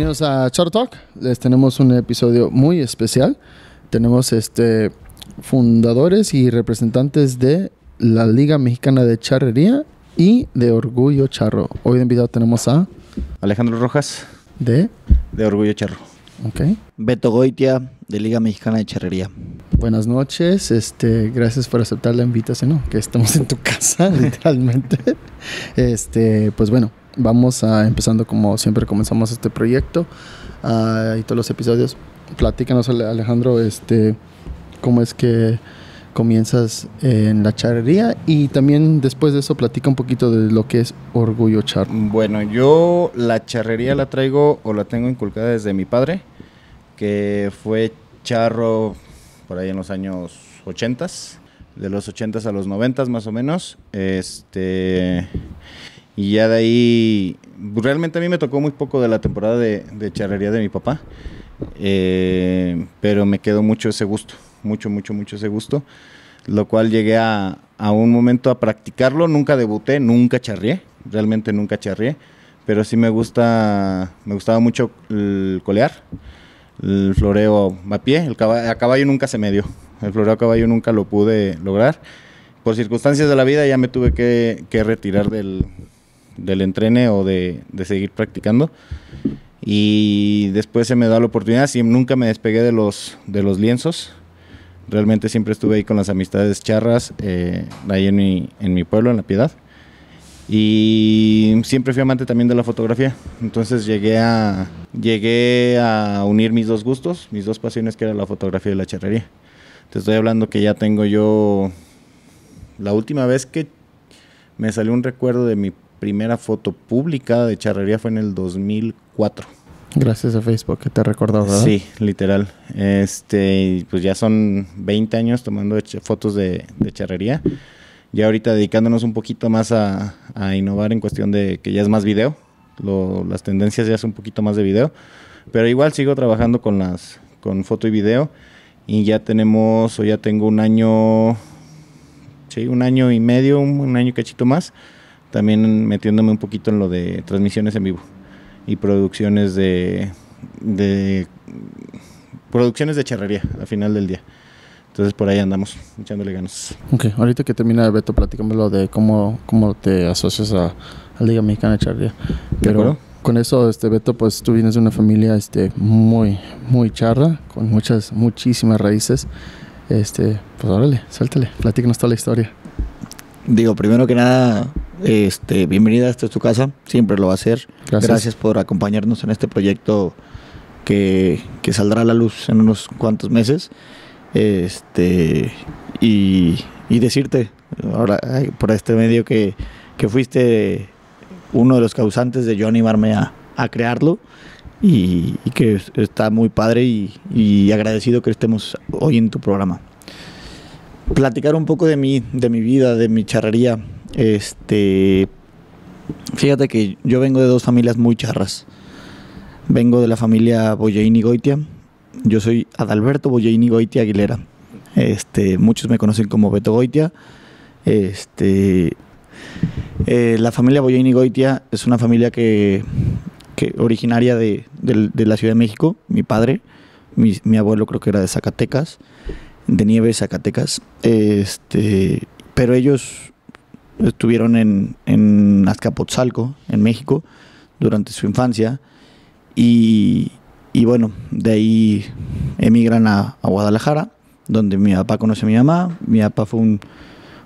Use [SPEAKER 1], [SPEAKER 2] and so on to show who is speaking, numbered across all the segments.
[SPEAKER 1] bienvenidos a Char Talk. Les tenemos un episodio muy especial. Tenemos este fundadores y representantes de la Liga Mexicana de Charrería y de Orgullo Charro. Hoy de invitado tenemos a
[SPEAKER 2] Alejandro Rojas de de Orgullo Charro. Beto Goitia de Liga Mexicana de Charrería.
[SPEAKER 1] Buenas noches, este, gracias por aceptar la invitación, que estamos en tu casa, literalmente. Este, pues bueno, vamos a, empezando como siempre comenzamos este proyecto ah, y todos los episodios. Platícanos, Alejandro, este, cómo es que comienzas en la charrería y también después de eso platica un poquito de lo que es Orgullo Charro
[SPEAKER 3] Bueno, yo la charrería la traigo o la tengo inculcada desde mi padre, que fue charro por ahí en los años 80, de los 80 a los 90 más o menos. Este y ya de ahí, realmente a mí me tocó muy poco de la temporada de, charrería de mi papá, eh, pero me quedó mucho ese gusto, mucho, mucho, mucho ese gusto, lo cual llegué a, a un momento a practicarlo, nunca debuté, nunca charrié, realmente nunca charrié, pero sí me gusta, me gustaba mucho el colear, el floreo a pie, el caballo, a caballo nunca se me dio, el floreo a caballo nunca lo pude lograr. Por circunstancias de la vida ya me tuve que, que retirar del, del entrene o de, seguir practicando. Y después se me da la oportunidad, nunca me despegué de los, de los lienzos. Realmente siempre estuve ahí con las amistades charras, eh, ahí en mi, en mi pueblo, en La Piedad. Y siempre fui amante también de la fotografía. Entonces llegué a, llegué a unir mis dos gustos, mis dos pasiones, que era la fotografía y la charrería. Te estoy hablando que ya tengo yo. La última vez que me salió un recuerdo de mi primera foto pública de charrería fue en el 2004.
[SPEAKER 1] Gracias a Facebook que te recordó, recordado Sí,
[SPEAKER 3] literal. Este, pues ya son 20 años tomando fotos de, charrería. Ya ahorita dedicándonos un poquito más a, innovar en cuestión de que ya es más video. las tendencias ya son un poquito más de video. Pero igual sigo trabajando con las con foto y video. Y ya tenemos, o ya tengo un año, sí, un año y medio, un, año cachito más también metiéndome un poquito en lo de transmisiones en vivo y producciones de, de producciones de charrería al final del día. Entonces por ahí andamos echándole ganas. Ok, ahorita
[SPEAKER 1] que termina Beto, lo de cómo, cómo te asocias a, la Liga Mexicana de Charrería. Pero con eso, este Beto, pues tú vienes de una familia este, muy, muy charra, con muchas, muchísimas raíces. Este, pues órale, suéltale, platícanos toda la historia.
[SPEAKER 2] Digo, primero que nada, este, bienvenida es tu casa, siempre lo va a ser. Gracias. por acompañarnos en este proyecto que, saldrá a la luz en unos cuantos meses. Este, y, decirte, ahora por este medio, que, fuiste uno de los causantes de yo animarme a, crearlo. Y, que está muy padre y, agradecido que estemos hoy en tu programa. Platicar un poco de mí, de mi vida, de mi charrería, este, fíjate que yo vengo de dos familias muy charras. Vengo de la familia y Goitia. Yo soy Adalberto y Goitia Aguilera. Este, muchos me conocen como Beto Goitia. Este, eh, la familia y Goitia es una familia que, originaria de, la Ciudad de México. Mi padre, mi, abuelo creo que era de Zacatecas, de Nieve, Zacatecas. Este, pero ellos estuvieron en, Azcapotzalco, en México, durante su infancia. Y, y bueno, de ahí emigran a, Guadalajara, donde mi papá conoce a mi mamá. Mi papá fue un,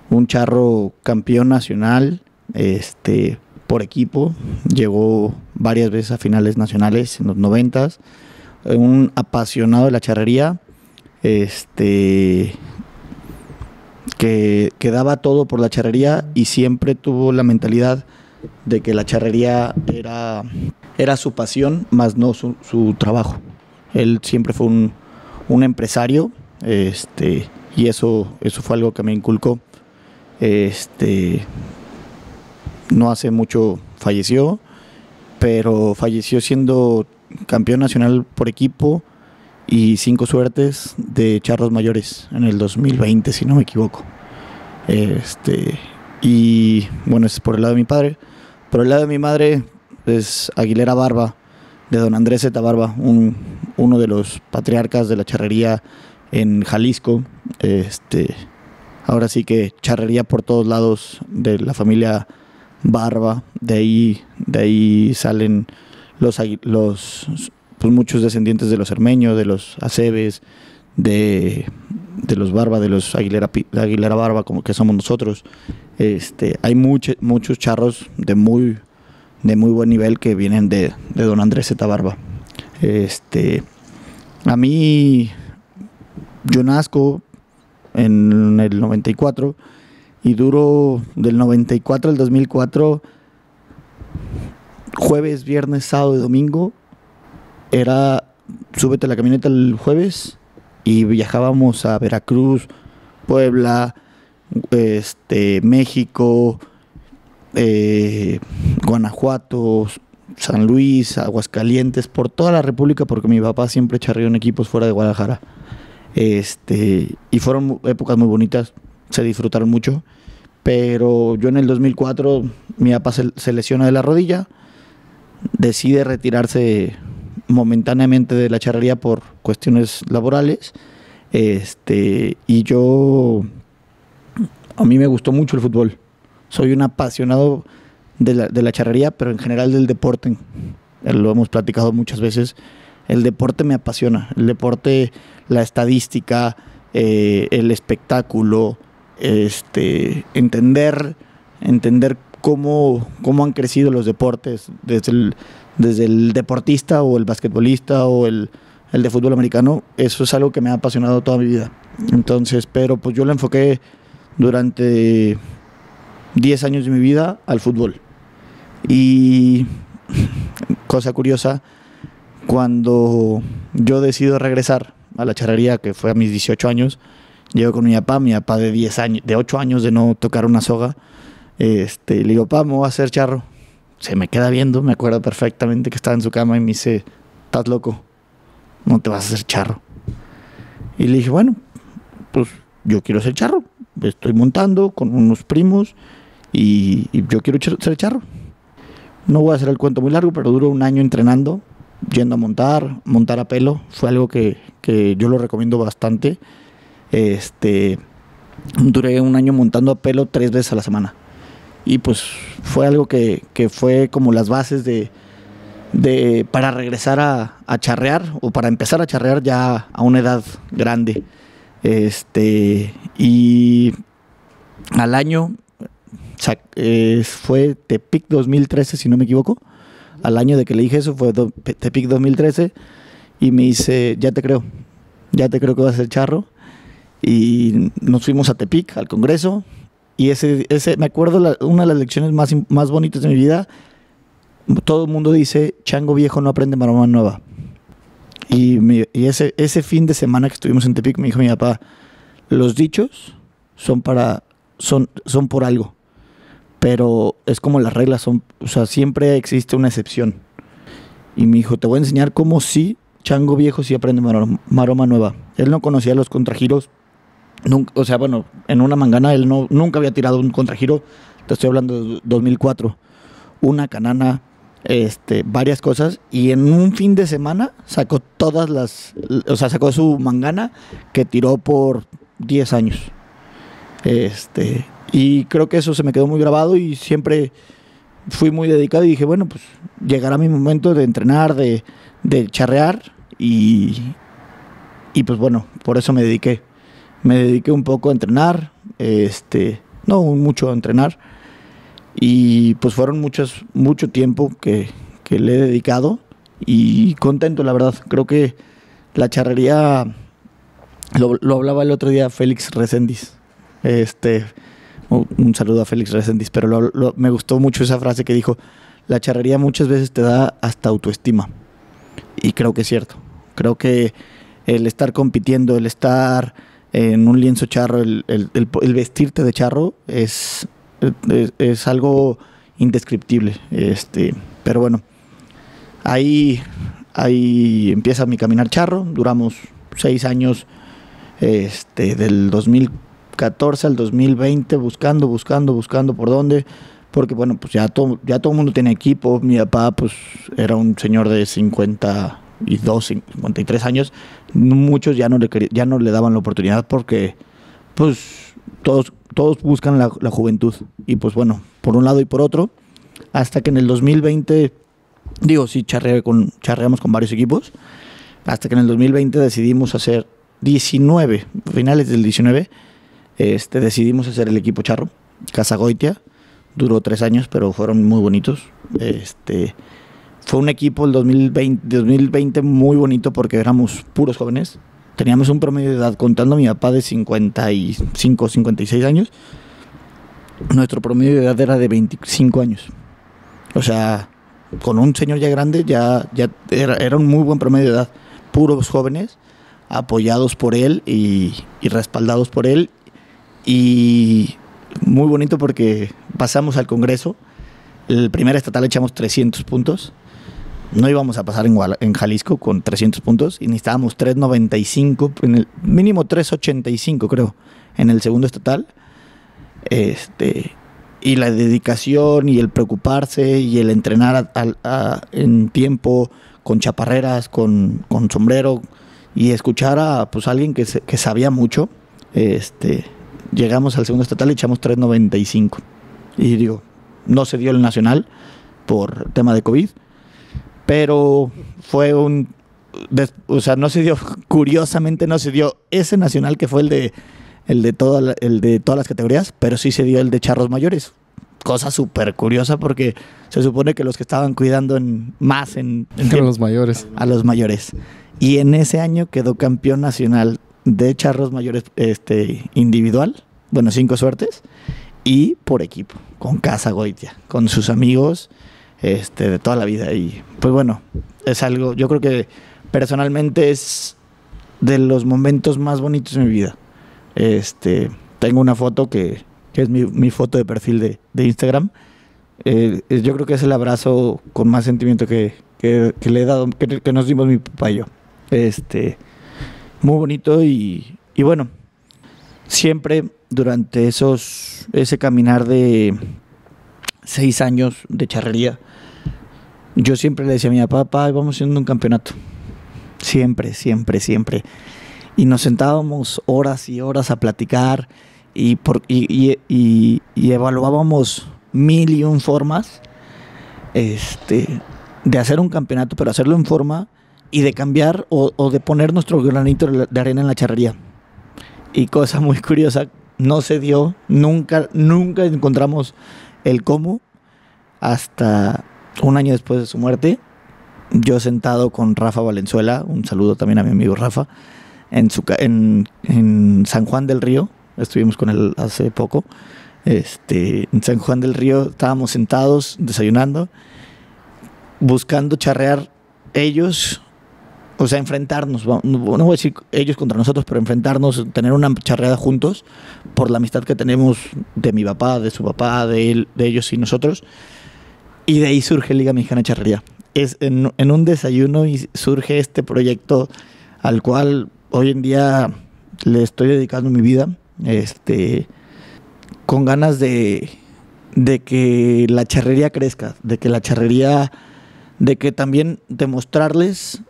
[SPEAKER 2] un charro campeón nacional este, por equipo. Llegó varias veces a finales nacionales en los noventas. Un apasionado de la charrería. Este, que, daba todo por la charrería y siempre tuvo la mentalidad de que la charrería era, su pasión, más no su, trabajo. Él siempre fue un, empresario este, y eso, eso fue algo que me inculcó. Este, no hace mucho falleció, pero falleció siendo campeón nacional por equipo, y cinco suertes de charros mayores en el 2020, si no me equivoco. Este, y bueno, es por el lado de mi padre. Por el lado de mi madre es pues, Aguilera Barba, de don Andrés Zeta Barba, un, uno de los patriarcas de la charrería en Jalisco. Este, ahora sí que charrería por todos lados de la familia Barba. De ahí, de ahí salen los, los pues, muchos descendientes de los armeños, de los acebes, de, los barba, de los Aguilera, de Aguilera barba, como que somos nosotros. Este, hay muchos muchos charros de muy, de muy buen nivel que vienen de, don Andrés Z. Barba. Este, a mí, yo nazco en el 94 y duro del 94 al 2004, jueves, viernes, sábado y domingo era súbete la camioneta el jueves y viajábamos a Veracruz, Puebla, este, México, eh, Guanajuato, San Luis, Aguascalientes, por toda la República, porque mi papá siempre charrió en equipos fuera de Guadalajara. Este, y fueron épocas muy bonitas, se disfrutaron mucho. Pero yo en el 2004, mi papá se lesiona de la rodilla, decide retirarse momentáneamente de la charrería por cuestiones laborales. Este, y yo, a mí me gustó mucho el fútbol. Soy un apasionado de la, charrería, pero en general del deporte. Lo hemos platicado muchas veces. El deporte me apasiona. El deporte, la estadística, eh, el espectáculo, este, entender, entender cómo, cómo han crecido los deportes desde el, desde el deportista o el basquetbolista o el, el de fútbol americano, eso es algo que me ha apasionado toda mi vida. Entonces, pero pues yo lo enfoqué durante 10 años de mi vida al fútbol. Y cosa curiosa, cuando yo decido regresar a la charrería, que fue a mis 18 años, llego con mi papá, mi papá de 10 años, de 8 años de no tocar una soga, este, le digo, papá, me voy a hacer charro se me queda viendo, me acuerdo perfectamente que estaba en su cama y me dice, estás loco, no te vas a hacer charro. Y le dije, bueno, pues yo quiero ser charro, estoy montando con unos primos y, yo quiero ser charro. No voy a hacer el cuento muy largo, pero duró un año entrenando, yendo a montar, montar a pelo, fue algo que, que yo lo recomiendo bastante. Este, duré un año montando a pelo tres veces a la semana y pues fue algo que, fue como las bases de, para regresar a, charrear o para empezar a charrear ya a una edad grande. Este, y al año fue Tepic 2013, si no me equivoco. Al año de que le dije eso fue Tepic 2013 y me dice, ya te creo, ya te creo que vas a ser charro. Y nos fuimos a Tepic, al Congreso, y ese, ese me acuerdo una de las lecciones más, más bonitas de mi vida. Todo el mundo dice, chango viejo no aprende maroma nueva. Y, ese, ese fin de semana que estuvimos en Tepic, me dijo mi papá, los dichos son para son, son por algo. Pero es como las reglas son, o sea, siempre existe una excepción. Y me dijo, te voy a enseñar cómo sí, chango viejo sí aprende maroma, maroma nueva. Él no conocía los contragiros o sea, bueno, en una mangana él no, nunca había tirado un contragiro. Te estoy hablando de 2004. Una canana, este, varias cosas. Y en un fin de semana sacó todas las. O sea, sacó su mangana que tiró por 10 años. Este. Y creo que eso se me quedó muy grabado y siempre fui muy dedicado y dije, bueno, pues llegará mi momento de entrenar, de, de charrear y, y pues bueno, por eso me dediqué me dediqué un poco a entrenar, este, no mucho a entrenar, y pues fueron muchos mucho tiempo que, le he dedicado y contento, la verdad. Creo que la charrería, lo, hablaba el otro día Félix Reséndiz, este, un saludo a Félix Reséndiz, pero me gustó mucho esa frase que dijo, la charrería muchas veces te da hasta autoestima. Y creo que es cierto. Creo que el estar compitiendo, el estar en un lienzo charro, el, vestirte de charro es, es, algo indescriptible. Este, pero bueno, ahí, ahí empieza mi caminar charro. Duramos seis años, este, del 2014 al 2020, buscando, buscando, buscando por dónde. Porque bueno, pues ya todo, ya todo el mundo tiene equipo. Mi papá pues era un señor de 52, 53 años, muchos ya no le, ya no le daban la oportunidad porque pues todos, todos buscan la, juventud. Y pues bueno, por un lado y por otro, hasta que en el 2020, digo, sí, con, charreamos con varios equipos, hasta que en el 2020 decidimos hacer 19, finales del 19, este, decidimos hacer el equipo charro, casa goitia Duró tres años, pero fueron muy bonitos. Este, fue un equipo el 2020, 2020 muy bonito porque éramos puros jóvenes. Teníamos un promedio de edad, contando a mi papá de 55, 56 años. Nuestro promedio de edad era de 25 años. O sea, con un señor ya grande ya, ya era, un muy buen promedio de edad. Puros jóvenes, apoyados por él y, y respaldados por él. Y muy bonito porque pasamos al Congreso. El primer estatal echamos 300 puntos no íbamos a pasar en, Jalisco con 300 puntos y necesitábamos 3.95, en el mínimo 3.85 creo, en el segundo estatal. Este, y la dedicación y el preocuparse y el entrenar en tiempo con chaparreras, con, sombrero y escuchar a pues, alguien que, sabía mucho. Este, llegamos al segundo estatal y echamos 3.95. Y digo, no se dio el nacional por tema de COVID pero fue un... o sea, no se dio, curiosamente no se dio ese nacional que fue el de, el de, el de todas las categorías, pero sí se dio el de charros mayores. Cosa súper curiosa porque se supone que los que estaban cuidando más en, Entre los mayores. A los mayores. Y en ese año quedó campeón nacional de charros mayores este, individual, bueno, cinco suertes, y por equipo, con Casa Goitia, con sus amigos este, de toda la vida. Y pues bueno, es algo, yo creo que personalmente es de los momentos más bonitos de mi vida. Este, tengo una foto que, es mi, foto de perfil de, Instagram. Eh, yo creo que es el abrazo con más sentimiento que, le he dado, que, que, nos dimos mi papá y yo. Este, muy bonito y, y bueno, siempre durante esos, ese caminar de, seis años de charrería, yo siempre le decía a mi papá, vamos haciendo un campeonato. Siempre, siempre, siempre. Y nos sentábamos horas y horas a platicar y, y, evaluábamos mil y un formas este, de hacer un campeonato, pero hacerlo en forma y de cambiar o, o, de poner nuestro granito de arena en la charrería. Y cosa muy curiosa, no se dio, nunca, nunca encontramos el cómo hasta un año después de su muerte, yo sentado con Rafa Valenzuela, un saludo también a mi amigo Rafa, en, su, en, en San Juan del Río, estuvimos con él hace poco, este, en San Juan del Río estábamos sentados desayunando, buscando charrear ellos o sea, enfrentarnos, no, voy a decir ellos contra nosotros, pero enfrentarnos, tener una charreada juntos por la amistad que tenemos de mi papá, de su papá, de, de ellos y nosotros. Y de ahí surge Liga Mexicana Charrería. Es en, un desayuno y surge este proyecto al cual hoy en día le estoy dedicando mi vida, este, con ganas de, de que la charrería crezca, de que la charrería, de que también demostrarles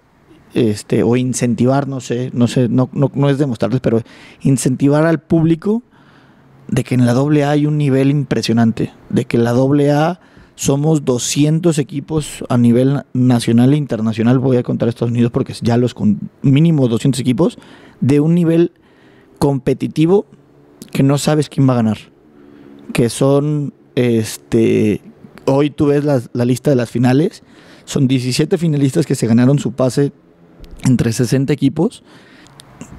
[SPEAKER 2] este, o incentivar, no sé, no sé, no, no, es demostrarles, pero incentivar al público de que en la AA hay un nivel impresionante, de que en la AA somos 200 equipos a nivel nacional e internacional, voy a contar Estados Unidos porque ya los con mínimo 200 equipos, de un nivel competitivo que no sabes quién va a ganar, que son, este, hoy tú ves la, la lista de las finales, son 17 finalistas que se ganaron su pase entre 60 equipos,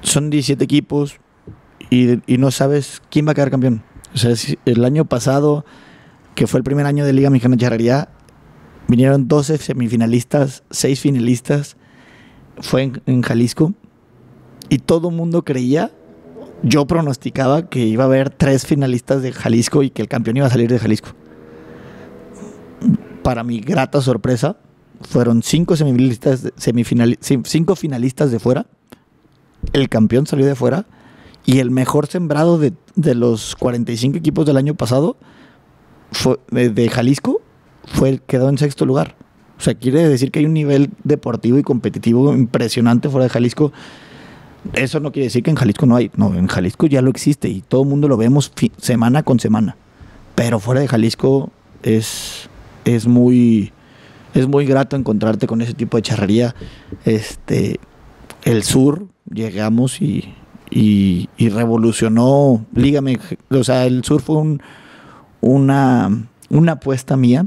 [SPEAKER 2] son 17 equipos y, no sabes quién va a quedar campeón. O sea, el año pasado, que fue el primer año de Liga Mexicana Charrería, vinieron 12 semifinalistas, 6 finalistas, fue en, Jalisco y todo el mundo creía, yo pronosticaba que iba a haber tres finalistas de Jalisco y que el campeón iba a salir de Jalisco. Para mi grata sorpresa, fueron cinco semifinalistas, finalistas de fuera. El campeón salió de fuera. Y el mejor sembrado de, los 45 equipos del año pasado fue, de, Jalisco fue el quedó en sexto lugar. O sea, quiere decir que hay un nivel deportivo y competitivo impresionante fuera de Jalisco. Eso no quiere decir que en Jalisco no hay. No, en Jalisco ya lo existe y todo el mundo lo vemos semana con semana. Pero fuera de Jalisco es, es muy es muy grato encontrarte con ese tipo de charrería. Este, el sur, llegamos y, y, revolucionó, lígame, o sea, el sur fue una, una apuesta mía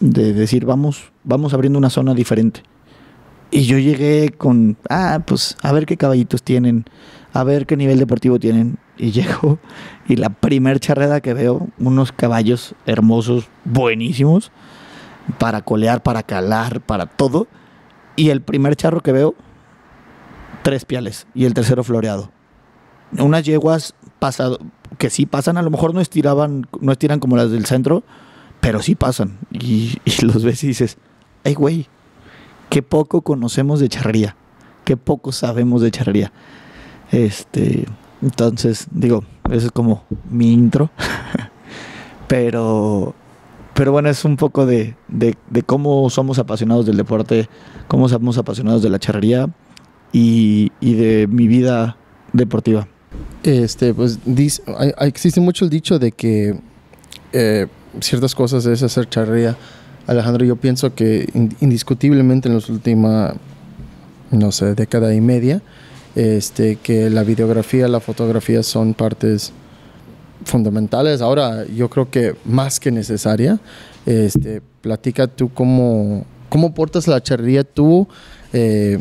[SPEAKER 2] de decir, vamos, vamos abriendo una zona diferente. Y yo llegué con, ah, pues a ver qué caballitos tienen, a ver qué nivel deportivo tienen. Y llego y la primer charreda que veo, unos caballos hermosos, buenísimos para colear, para calar, para todo. Y el primer charro que veo, tres piales y el tercero floreado. Unas yeguas pasado, que sí pasan, a lo mejor no estiraban, no estiran como las del centro, pero sí pasan. Y, los ves y dices, ay güey, qué poco conocemos de charrería, qué poco sabemos de charrería. Este, entonces, digo, eso es como mi intro. pero pero bueno, es un poco de, cómo somos apasionados del deporte, cómo somos apasionados de la charrería y, de mi vida
[SPEAKER 1] deportiva. Este, pues existe mucho el dicho de que eh, ciertas cosas es hacer charrería. Alejandro, yo pienso que indiscutiblemente en los última no sé, década y media, este, que la videografía, la fotografía son partes fundamentales ahora, yo creo que más que necesaria. Este, platica tú cómo, cómo portas la charrería tú eh,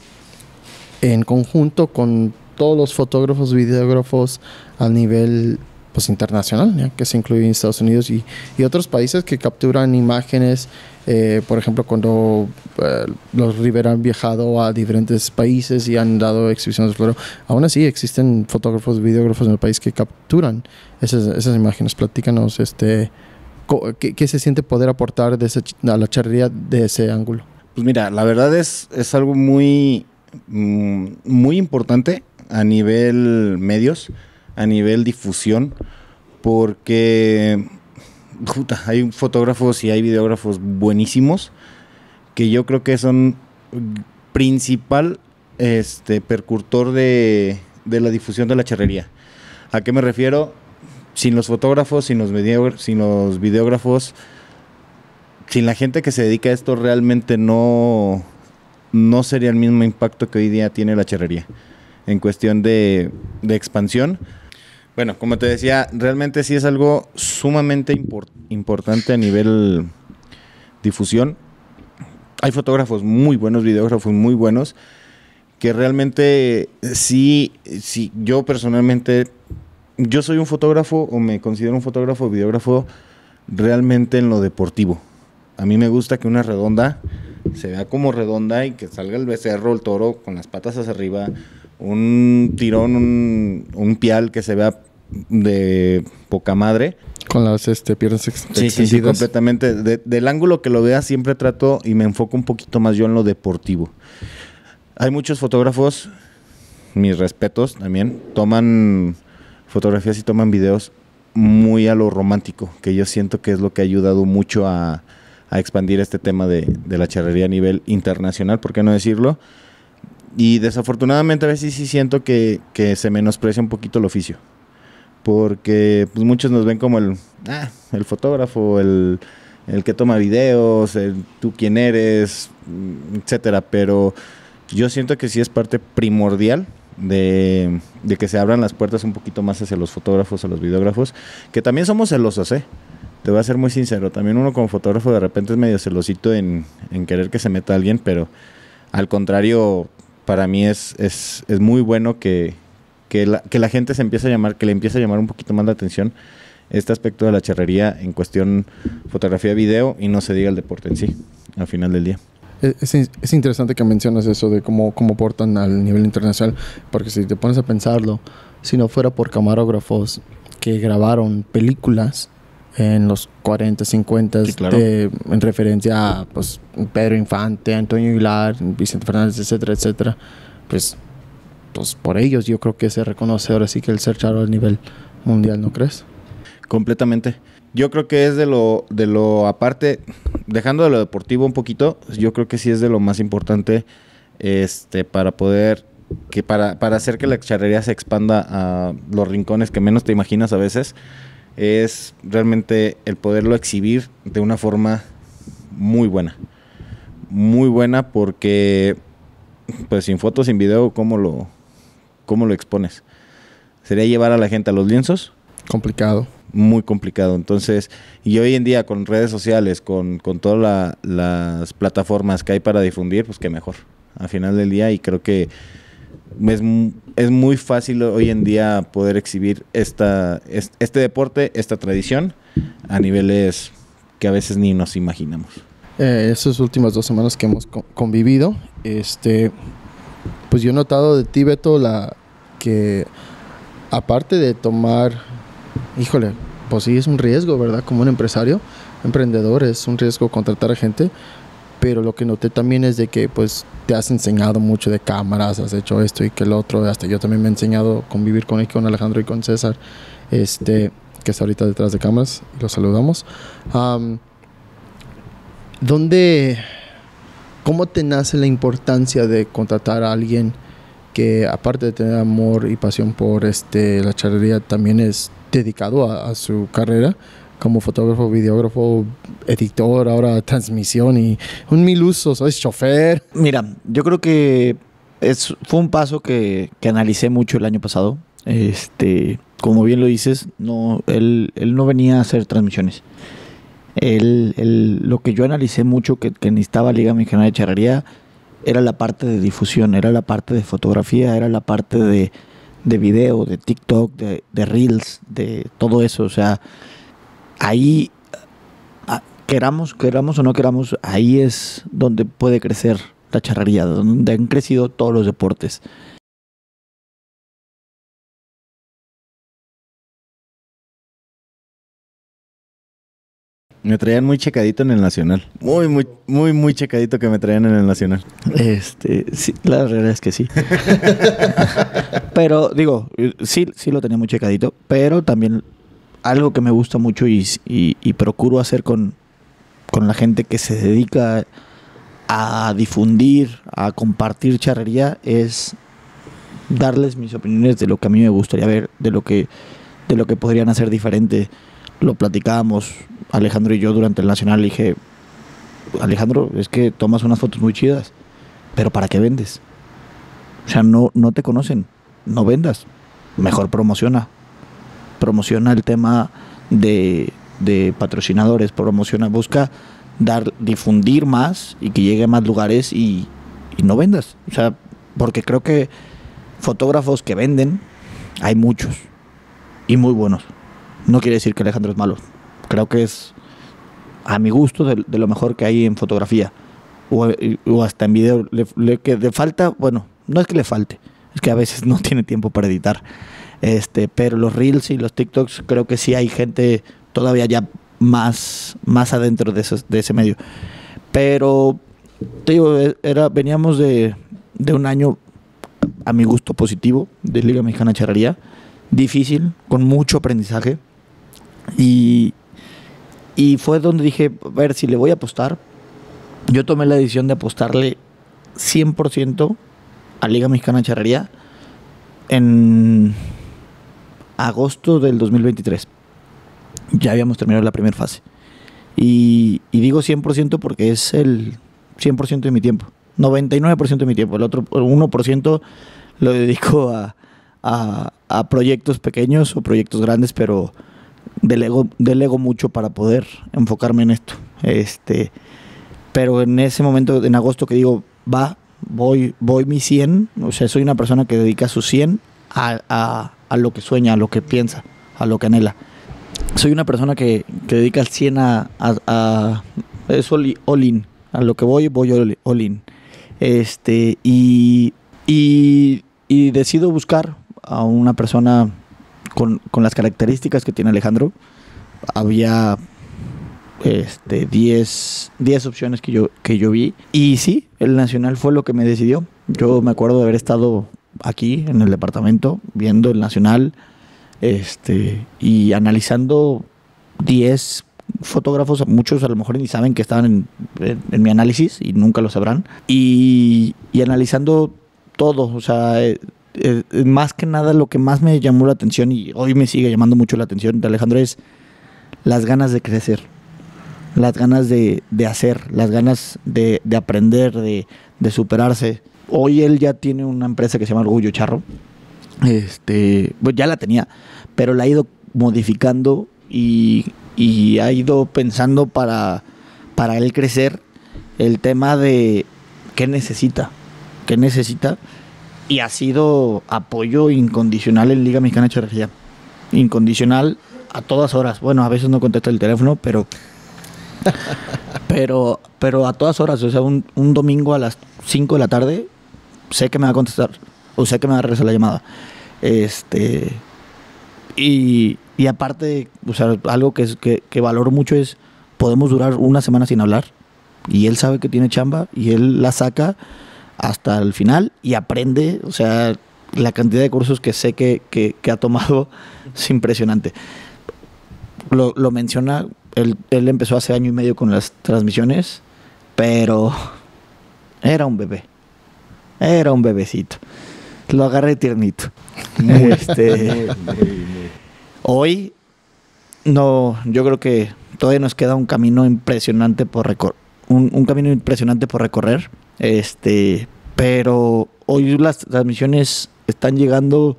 [SPEAKER 1] en conjunto con todos los fotógrafos, videógrafos a nivel pues, internacional, que se incluye en Estados Unidos y, y otros países que capturan imágenes, eh, por ejemplo, cuando eh, los River han viajado a diferentes países y han dado exhibiciones de Aún así, existen fotógrafos, videógrafos en el país que capturan esas, esas imágenes. Platícanos este, ¿qué, ¿qué, se siente poder aportar de a la charrería de ese ángulo.
[SPEAKER 3] Pues mira, la verdad es, es algo muy, mm, muy importante a nivel medios a nivel difusión, porque hay fotógrafos y hay videógrafos buenísimos que yo creo que son principal este percursor de, de la difusión de la charrería. ¿A qué me refiero? Sin los fotógrafos, sin los, sin los videógrafos, sin la gente que se dedica a esto, realmente no, no sería el mismo impacto que hoy día tiene la charrería en cuestión de, de expansión bueno, como te decía, realmente sí es algo sumamente importante a nivel difusión. Hay fotógrafos muy buenos, videógrafos muy buenos, que realmente sí, sí, yo personalmente, yo soy un fotógrafo o me considero un fotógrafo, videógrafo, realmente en lo deportivo. A mí me gusta que una redonda se vea como redonda y que salga el becerro, el toro, con las patas hacia arriba, un tirón, un, un pial que se vea de poca madre. Con las este, piernas ex completamente. del ángulo que lo vea siempre trato y me enfoco un poquito más yo en lo deportivo. Hay muchos fotógrafos, mis respetos también, toman fotografías y toman videos muy a lo romántico, que yo siento que es lo que ha ayudado mucho a, expandir este tema de, de la charrería a nivel internacional, ¿por qué no decirlo? Y desafortunadamente a veces sí siento que, se menosprecia un poquito el oficio. Porque pues, muchos nos ven como el, ah, el fotógrafo, el, que toma videos, tú quién eres, etcétera. Pero yo siento que sí es parte primordial de, que se abran las puertas un poquito más hacia los fotógrafos, a los videógrafos, que también somos celosos, ¿eh? Te voy a ser muy sincero, también uno como fotógrafo de repente es medio celosito en, en querer que se meta alguien, pero al contrario, para mí es, es, es muy bueno que, que, la, que la gente se empiece a llamar, que le empiece a llamar un poquito más la atención este aspecto de la charrería en cuestión fotografía, video y no se diga el deporte en sí, al final del día.
[SPEAKER 1] E, es, es interesante que mencionas eso de cómo, cómo portan al nivel internacional, porque si te pones a pensarlo, si no fuera por camarógrafos que grabaron películas, en los 40, 50, en referencia a pues, Pedro Infante, Antonio Aguilar, Vicente Fernández, etcétera, etcétera, pues, pues por ellos yo creo que se reconoce ahora sí que el ser charro a nivel mundial, ¿no crees?
[SPEAKER 3] Completamente. Yo creo que es de lo, de lo aparte, dejando de lo deportivo un poquito, yo creo que sí es de lo más importante este, para poder que para, para hacer que la charrería se expanda a los rincones que menos te imaginas a veces es realmente el poderlo exhibir de una forma muy buena. Muy buena porque, pues sin fotos, sin video, ¿cómo lo, cómo lo expones? Sería llevar a la gente a los lienzos. Complicado. Muy complicado. Entonces, y hoy en día con redes sociales, con, todas las plataformas que hay para difundir, pues qué mejor. Al final del día, y creo que es, muy fácil hoy en día poder exhibir esta, este deporte, esta tradición, a niveles que a veces ni nos imaginamos.
[SPEAKER 1] Eh, esas últimas dos semanas que hemos convivido, este, pues yo he notado de Tíbeto la, que aparte de tomar, híjole, pues sí es un riesgo, ¿verdad? Como un empresario, emprendedor, es un riesgo contratar a gente, pero lo que noté también es de que pues te has enseñado mucho de cámaras, has hecho esto y que el otro, hasta yo también me he enseñado a convivir con, con Alejandro y con César, este, que está ahorita detrás de cámaras, los saludamos. ¿Dónde, cómo te nace la importancia de contratar a alguien que aparte de tener amor y pasión por este, la charrería, también es dedicado a, a su carrera? como fotógrafo, videógrafo, editor, ahora transmisión y un mil usos, soy chofer.
[SPEAKER 2] Mira, yo creo que es, fue un paso que, que analicé mucho el año pasado. Este, como bien lo dices, no, él, él no venía a hacer transmisiones. lo que yo analicé mucho que, que necesitaba Liga Mexicana de Charrería era la parte de difusión, era la parte de fotografía, era la parte de, de video, de TikTok, de, de Reels, de todo eso. O sea, ahí, queramos, queramos o no queramos, ahí es donde puede crecer la charrería, donde han crecido todos los deportes. Me traían muy
[SPEAKER 3] checadito en el Nacional. Muy, muy, muy, muy checadito que me traían en el Nacional.
[SPEAKER 2] Este, la realidad es que sí. pero digo, eh, sí, sí lo tenía muy checadito, pero también algo que me gusta mucho y, procuro hacer con, la gente que se dedica a difundir, a compartir charrería, es darles mis opiniones de lo que a mí me gustaría ver, de lo que, podrían hacer diferente. Lo platicábamos Alejandro y yo durante el Nacional, dije, Alejandro, es que tomas unas fotos muy chidas, pero ¿para qué vendes? O sea, no te conocen, no vendas, mejor promociona, promociona el tema de, patrocinadores, promociona, busca dar, difundir más y que llegue a más lugares y, no vendas. O sea, porque creo que fotógrafos que venden hay muchos y muy buenos. No quiere decir que Alejandro es malo. Creo que es, a mi gusto, de, lo mejor que hay en fotografía. O, hasta en video. le, que le falta, bueno, no es que le falte, es que a veces no tiene tiempo para editar. Este, pero los reels y los TikToks creo que sí hay gente todavía ya más, más adentro de, de ese medio. Pero, te digo, e, era, veníamos de, de un año, a mi gusto, positivo de Liga Mexicana Charrería. Difícil, con mucho aprendizaje. Y, y fue donde dije, a ver, si le voy a apostar. Yo tomé la decisión de apostarle 100% a Liga Mexicana Charrería en agosto del 2023. Ya habíamos terminado la primera fase. Y, digo 100% porque es el 100% de mi tiempo. 99% de mi tiempo. El otro 1% lo dedico a, proyectos pequeños o proyectos grandes, pero delego, delego mucho para poder enfocarme en esto. Este, pero en ese momento, en agosto, que digo, va, voy, voy mi 100, o sea, soy una persona que dedica su 100 a, a lo que sueña, a lo que piensa, a lo que anhela. Soy una persona que, que dedica al 100 a, a, es all in, a lo que voy, voy all in. Este, y, decido buscar a una persona con, las características que tiene Alejandro. Había este 10 opciones que yo, que yo vi. Y sí, el Nacional fue lo que me decidió. Yo me acuerdo de haber estado aquí en el departamento, viendo el Nacional este, y analizando 10 fotógrafos, muchos a lo mejor ni saben que estaban en, mi análisis y nunca lo sabrán, y, analizando todo, o sea, eh, eh, más que nada lo que más me llamó la atención y hoy me sigue llamando mucho la atención de Alejandro es las ganas de crecer, las ganas de, hacer, las ganas de, aprender, de, de superarse hoy él ya tiene una empresa que se llama Orgullo Charro. Este, pues ya la tenía, pero la ha ido modificando y, y ha ido pensando para, para él crecer el tema de qué necesita, qué necesita, y ha sido apoyo incondicional en Liga Mexicana de Charrería. Incondicional a todas horas. Bueno, a veces no contesta el teléfono, pero. pero, pero a todas horas. O sea, un, un domingo a las 5 de la tarde sé que me va a contestar o sé que me va a regresar la llamada. Este, y, y aparte, o sea, algo que, que, valoro mucho es, podemos durar una semana sin hablar y él sabe que tiene chamba y él la saca hasta el final y aprende, o sea, la cantidad de cursos que sé que, que, que ha tomado es impresionante. Lo, lo menciona, él, él empezó hace año y medio con las transmisiones, pero era un bebé. Era un bebecito. Lo agarré tiernito. Este, hoy, no, yo creo que todavía nos queda un camino impresionante por recorrer. Un, camino impresionante por recorrer. Este, pero hoy las transmisiones están llegando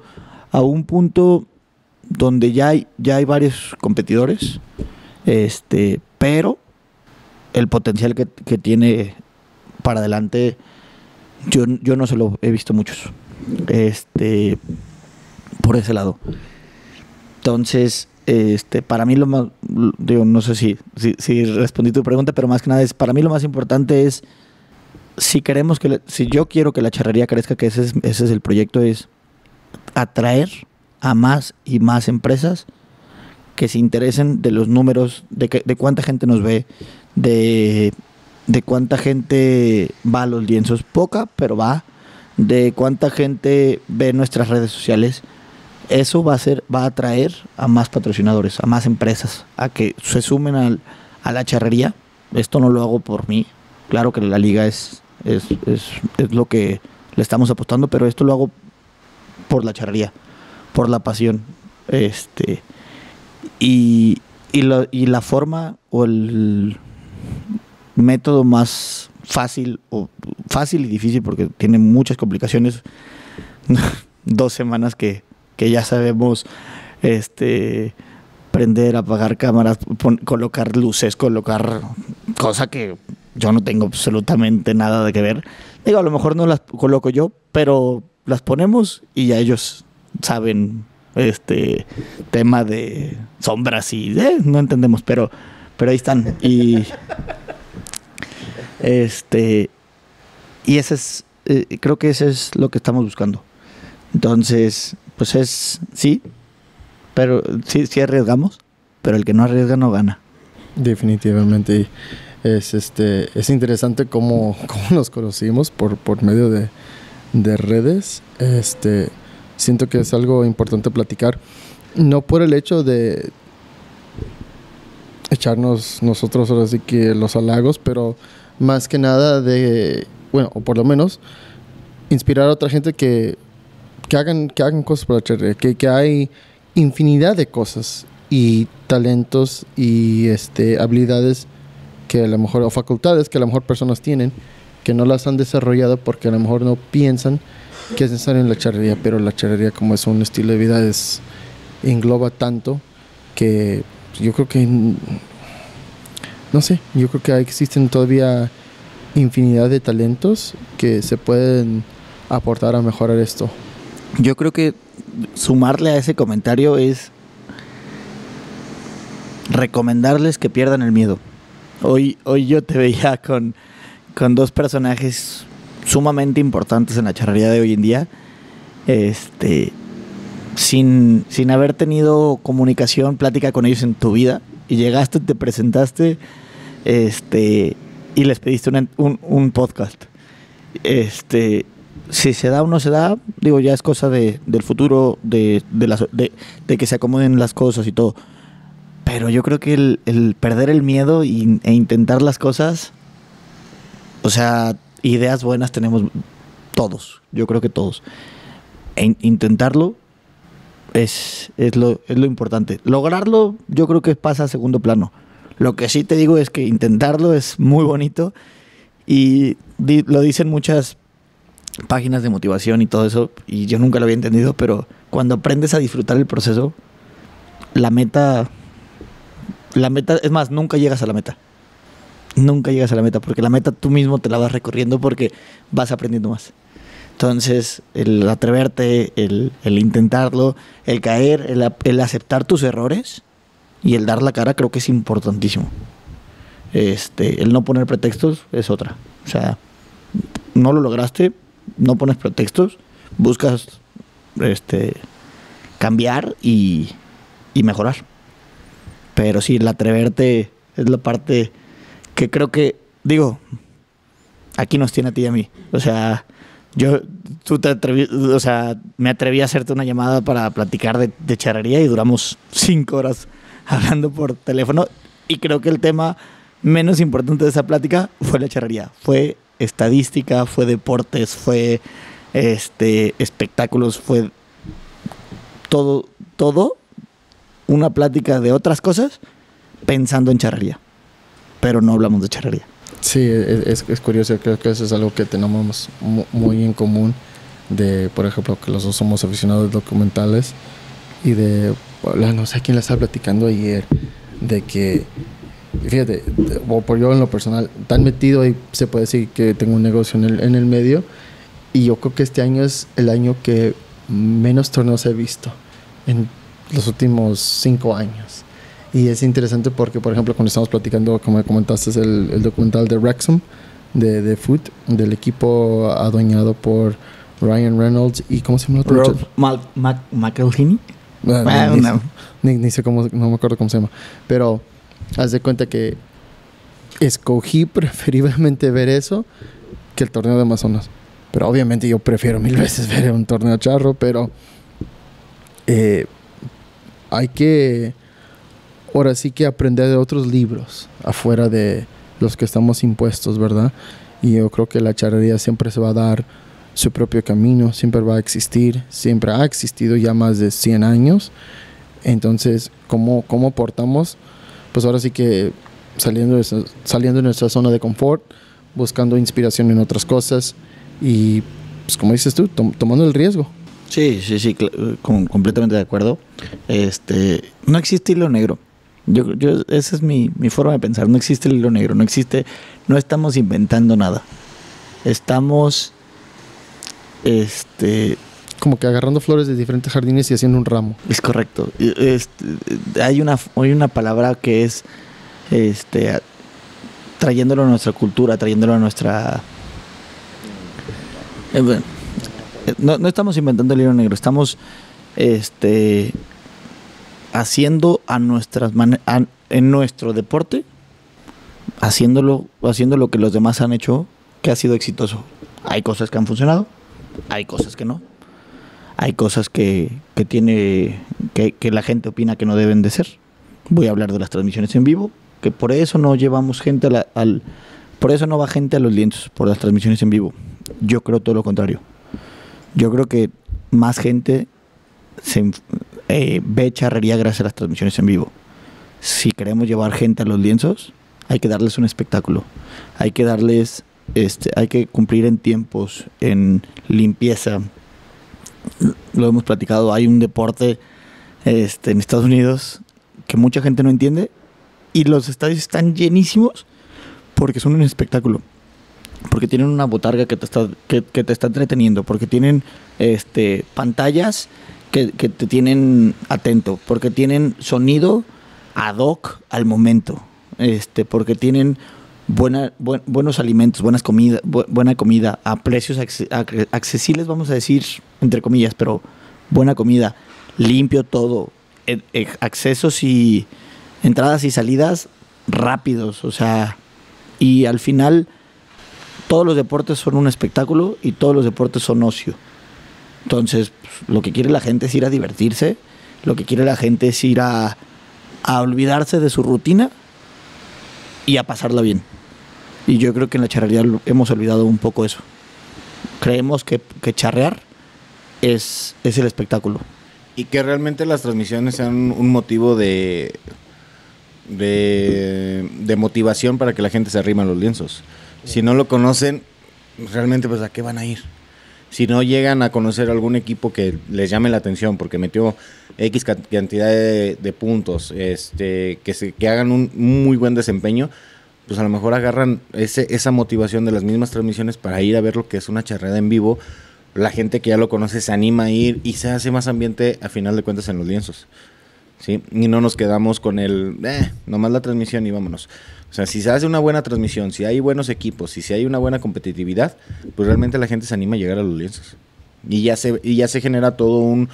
[SPEAKER 2] a un punto donde ya hay, ya hay varios competidores. Este, pero el potencial que, que tiene para adelante yo, yo no se lo he visto muchos. Este, por ese lado. Entonces, este, para mí lo más, digo, no sé si, si, respondí tu pregunta, pero más que nada es, para mí lo más importante es, si queremos que, si yo quiero que la charrería crezca, que ese es, ese el proyecto, es atraer a más y más empresas que se interesen de los números, de, que, de cuánta gente nos ve, de de cuánta gente va a los lienzos, poca, pero va, de cuánta gente ve nuestras redes sociales, eso va a, ser, va a atraer a más patrocinadores, a más empresas, a que se sumen a la charrería. Esto no lo hago por mí, claro que la liga es, es, lo que le estamos apostando, pero esto lo hago por la charrería, por la pasión. Este, y, y la forma o el, método más fácil, o fácil y difícil porque tiene muchas complicaciones, dos semanas que, que ya sabemos este prender, apagar cámaras, colocar luces, colocar cosa que yo no tengo absolutamente nada de que ver. Digo, a lo mejor no las coloco yo, pero las ponemos y ya ellos saben este tema de sombras y eh, no entendemos, pero pero ahí están y este, y ese es, eh, creo que eso es lo que estamos buscando. Entonces, pues es, sí, pero sí, si arriesgamos, pero el que no arriesga no gana.
[SPEAKER 1] Definitivamente. Es, este, es interesante cómo, nos conocimos por, por medio de, de redes. Este, siento que es algo importante platicar. No por el hecho de echarnos nosotros ahora sí que los halagos, pero más que nada de, bueno, o por lo menos, inspirar a otra gente que, que, hagan, que hagan cosas por la que, que hay infinidad de cosas y talentos y este, habilidades que a lo mejor, o facultades que a lo mejor personas tienen, que no las han desarrollado porque a lo mejor no piensan que es necesario en la charrería, pero la charrería como es un estilo de vida es engloba tanto que yo creo que no sé, yo creo que existen todavía infinidad de talentos que se pueden aportar a mejorar esto.
[SPEAKER 2] Yo creo que sumarle a ese comentario es recomendarles que pierdan el miedo. Hoy, hoy yo te veía con, dos personajes sumamente importantes en la charrería de hoy en día. Este, sin, sin haber tenido comunicación, plática con ellos en tu vida, y llegaste, te presentaste este, y les pediste un, un, podcast. Este, si se da o no se da, digo, ya es cosa de, del futuro, de, de, las, de, que se acomoden las cosas y todo. Pero yo creo que el, perder el miedo y, e intentar las cosas, o sea, ideas buenas tenemos todos, yo creo que todos. E intentarlo es, lo, lo importante. Lograrlo yo creo que pasa a segundo plano. Lo que sí te digo es que intentarlo es muy bonito y lo dicen muchas páginas de motivación y todo eso, y yo nunca lo había entendido, pero cuando aprendes a disfrutar el proceso, la meta, la meta, es más, nunca llegas a la meta. Nunca llegas a la meta, porque la meta tú mismo te la vas recorriendo porque vas aprendiendo más. Entonces, el atreverte, el, intentarlo, el caer, el, aceptar tus errores y el dar la cara creo que es importantísimo. Este, el no poner pretextos es otra. O sea, no lo lograste, no pones pretextos, buscas este, cambiar y, y mejorar. Pero sí, el atreverte es la parte que creo que, digo, aquí nos tiene a ti y a mí. O sea, yo, tú te atreví, o sea, me atreví a hacerte una llamada para platicar de, charrería y duramos cinco horas hablando por teléfono y creo que el tema menos importante de esa plática fue la charrería. Fue estadística, fue deportes, fue este, espectáculos, fue todo, todo una plática de otras cosas pensando en charrería. Pero no hablamos de charrería. Sí, es, es, curioso, creo que eso es algo que tenemos
[SPEAKER 1] muy en común, de, por ejemplo, que los dos somos aficionados documentales y de, no sé quién la estaba platicando ayer, de que, fíjate, o por yo en lo personal, tan metido y se puede decir que tengo un negocio en en el medio y yo creo que este año es el año que menos torneos he visto en los últimos cinco años. Y es interesante porque, por ejemplo, cuando estamos platicando, como comentaste, es el, documental de Wrexham, de, de Foot, del equipo adueñado por Ryan Reynolds y ¿cómo se llama el otro?
[SPEAKER 2] Rob ah,
[SPEAKER 1] ah, no. ni, sé cómo, no me acuerdo cómo se llama. Pero haz de cuenta que escogí preferiblemente ver eso que el torneo de Amazonas. Pero obviamente yo prefiero mil veces ver un torneo charro, pero eh, hay que ahora sí que aprender de otros libros afuera de los que estamos impuestos, ¿verdad? Y yo creo que la charrería siempre se va a dar su propio camino, siempre va a existir, siempre ha existido ya más de 100 años. Entonces, ¿cómo, cómo portamos? Pues ahora sí que saliendo de, saliendo de nuestra zona de confort, buscando inspiración en otras cosas
[SPEAKER 2] y, pues como dices tú, tomando el riesgo. Sí, sí, sí, completamente de acuerdo. Este, no existe hilo negro. Yo, yo, esa es mi, forma de pensar. No existe el hilo negro, no existe, no estamos inventando nada. Estamos, este... Como que agarrando flores de diferentes jardines y haciendo un ramo. Es correcto. Este, hay, una, una palabra que es, este, trayéndolo a nuestra cultura, trayéndolo a nuestra... Eh, eh, no, no estamos inventando el hilo negro, estamos, este haciendo a nuestras en nuestro deporte, haciéndolo, haciendo lo que los demás han hecho, que ha sido exitoso. Hay cosas que han funcionado, hay cosas que no. Hay cosas que, que tiene, que, la gente opina que no deben de ser. Voy a hablar de las transmisiones en vivo, que por eso no llevamos gente al... Por eso no va gente a los lienzos, por las transmisiones en vivo. Yo creo todo lo contrario. Yo creo que más gente se, eh, charrería gracias a las transmisiones en vivo. Si queremos llevar gente a los lienzos, hay que darles un espectáculo. Hay que darles, este, hay que cumplir en tiempos, en limpieza. Lo hemos platicado, hay un deporte este, en Estados Unidos que mucha gente no entiende y los estadios están llenísimos porque son un espectáculo. Porque tienen una botarga que te está, que, te está entreteniendo, porque tienen este, pantallas que, te tienen atento, porque tienen sonido ad hoc al momento, este, porque tienen buenos alimentos, buenas comidas buena comida, a precios accesibles, vamos a decir, entre comillas, pero buena comida, limpio todo, e-, e-, accesos y entradas y salidas rápidos, o sea, y al final todos los deportes son un espectáculo y todos los deportes son ocio. Entonces, pues, lo que quiere la gente es ir a divertirse, lo que quiere la gente es ir a, olvidarse de su rutina y a pasarla bien. Y yo creo que en la charrería hemos olvidado un poco eso. Creemos que, charrear es, el espectáculo.
[SPEAKER 3] Y que realmente las transmisiones sean un motivo de, de, de, motivación para que la gente se arrima a los lienzos. Si no lo conocen, realmente pues a qué van a ir si no llegan a conocer algún equipo que les llame la atención porque metió X cantidad de, puntos, este, que, se, que hagan un muy buen desempeño, pues a lo mejor agarran ese, esa motivación de las mismas transmisiones para ir a ver lo que es una charreada en vivo. La gente que ya lo conoce se anima a ir y se hace más ambiente a final de cuentas en los lienzos. ¿sí? Y no nos quedamos con el, eh, nomás la transmisión y vámonos. O sea, si se hace una buena transmisión, si hay buenos equipos, y si hay una buena competitividad, pues realmente la gente se anima a llegar a los lienzos. Y ya se, ya se genera todo un,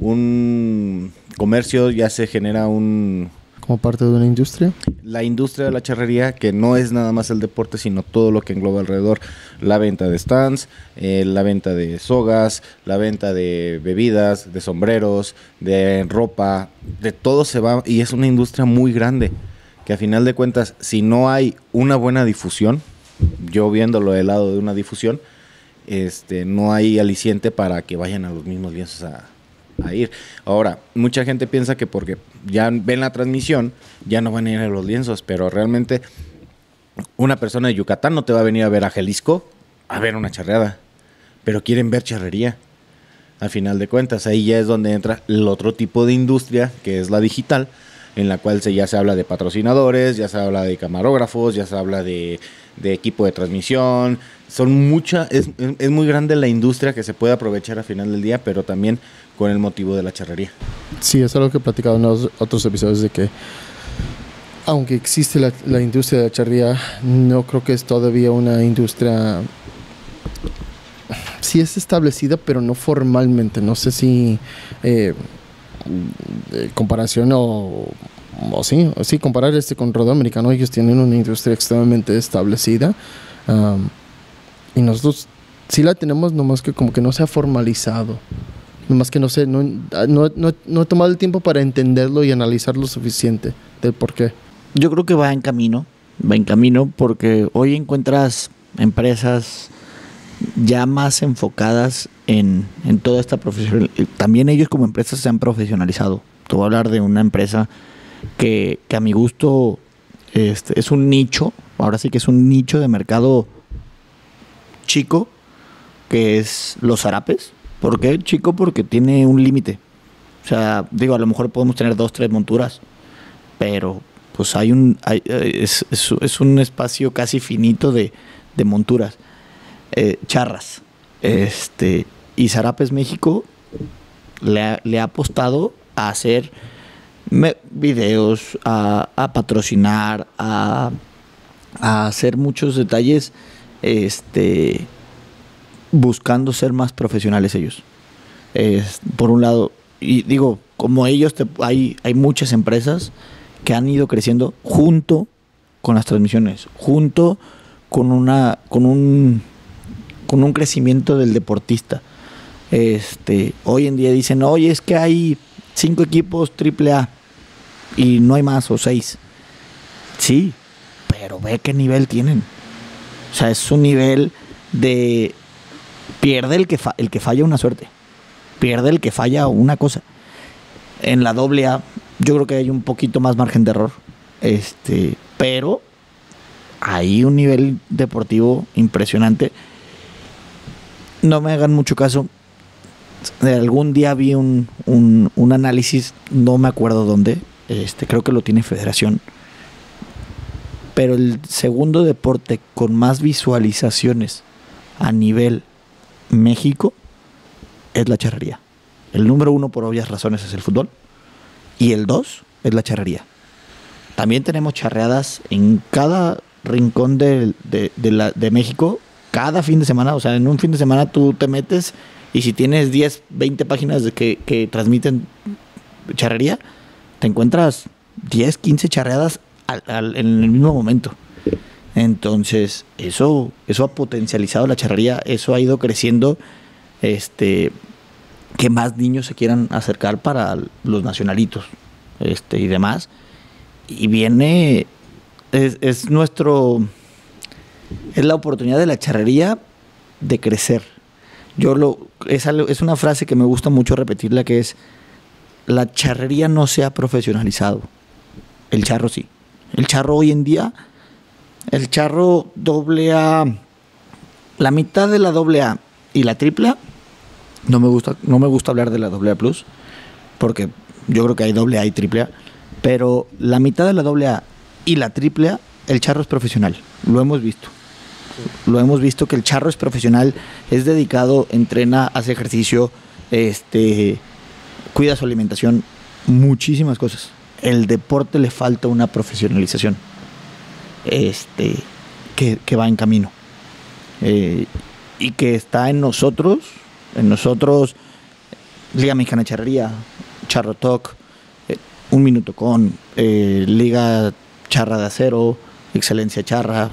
[SPEAKER 3] un comercio, ya se genera un...
[SPEAKER 1] Como parte de una industria.
[SPEAKER 3] La industria de la charrería, que no es nada más el deporte, sino todo lo que engloba alrededor. La venta de stands, eh, la venta de sogas, la venta de bebidas, de sombreros, de ropa, de todo se va. Y es una industria muy grande que a final de cuentas, si no hay una buena difusión, yo viéndolo del lado de una difusión, este, no hay aliciente para que vayan a los mismos lienzos a, ir. Ahora, mucha gente piensa que porque ya ven la transmisión, ya no van a ir a los lienzos, pero realmente una persona de Yucatán no te va a venir a ver a Jalisco a ver una charreada, pero quieren ver charrería. Al final de cuentas, ahí ya es donde entra el otro tipo de industria, que es la digital, en la cual se, ya se habla de patrocinadores, ya se habla de camarógrafos, ya se habla de, equipo de transmisión. Son mucha, es, muy grande la industria que se puede aprovechar a final del día, pero también con el motivo de la charrería. Sí, es algo que he platicado en otros episodios de que aunque existe la, la
[SPEAKER 1] industria de la charrería, no creo que es todavía una industria sí es establecida, pero no formalmente. No sé si eh, eh, comparación o, sí, sí, comparar este con Rodeo Americano, ellos tienen una industria extremadamente establecida y nosotros sí la tenemos, nomás que como que no se ha formalizado, nomás que no sé, ah, no, no, no he tomado
[SPEAKER 2] el tiempo para entenderlo y analizar lo suficiente del por qué. Yo creo que va en camino, va en camino porque hoy encuentras empresas ya más enfocadas en, toda esta profesión. También ellos como empresas se han profesionalizado. Te voy a hablar de una empresa que, a mi gusto este, es un nicho, ahora sí que es un nicho de mercado chico, que es los zarapes. ¿Por qué chico? Porque tiene un límite. O sea, digo, a lo mejor podemos tener dos, tres monturas, pero pues hay un, eh, es, un espacio casi finito de monturas. Eh, charras. Este, y Zarapes México le ha, apostado a hacer videos, a, patrocinar, a, hacer muchos detalles, este, buscando ser más profesionales ellos. por un lado, y digo, como ellos, hay, hay muchas empresas que han ido creciendo junto con las transmisiones, junto con, una, con un con un crecimiento del deportista. Este, hoy en día dicen, oye, es que hay cinco equipos triple A... y no hay más o seis. Sí, pero ve qué nivel tienen. O sea, es un nivel de pierde el que el que falla una suerte, pierde el que falla una cosa. En la doble A yo creo que hay un poquito más margen de error. Este, pero hay un nivel deportivo impresionante no me hagan mucho caso. Algún día vi un, análisis, no me acuerdo dónde, este, creo que lo tiene Federación. Pero el segundo deporte con más visualizaciones a nivel México es la charrería. El número uno, por obvias razones, es el fútbol. Y el dos es la charrería. También tenemos charreadas en cada rincón de, de, de, de México cada fin de semana, o sea, en un fin de semana tú te metes y si tienes 10, 20 páginas que, que transmiten charrería, te encuentras 10, 15 charreadas en el mismo momento. Entonces, eso, eso ha potencializado la charrería, eso ha ido creciendo, este, que más niños se quieran acercar para los nacionalitos este, y demás. Y viene, es nuestro es la oportunidad de la charrería de crecer. Yo lo, es, es una frase que me gusta mucho repetirla, que es, la charrería no se ha profesionalizado. El charro sí. El charro hoy en día, el charro doble A, la mitad de la doble A y la triple A, no me gusta, no me gusta hablar de la doble A plus, porque yo creo que hay doble A y triple A, pero la mitad de la doble A y la triple A, el charro es profesional, lo hemos visto. Lo hemos visto que el charro es profesional, es dedicado, entrena, hace ejercicio, este, cuida su alimentación, muchísimas cosas. El deporte le falta una profesionalización este, que, va en camino eh, y que está en nosotros, en nosotros, Liga Mexicana Charrería, Charro Talk, eh, Un Minuto con, eh, Liga Charra de Acero, Excelencia Charra,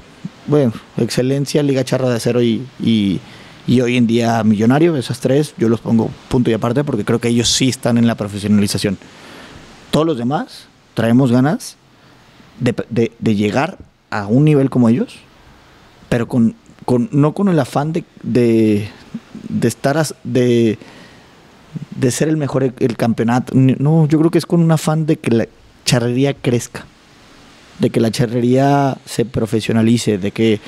[SPEAKER 2] bueno, excelencia, Liga Charra de Acero y, y, hoy en día Millonario, esas tres, yo los pongo punto y aparte porque creo que ellos sí están en la profesionalización. Todos los demás traemos ganas de, llegar a un nivel como ellos, pero con, no con el afán de, de, estar, de, de ser el mejor el, el campeonato. No, yo creo que es con un afán de que la charrería crezca de que la charrería se profesionalice, de que,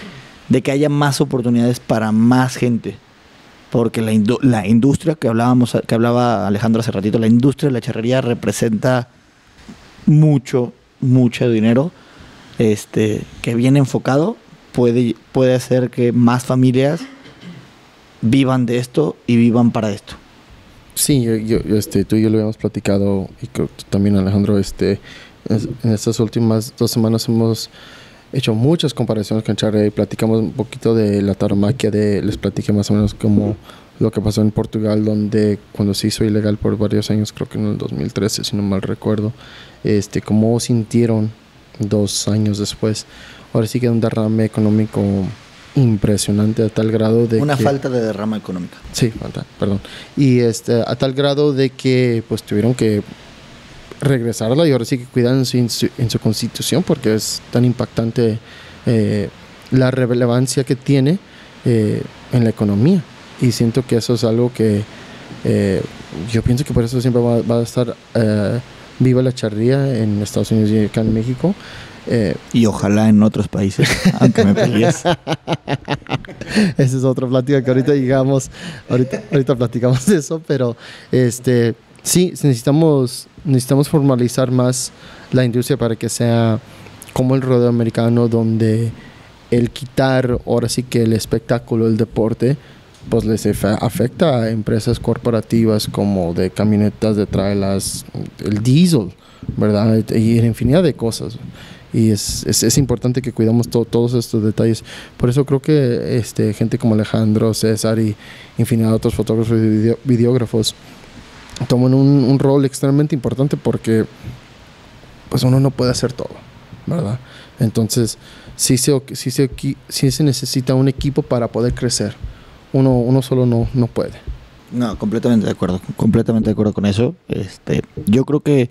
[SPEAKER 2] de que haya más oportunidades para más gente. Porque la, la industria que hablábamos, que hablaba Alejandro hace ratito, la industria de la charrería representa mucho, mucho dinero este, que bien enfocado puede, puede hacer que más familias vivan de esto y vivan para esto. Sí, yo, este, tú y yo lo habíamos platicado
[SPEAKER 1] y también Alejandro, este, en estas últimas dos semanas hemos hecho muchas comparaciones con Charre y platicamos un poquito de la taromaquia, de, les platiqué más o menos como lo que pasó en Portugal, donde cuando se hizo ilegal por varios años, creo que en el 2013, si no mal recuerdo, este, cómo sintieron dos años después. Ahora sí que un derrame económico impresionante a tal grado de una falta
[SPEAKER 2] de derrama económica.
[SPEAKER 1] Sí, falta perdón. Y este a tal grado de que pues tuvieron que regresarla y ahora sí que cuidan en su, constitución porque es tan impactante eh, la relevancia que tiene eh, en la economía. Y siento que eso es algo que eh, yo pienso que por eso siempre va, a estar viva la charría en Estados Unidos y acá en México. y ojalá en otros países, aunque me pelees. Esa es otra plática que ahorita digamos ahorita, ahorita platicamos de eso, pero este, sí, necesitamos necesitamos formalizar más la industria para que sea como el rodeo americano, donde el quitar ahora sí que el espectáculo, el deporte, pues les afecta a empresas corporativas como de camionetas, de trailers, el diesel ¿verdad? Y infinidad de cosas. Y es, es, importante que cuidamos todos estos detalles. Por eso creo que este, gente como Alejandro, César y infinidad de otros fotógrafos y videógrafos toman un, rol extremadamente importante porque pues uno no puede hacer todo, ¿verdad? Entonces, sí se, sí se, se necesita un equipo para poder crecer. Uno, uno solo no, no puede.
[SPEAKER 2] No, completamente de acuerdo, completamente de acuerdo con eso. Este, yo creo que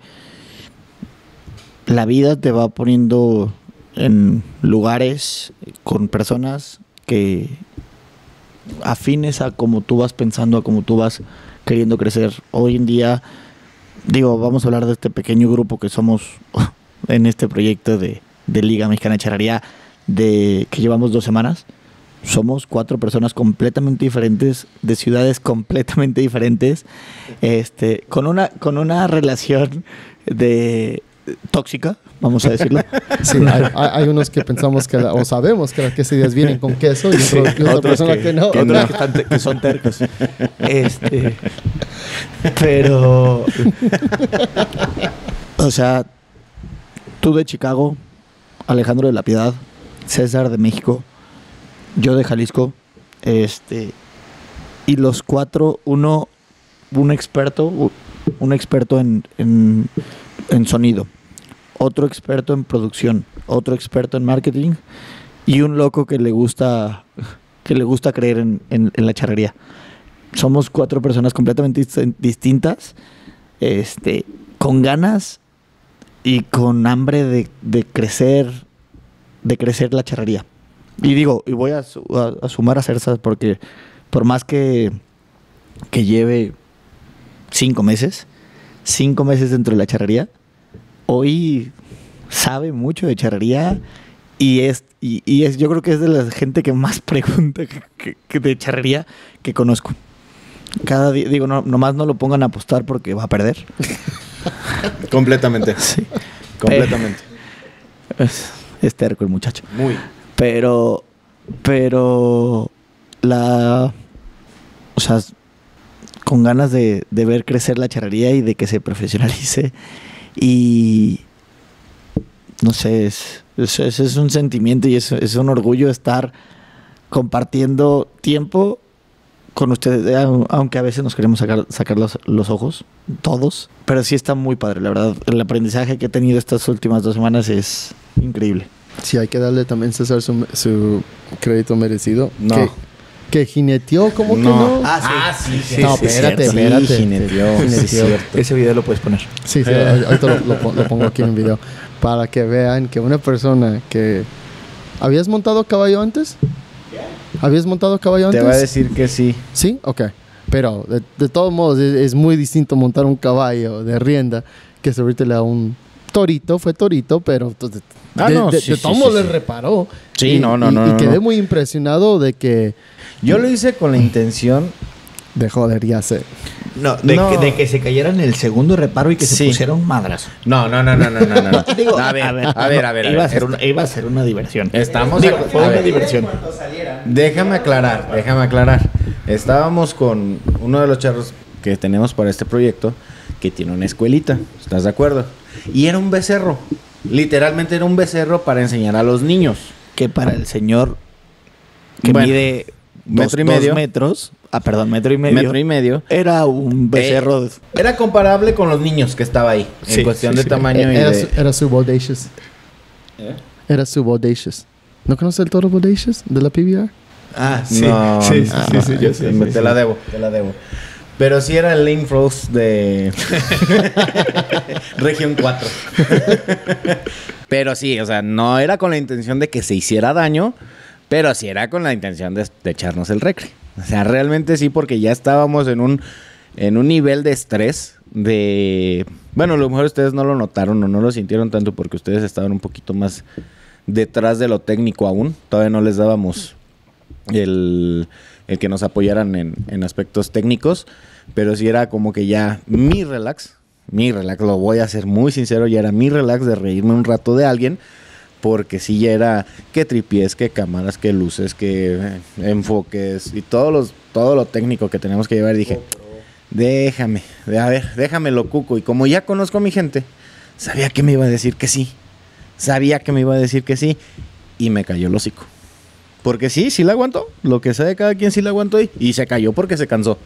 [SPEAKER 2] la vida te va poniendo en lugares con personas que afines a como tú vas pensando, a como tú vas queriendo crecer. Hoy en día, digo, vamos a hablar de este pequeño grupo que somos en este proyecto de, de Liga Mexicana de Charrería, de, que llevamos dos semanas. Somos cuatro personas completamente diferentes, de ciudades completamente diferentes, este, con, una, con una relación de, tóxica, vamos a decirlo. hay, unos que pensamos
[SPEAKER 1] que, o sabemos que las quesadillas vienen con queso y, otros que, no. Que
[SPEAKER 2] otros Que, son tercos. Este, pero... o sea, tú de Chicago, Alejandro de la Piedad, César de México, yo de Jalisco, este, y los cuatro, uno, un experto, un experto en, en sonido otro experto en producción, otro experto en marketing y un loco que le gusta, que le gusta creer en, la charrería. Somos cuatro personas completamente distintas, este, con ganas y con hambre de, crecer, de crecer la charrería. Y digo, y voy a, sumar a Cersa porque por más que, que lleve cinco meses, cinco meses dentro de la charrería, hoy sabe mucho de charrería y es, y, es yo creo que es de la gente que más pregunta que, de charrería que conozco. Cada día, digo, no, nomás no lo pongan a apostar porque va a perder.
[SPEAKER 3] Completamente. Sí. Completamente.
[SPEAKER 2] es, terco el muchacho. Muy. Pero, pero la, o sea, con ganas de, de ver crecer la charrería y de que se profesionalice y no sé, es, es, es un sentimiento y es, es, un orgullo estar compartiendo tiempo con ustedes, eh, aunque a veces nos queremos sacar, sacar los, ojos, todos, pero sí está muy padre, la verdad, el aprendizaje que he tenido estas últimas dos semanas es increíble. Si hay que darle
[SPEAKER 1] también César su, crédito merecido. No que jineteó, ¿cómo que no?
[SPEAKER 2] Ah, ah, sí, sí, sí No, espérate, espérate. Ese video lo puedes poner.
[SPEAKER 1] Sí, sí, eh. ahorita lo, pongo aquí en el video. Para que vean que una persona que. ¿Habías montado caballo antes? ¿Habías montado caballo antes? Te va a decir que sí. ¿Sí? Ok. Pero de, todos modos es, muy distinto montar un caballo de rienda que subirte a un torito, fue torito, pero pues, de, ah, no, sí, le reparó.
[SPEAKER 2] Sí, no, no, no, Y quedé
[SPEAKER 1] muy impresionado de que yo lo hice con la intención de joder, ya sé.
[SPEAKER 2] No, de, Que, de que se cayeran el segundo reparo y que se pusieron madras. No,
[SPEAKER 3] no, no, no, no, no. a ver, a ver, a ver. A ver, iba, a ser una,
[SPEAKER 2] iba a ser una diversión.
[SPEAKER 3] Estamos fue una diversión. Déjame aclarar, déjame aclarar. Estábamos con uno de los charros que tenemos para este proyecto que tiene una escuelita, ¿estás de acuerdo? Y era un becerro. Literalmente era un becerro para enseñar a los niños.
[SPEAKER 2] Que para el señor
[SPEAKER 3] que mide metro y medio. metros.
[SPEAKER 2] Ah, perdón, metro y medio. Metro y
[SPEAKER 3] medio. Era un eh, becerro. era comparable con los niños que estaba ahí. en cuestión de tamaño. y era, de...
[SPEAKER 1] era ¿Eh? Era ¿No conoces el toro bodacious de la PBR?
[SPEAKER 3] Ah, sí. sí, sí, ah, sí, sí, sí, Te la debo, te la debo. Pero sí era el Lane Frost de Región 4. Pero sí, o sea, no era con la intención de que se hiciera daño, pero sí era con la intención de, echarnos el recre. O sea, realmente sí, porque ya estábamos en un, en un nivel de estrés de... Bueno, a lo mejor ustedes no lo notaron o no lo sintieron tanto porque ustedes estaban un poquito más detrás de lo técnico aún. Todavía no les dábamos el, que nos apoyaran en, en, aspectos técnicos, pero sí era como que ya mi relax, mi relax, lo voy a ser muy sincero, ya era mi relax de reírme un rato de alguien porque sí ya era que tripies, qué cámaras, qué luces, qué eh, enfoques y todos los, todo lo técnico que tenemos que llevar. dije, déjame, a ver, déjame lo cuco. Y como ya conozco a mi gente, sabía que me iba a decir que sí. Sabía que me iba a decir que sí. Y me cayó el hocico. Porque sí, sí la aguantó. Lo que sea de cada quien sí la aguantó. Y, y se cayó porque se cansó.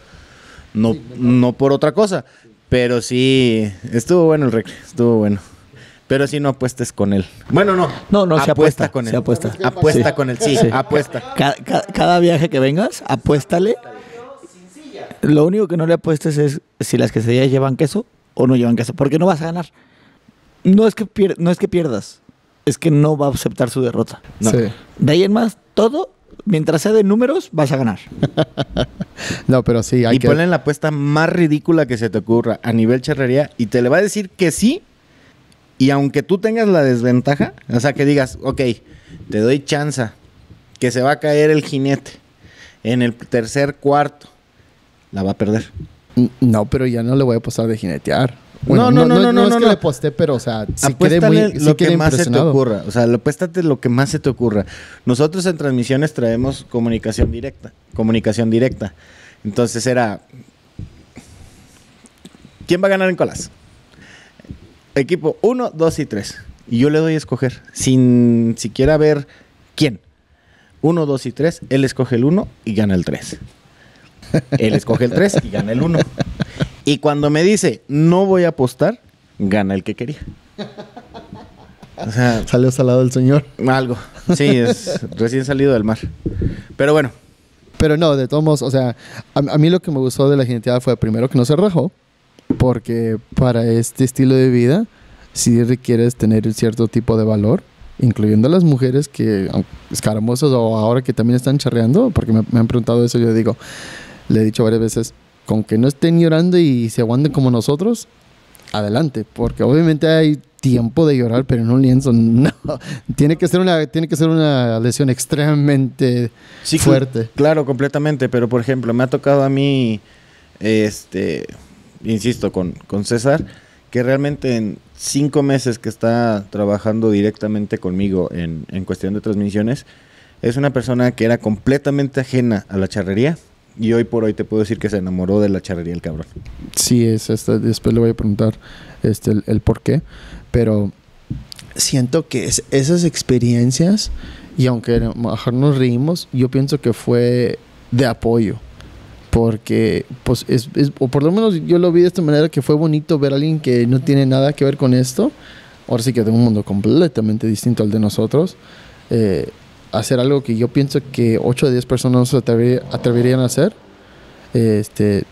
[SPEAKER 3] No, no por otra cosa. Pero sí, estuvo bueno el recreo. Estuvo bueno. Pero si no apuestes con él. Bueno, no. No, no, se apuesta con él. Se apuesta. Apuesta con él, sí, apuesta.
[SPEAKER 2] Cada, viaje que vengas, apuéstale. Lo único que no le apuestes es si las que quesadillas llevan queso o no llevan queso, porque no vas a ganar. No es que, pierdas, es que no va a aceptar su derrota. Sí. De ahí en más, todo mientras sea de números, vas a ganar.
[SPEAKER 3] no, pero sí, y ponen ponle la apuesta más ridícula que se te ocurra a nivel charrería y te le va a decir que sí y aunque tú tengas la desventaja, o sea, que digas, ok, te doy chanza, que se va a caer el jinete en el tercer cuarto,
[SPEAKER 1] la va a perder. No, pero ya no le voy a apostar de jinetear.
[SPEAKER 3] no, no, no, no, no, no, no
[SPEAKER 1] es que le posté, pero o sea, muy, lo que más se te ocurra, o
[SPEAKER 3] sea, apuéstate lo que más se te ocurra. Nosotros en transmisiones traemos comunicación directa, comunicación directa. Entonces era ¿Quién va a ganar en colas? equipo 1, 2 y 3. Y yo le doy a escoger, sin siquiera ver quién. 1, 2 y 3, él escoge el 1 y gana el 3. Él escoge el 3 y gana el 1. Y cuando me dice, no voy a apostar, gana el que quería. O sea, salió salado el señor. Algo. Sí, es recién salido del mar. Pero bueno. Pero no, de todos modos, o sea, a,
[SPEAKER 1] mí lo que me gustó de la identidad fue primero que no se rajó porque para este estilo de vida si requieres tener cierto tipo de valor, incluyendo a las mujeres que escaramuzas o ahora que también están charreando, porque me, han preguntado eso, yo digo, le he dicho varias veces, con que no estén llorando y se aguanten como nosotros, adelante, porque obviamente hay tiempo de llorar, pero en un lienzo no. tiene que ser una tiene que ser una lesión extremadamente fuerte.
[SPEAKER 3] Claro, completamente, pero por ejemplo, me ha tocado a mí este insisto, con, con César, que realmente en cinco meses que está trabajando directamente conmigo en, en cuestión de transmisiones, es una persona que era completamente ajena a la charrería, y hoy por hoy te puedo decir que se enamoró de la charrería el cabrón.
[SPEAKER 1] Sí, es esta, después le voy a preguntar este, el, por qué, pero siento que es, esas experiencias, y aunque mejor nos reímos, yo pienso que fue de apoyo porque, pues, es, o por lo menos yo lo vi de esta manera, que fue bonito ver a alguien que no tiene nada que ver con esto, ahora sí que de un mundo completamente distinto al de nosotros, eh, hacer algo que yo pienso que 8 de 10 personas se atreverían a hacer, este,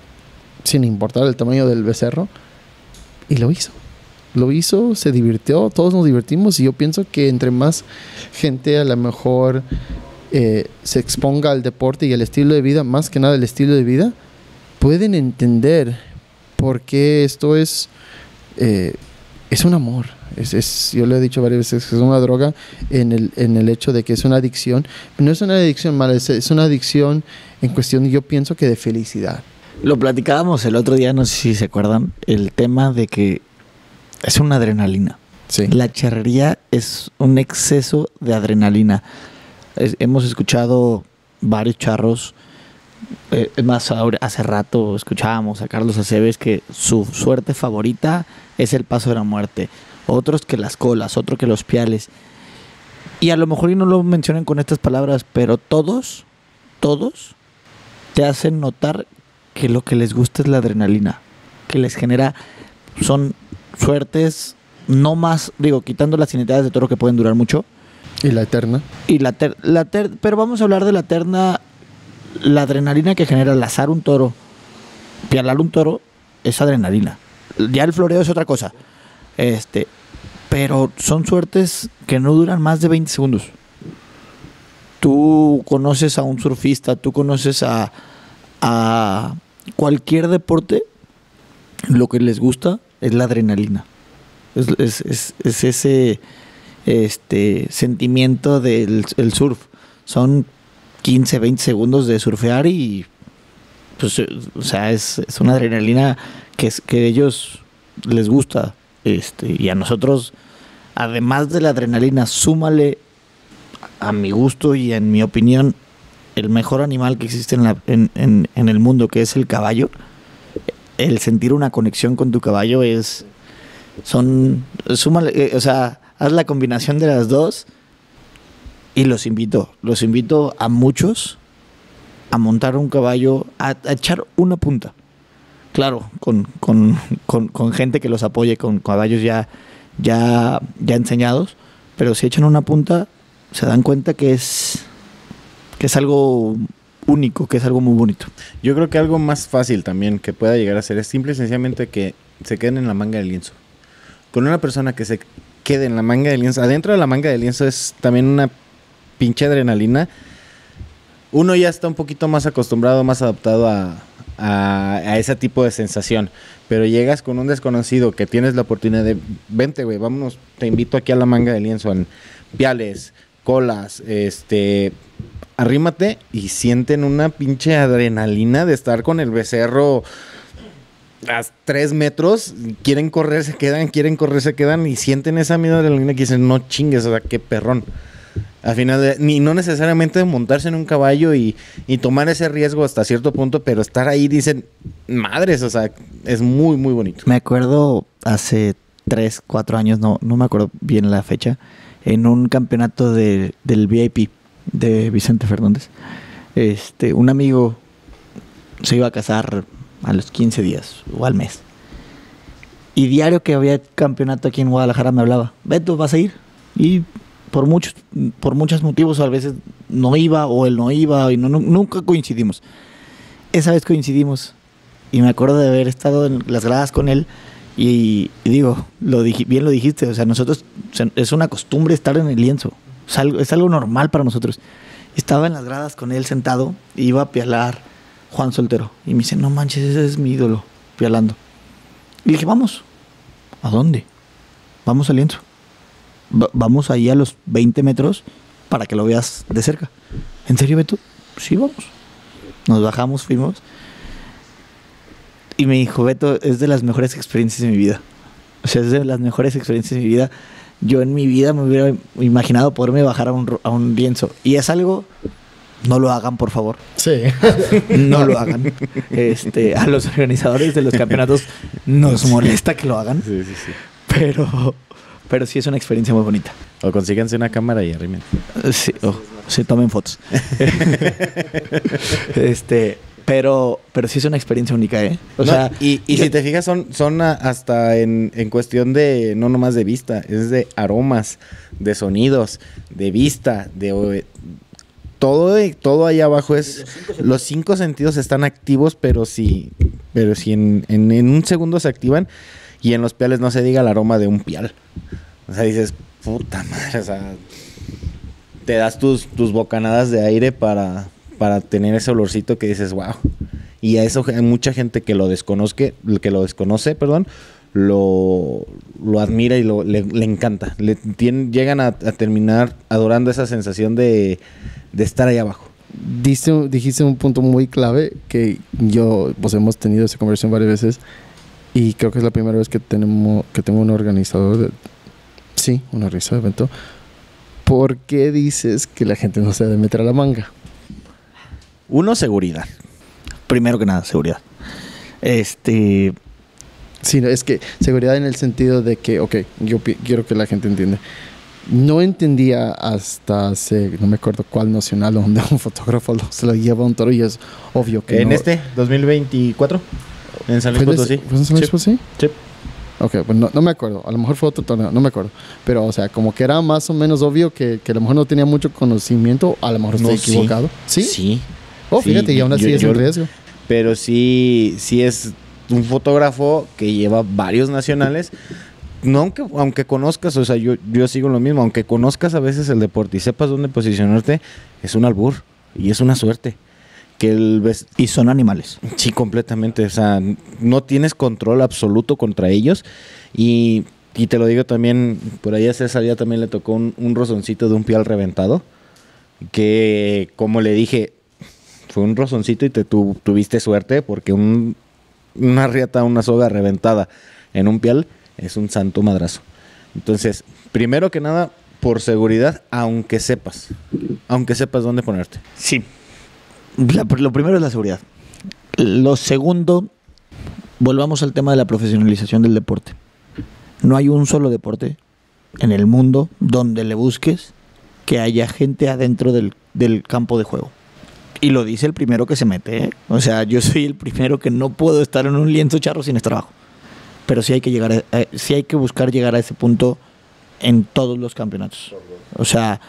[SPEAKER 1] sin importar el tamaño del becerro, y lo hizo. Lo hizo, se divirtió, todos nos divertimos y yo pienso que entre más gente a lo mejor eh, se exponga al deporte y al estilo de vida, más que nada el estilo de vida, pueden entender por qué esto es, eh, es un amor. Es, yo lo he dicho varias veces, es una droga en el, hecho de que es una adicción. No es una adicción mala, es, una adicción en cuestión, yo pienso que de felicidad.
[SPEAKER 2] Lo platicábamos el otro día, no sé si se acuerdan, el tema de que es una adrenalina. La charrería es un exceso de adrenalina hemos escuchado varios charros. Eh, más, hace rato escuchábamos a Carlos Aceves que su suerte favorita es el paso de la muerte. Otros que las colas, otro que los piales. Y a lo mejor no lo mencionen con estas palabras, pero todos, todos te hacen notar que lo que les gusta es la adrenalina, que les genera, son suertes no más, digo, quitando las cinetadas de toro que pueden durar mucho, ¿Y la eterna? Y la, pero vamos a hablar de la eterna la adrenalina que genera el azar un toro, pialar un toro, es adrenalina. Ya el floreo es otra cosa. Este, pero son suertes que no duran más de 20 segundos. Tú conoces a un surfista, tú conoces a, a cualquier deporte, lo que les gusta es la adrenalina. es ese este sentimiento del surf. Son 15, 20 segundos de surfear y pues eh, o sea, es, una adrenalina que, que a ellos les gusta. Este, y a nosotros, además de la adrenalina, súmale a mi gusto y en mi opinión, el mejor animal que existe en, el mundo, que es el caballo. El sentir una conexión con tu caballo es. Son. Súmale, eh, o sea, haz la combinación de las dos y los invito, los invito a muchos a montar un caballo, a, echar una punta. Claro, con, gente que los apoye, con caballos ya, ya, ya enseñados, pero si echan una punta, se dan cuenta que es, que es algo único, que es algo muy bonito. Yo creo que algo
[SPEAKER 3] más fácil también que pueda llegar a ser es simple y sencillamente que se queden en la manga del lienzo. Con una persona que se quede en la manga de lienzo. Adentro de la manga de lienzo es también una pinche adrenalina. Uno ya está un poquito más acostumbrado, más adaptado a, ese tipo de sensación. Pero llegas con un desconocido que tienes la oportunidad de, vente, güey, vámonos, te invito aquí a la manga de lienzo, en piales, colas, este, arrímate y sienten una pinche adrenalina de estar con el becerro a tres metros, quieren correr, se quedan, quieren correr, se quedan y sienten esa miedo de la línea que dicen, no chingues, o sea, qué perrón. Al final, ni no necesariamente montarse en un caballo y, tomar ese riesgo hasta cierto punto, pero estar
[SPEAKER 2] ahí dicen, madres, o sea, es muy, muy bonito. Me acuerdo hace tres, cuatro años, no, no me acuerdo bien la fecha, en un campeonato del VIP de Vicente Fernández. Este, un amigo se iba a casar a los 15 días o al mes. Y diario que había campeonato aquí en Guadalajara me hablaba, Beto, vas a ir. Y por muchos, por muchos motivos a veces no iba o él no iba y no, nunca coincidimos. Esa vez coincidimos y me acuerdo de haber estado en las gradas con él y, digo, lo bien lo dijiste, o sea, nosotros es una costumbre estar en el lienzo, es algo, es algo normal para nosotros. Estaba en las gradas con él sentado, iba a pialar Juan Soltero. Y me dice, no manches, ese es mi ídolo, Pialando. Y dije, vamos. ¿A dónde? Vamos al lienzo. vamos ahí a los 20 metros para que lo veas de cerca. ¿En serio, Beto? Sí, vamos. Nos bajamos, fuimos. Y me dijo, Beto, es de las mejores experiencias de mi vida. O sea, es de las mejores experiencias de mi vida. Yo en mi vida me hubiera imaginado poderme bajar a un, a un lienzo. Y es algo no lo hagan, por favor. Sí. No lo hagan. Este, a los organizadores de los campeonatos nos molesta que lo hagan. Sí, sí, sí. Pero, pero sí es una experiencia muy bonita. O consíganse una cámara y arrimen. Sí, O se tomen fotos. este, pero, pero
[SPEAKER 3] sí es una experiencia única, ¿eh? O sea, y, si te fijas, son, son hasta en, en, cuestión de, no nomás de vista, es de aromas, de sonidos, de vista, de, todo, todo ahí abajo es. Los cinco, sentidos están activos, pero si, pero si en, un segundo se activan y en los piales no se diga el aroma de un pial. O sea, dices, puta madre, o sea, te das tus, tus bocanadas de aire para, para tener ese olorcito que dices, wow. Y a eso hay mucha gente que lo desconoce, que lo desconoce, perdón, lo, lo admira y lo, le, encanta. Le llegan a, terminar adorando esa sensación de, de estar ahí abajo. dijiste un punto muy clave que yo,
[SPEAKER 1] pues hemos tenido esa conversación varias veces y creo que es la primera vez que tenemos que tengo un organizador, de, sí, una risa de evento. ¿Por qué dices que la gente no se debe meter a la manga?
[SPEAKER 2] Uno, seguridad. Primero que nada, seguridad. Este, Sí, es que seguridad en el
[SPEAKER 1] sentido de que, ok, yo quiero que la gente entienda. No entendía hasta no me acuerdo cuál nacional, donde un fotógrafo se lo lleva a un toro y es obvio que. ¿En este?
[SPEAKER 3] ¿2024? ¿En San Luis Potosí? ¿Fue en San Luis Potosí?
[SPEAKER 1] Sí. Ok, pues no, me acuerdo. A lo mejor fue otro torneo, no me acuerdo. Pero, o sea, como que era más o menos obvio que, que a lo mejor no tenía mucho conocimiento, a lo mejor no, estoy equivocado.
[SPEAKER 3] Sí. Sí. Oh, fíjate, y aún así es un riesgo. Pero sí, sí es un fotógrafo que lleva varios nacionales. No, aunque, aunque conozcas, o sea, yo, yo sigo lo mismo, aunque conozcas a veces el deporte y sepas dónde posicionarte, es un albur y es una suerte. Que el y son animales. Sí, completamente. O sea, no tienes control absoluto contra ellos. Y, te lo digo también, por ahí a César ya también le tocó un, rozoncito de un pial reventado. Que, como le dije, fue un rozoncito y te tuviste suerte porque un una riata, una soga reventada en un pial, es un santo madrazo. Entonces, primero que nada, por seguridad, aunque sepas,
[SPEAKER 2] aunque sepas dónde ponerte. Sí. lo primero es la seguridad. Lo segundo, volvamos al tema de la profesionalización del deporte. No hay un solo deporte en el mundo donde le busques que haya gente adentro del campo de juego. Y lo dice el primero que se mete. O sea, yo soy el primero que no puedo estar en un lienzo charro sin trabajo. Pero sí hay que llegar, eh, hay que buscar llegar a ese punto en todos los campeonatos. O sea,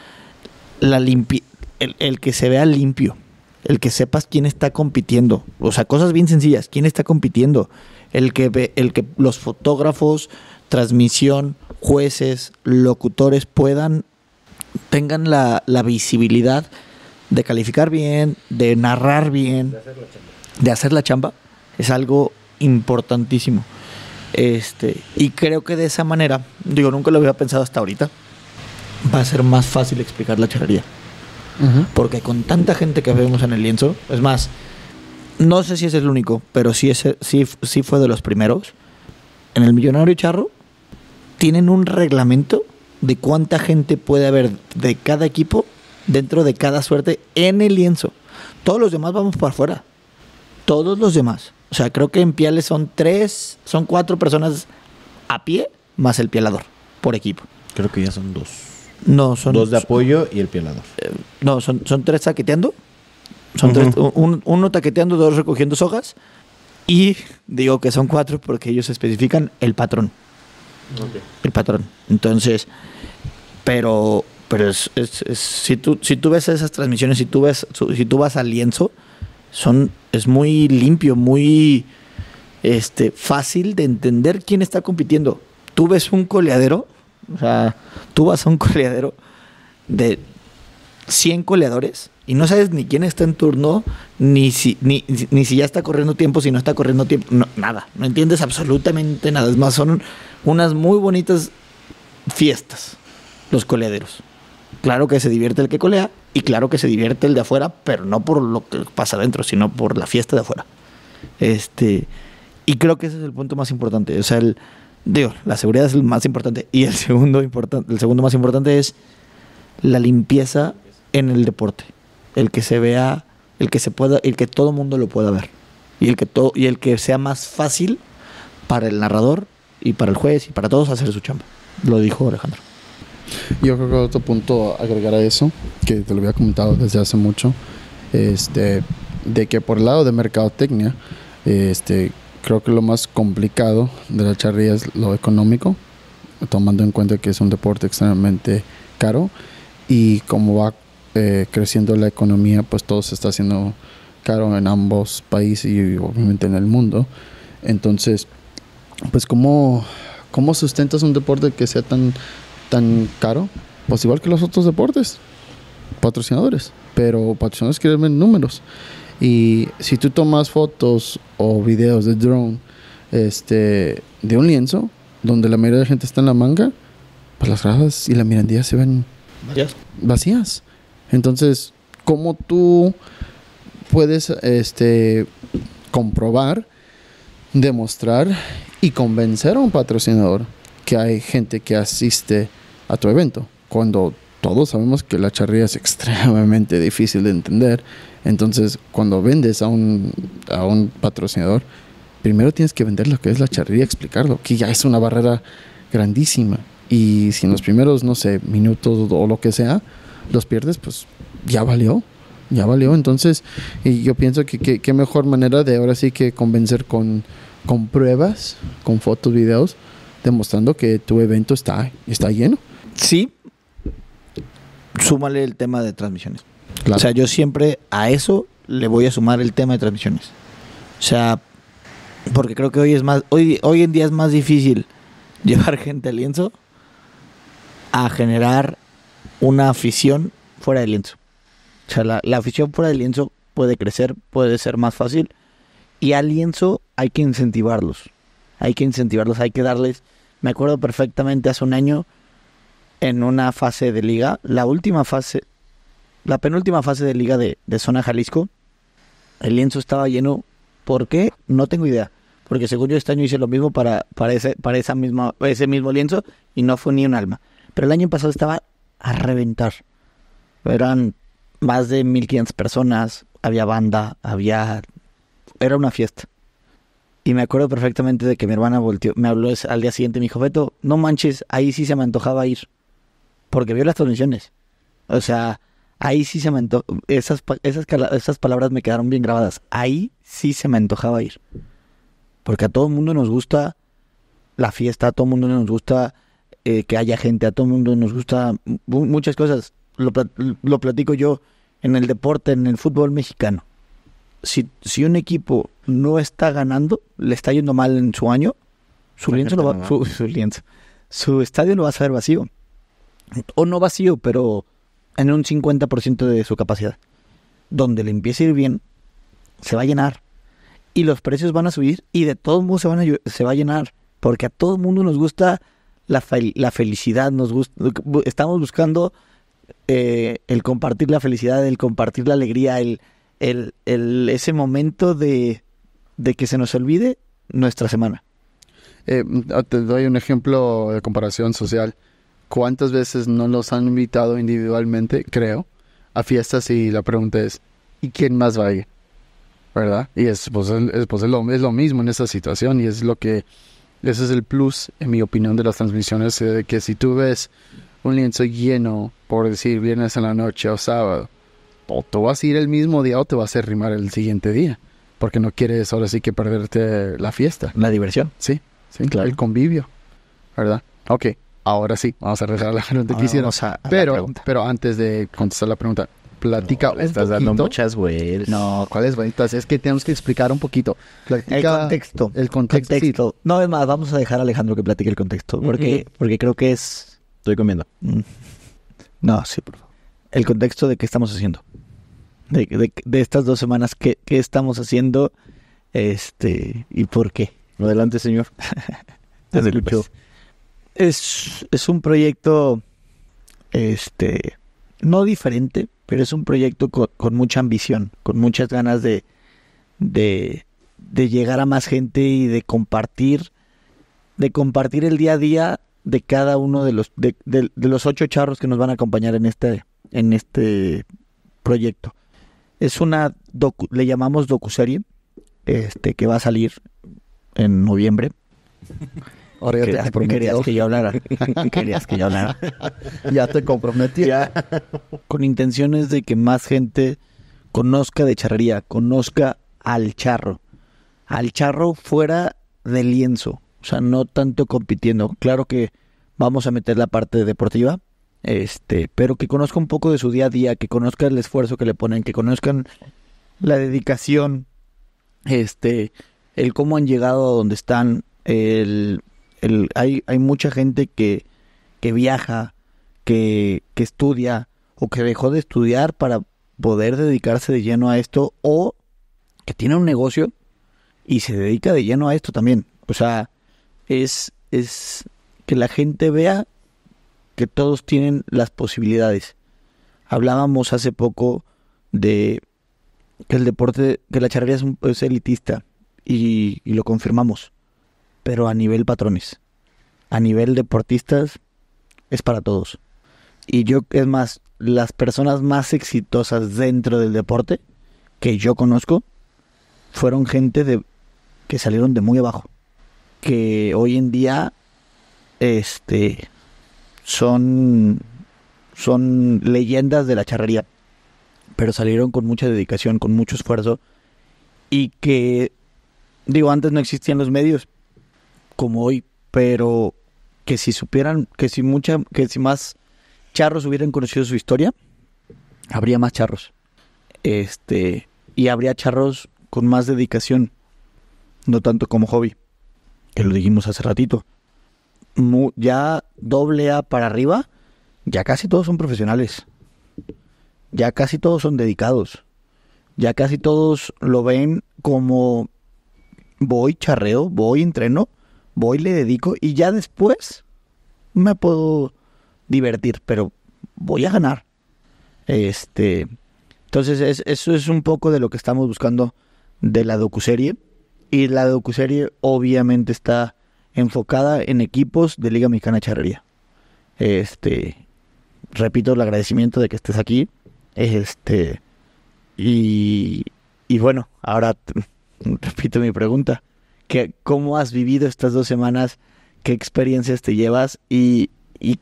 [SPEAKER 2] la el, que se vea limpio, el que sepas quién está compitiendo. O sea, cosas bien sencillas, quién está compitiendo. El que, ve, el que los fotógrafos, transmisión, jueces, locutores puedan, tengan la visibilidad de calificar bien, de narrar bien, de hacer la chamba, es algo importantísimo. Este, y creo que de esa manera, digo, nunca lo había pensado hasta ahorita, va a ser más fácil explicar la charrería. Porque con tanta gente que vemos en el lienzo, es más, no sé si es el único, pero sí, es, sí, sí fue de los primeros. En el Millonario Charro tienen un reglamento de cuánta gente puede haber de cada equipo dentro de cada suerte en el lienzo. Todos los demás vamos para afuera. Todos los demás. O sea, creo que en Piales son tres, son cuatro personas a pie más el pielador por equipo. Creo que ya son dos. No, son dos de apoyo y el pielador. Eh, no, son, son tres taqueteando. Son tres, uno taqueteando, dos recogiendo hojas Y digo que son cuatro porque ellos especifican el patrón. El patrón. Entonces, pero pero es, es, si, tú, si tú ves esas transmisiones, si tú, si tú vas al lienzo, son, es muy limpio, muy este, fácil de entender quién está compitiendo. Tú ves un coleadero, o sea, tú vas a un coleadero de 100 coleadores y no sabes ni quién está en turno, ni si, ni, ni si ya está corriendo tiempo, si no está corriendo tiempo, nada, no entiendes absolutamente nada. Es más, son unas muy bonitas fiestas los coleaderos. Claro que se divierte el que colea y claro que se divierte el de afuera, pero no por lo que pasa adentro, sino por la fiesta de afuera. Este, y creo que ese es el punto más importante. O sea, el, digo, la seguridad es el más importante. Y el segundo, importante, el segundo más importante es la limpieza en el deporte. El que se vea, el que se pueda, el que todo mundo lo pueda ver. Y el que, y el que sea más fácil para el narrador y para el juez y para todos hacer su chamba. Lo dijo Alejandro. Yo creo que otro punto agregar a eso, que te lo
[SPEAKER 1] había comentado desde hace mucho, este, de que por el lado de mercadotecnia, este, creo que lo más complicado de la charrilla es lo económico, tomando en cuenta que es un deporte extremadamente caro y como va eh, creciendo la economía, pues todo se está haciendo caro en ambos países y obviamente en el mundo. Entonces, pues cómo, cómo sustentas un deporte que sea tan tan caro, pues igual que los otros deportes, patrocinadores, pero patrocinadores quieren ver números. Y si tú tomas fotos o videos de drone este, de un lienzo, donde la mayoría de la gente está en la manga, pues las gradas y la mirandía se ven vacías. vacías. Entonces, ¿cómo tú puedes este, comprobar, demostrar y convencer a un patrocinador? que hay gente que asiste a tu evento, cuando todos sabemos que la charrería es extremadamente difícil de entender. Entonces, cuando vendes a un, patrocinador, primero tienes que vender lo que es la charrería, explicarlo, que ya es una barrera grandísima. Y si en los primeros, no sé, minutos o lo que sea, los pierdes, pues ya valió ya valió. Entonces, y yo pienso que qué mejor manera de ahora sí que convencer con, con pruebas, con fotos, videos, demostrando que tu
[SPEAKER 2] evento está, está lleno. Sí, súmale el tema de transmisiones. O sea, yo siempre a eso le voy a sumar el tema de transmisiones. O sea, porque creo que hoy es más, hoy, hoy en día es más difícil llevar gente al lienzo a generar una afición fuera del lienzo. O sea, la, la afición fuera del lienzo puede crecer, puede ser más fácil. Y al lienzo hay que incentivarlos. Hay que incentivarlos, hay que darles me acuerdo perfectamente hace un año en una fase de liga, la última fase, la penúltima fase de liga de, zona Jalisco, el lienzo estaba lleno. ¿Por qué? No tengo idea. Porque según yo este año hice lo mismo para, ese, para esa misma, ese mismo lienzo y no fue ni un alma. Pero el año pasado estaba a reventar. Eran más de 1500 personas, había banda, había... Era una fiesta. Y me acuerdo perfectamente de que mi hermana volteó, me habló al día siguiente y me dijo, Beto, no manches, ahí sí se me antojaba ir. Porque vio las transmisiones. O sea, ahí sí se me antojaba. Esas, esas, esas palabras me quedaron bien grabadas. Ahí sí se me antojaba ir. Porque a todo el mundo nos gusta la fiesta, a todo el mundo nos gusta eh, que haya gente, a todo el mundo nos gusta muchas cosas. lo platico yo en el deporte, en el fútbol mexicano si, si un equipo no está ganando, le está yendo mal en su año, su va, su, su estadio no va a saber vacío. O no vacío, pero en un 50% de su capacidad. Donde le empiece a ir bien, se va a llenar. Y los precios van a subir y de todos modos se, va a llenar. Porque a todo mundo nos gusta la, la felicidad, nos gusta, estamos buscando eh, el compartir la felicidad, el compartir la alegría, el el, ese momento de, de que se nos olvide nuestra semana. Eh, ah, te doy un ejemplo de
[SPEAKER 1] comparación social. ¿Cuántas veces no los han invitado individualmente, creo, a fiestas y la pregunta es, ¿y quién más va a ¿Verdad? Y es, pues, pues es, lo, mismo en esa situación y es lo que, ese es el plus, en mi opinión, de las transmisiones, eh, de que si tú ves un lienzo lleno, por decir, viernes en la noche o sábado, o tú vas a ir el mismo día o te vas a rimar el siguiente día, porque no quieres ahora sí que perderte la fiesta. La diversión. Sí, sí, claro. el convivio, ¿verdad? Ok, ahora sí, vamos a regresar a la pregunta que hicieron. pero, pero antes de contestar la pregunta,
[SPEAKER 2] platica estás dando muchas vueltas. No, ¿cuáles vueltas? Es que tenemos que explicar un poquito. el contexto. El contexto. No, es más, vamos a dejar a Alejandro que platique el contexto, porque, porque creo que es... Estoy comiendo. Mm. No, sí, por favor. El contexto de qué estamos haciendo de, de, estas dos semanas, ¿qué, estamos haciendo este y por qué. Adelante, señor. Pues. Es, un proyecto, este, no diferente, pero es un proyecto con, mucha ambición, con muchas ganas de, de, llegar a más gente y de compartir, de compartir el día a día de cada uno de los, los ocho charros que nos van a acompañar en este, en este proyecto. Es una, docu le llamamos docuserie, este, que va a salir en noviembre. Ahora ya te Querías que yo hablara. querías que yo hablara. ya te comprometí. Con intenciones de que más gente conozca de charrería, conozca al charro. Al charro fuera del lienzo. O sea, no tanto compitiendo. Claro que vamos a meter la parte deportiva, este, pero que conozca un poco de su día a día, que conozca el esfuerzo que le ponen, que conozcan la dedicación, este, el cómo han llegado a donde están, el, hay, hay mucha gente que, que viaja, que, que estudia o que dejó de estudiar para poder dedicarse de lleno a esto o que tiene un negocio y se dedica de lleno a esto también. O sea, es, es que la gente vea que todos tienen las posibilidades. Hablábamos hace poco de que el deporte, que la charrería es, un, es elitista y, y, lo confirmamos, pero a nivel patrones, a nivel deportistas, es para todos. Y yo, es más, las personas más exitosas dentro del deporte que yo conozco fueron gente de, que salieron de muy abajo, que hoy en día este, son, son leyendas de la charrería, pero salieron con mucha dedicación, con mucho esfuerzo, y que, digo, antes no existían los medios como hoy, pero que si supieran, que si mucha, que si más charros hubieran conocido su historia, habría más charros. Este, y habría charros con más dedicación, no tanto como hobby, que lo dijimos hace ratito ya doble A para arriba, ya casi todos son profesionales. Ya casi todos son dedicados. Ya casi todos lo ven como voy charreo, voy entreno, voy le dedico y ya después me puedo divertir, pero voy a ganar. Este, entonces es, eso es un poco de lo que estamos buscando de la docuserie y la docuserie obviamente está enfocada en equipos de Liga Mexicana de Charrería. Este, repito el agradecimiento de que estés aquí. Este, y, bueno, ahora repito mi pregunta. ¿Cómo has vivido estas dos semanas? ¿Qué experiencias te llevas? ¿Y,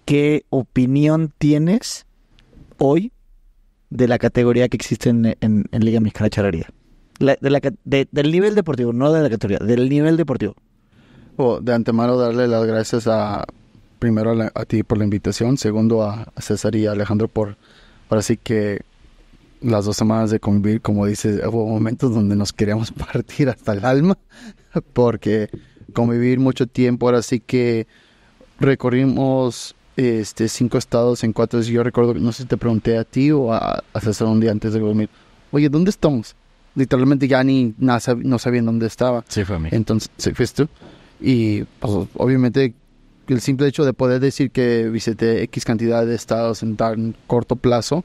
[SPEAKER 2] qué opinión tienes hoy de la categoría que existe en, Liga Mexicana de Charrería? del nivel deportivo, no de
[SPEAKER 1] la categoría, del nivel deportivo de antemano darle las gracias a primero a, ti por la invitación, segundo a, César y a Alejandro por ahora sí que las dos semanas de convivir, como dices, hubo momentos donde nos queríamos partir hasta el alma, porque convivir mucho tiempo, ahora sí que recorrimos este cinco estados en cuatro. Yo recuerdo, no sé si te pregunté a ti o a, a César un día antes de dormir, oye, ¿dónde estamos? Literalmente ya ni no sabían dónde estaba. Sí, fue a mí. Entonces, ¿sí, ¿fuiste tú? Y pues, obviamente el simple hecho de poder decir que visité X cantidad de estados en tan corto plazo,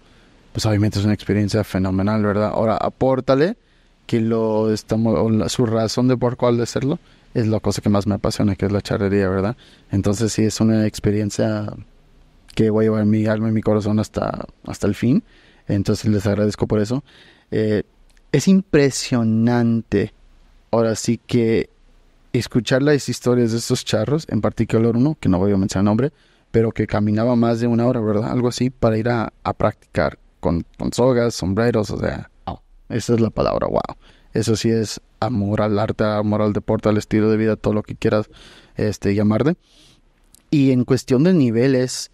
[SPEAKER 1] pues obviamente es una experiencia fenomenal, ¿verdad? Ahora, apórtale que lo estamos, su razón de por cuál de hacerlo es la cosa que más me apasiona, que es la charrería, ¿verdad? Entonces sí, es una experiencia que voy a llevar mi alma y mi corazón hasta, hasta el fin. Entonces les agradezco por eso. Eh, es impresionante, ahora sí que escuchar las historias de estos charros, en particular uno, que no voy a mencionar nombre, pero que caminaba más de una hora, ¿verdad? Algo así, para ir a, practicar con, sogas, sombreros, o sea, oh, esa es la palabra, wow. Eso sí es amor al arte, amor al deporte, al estilo de vida, todo lo que quieras este, llamarte. Y en cuestión de niveles,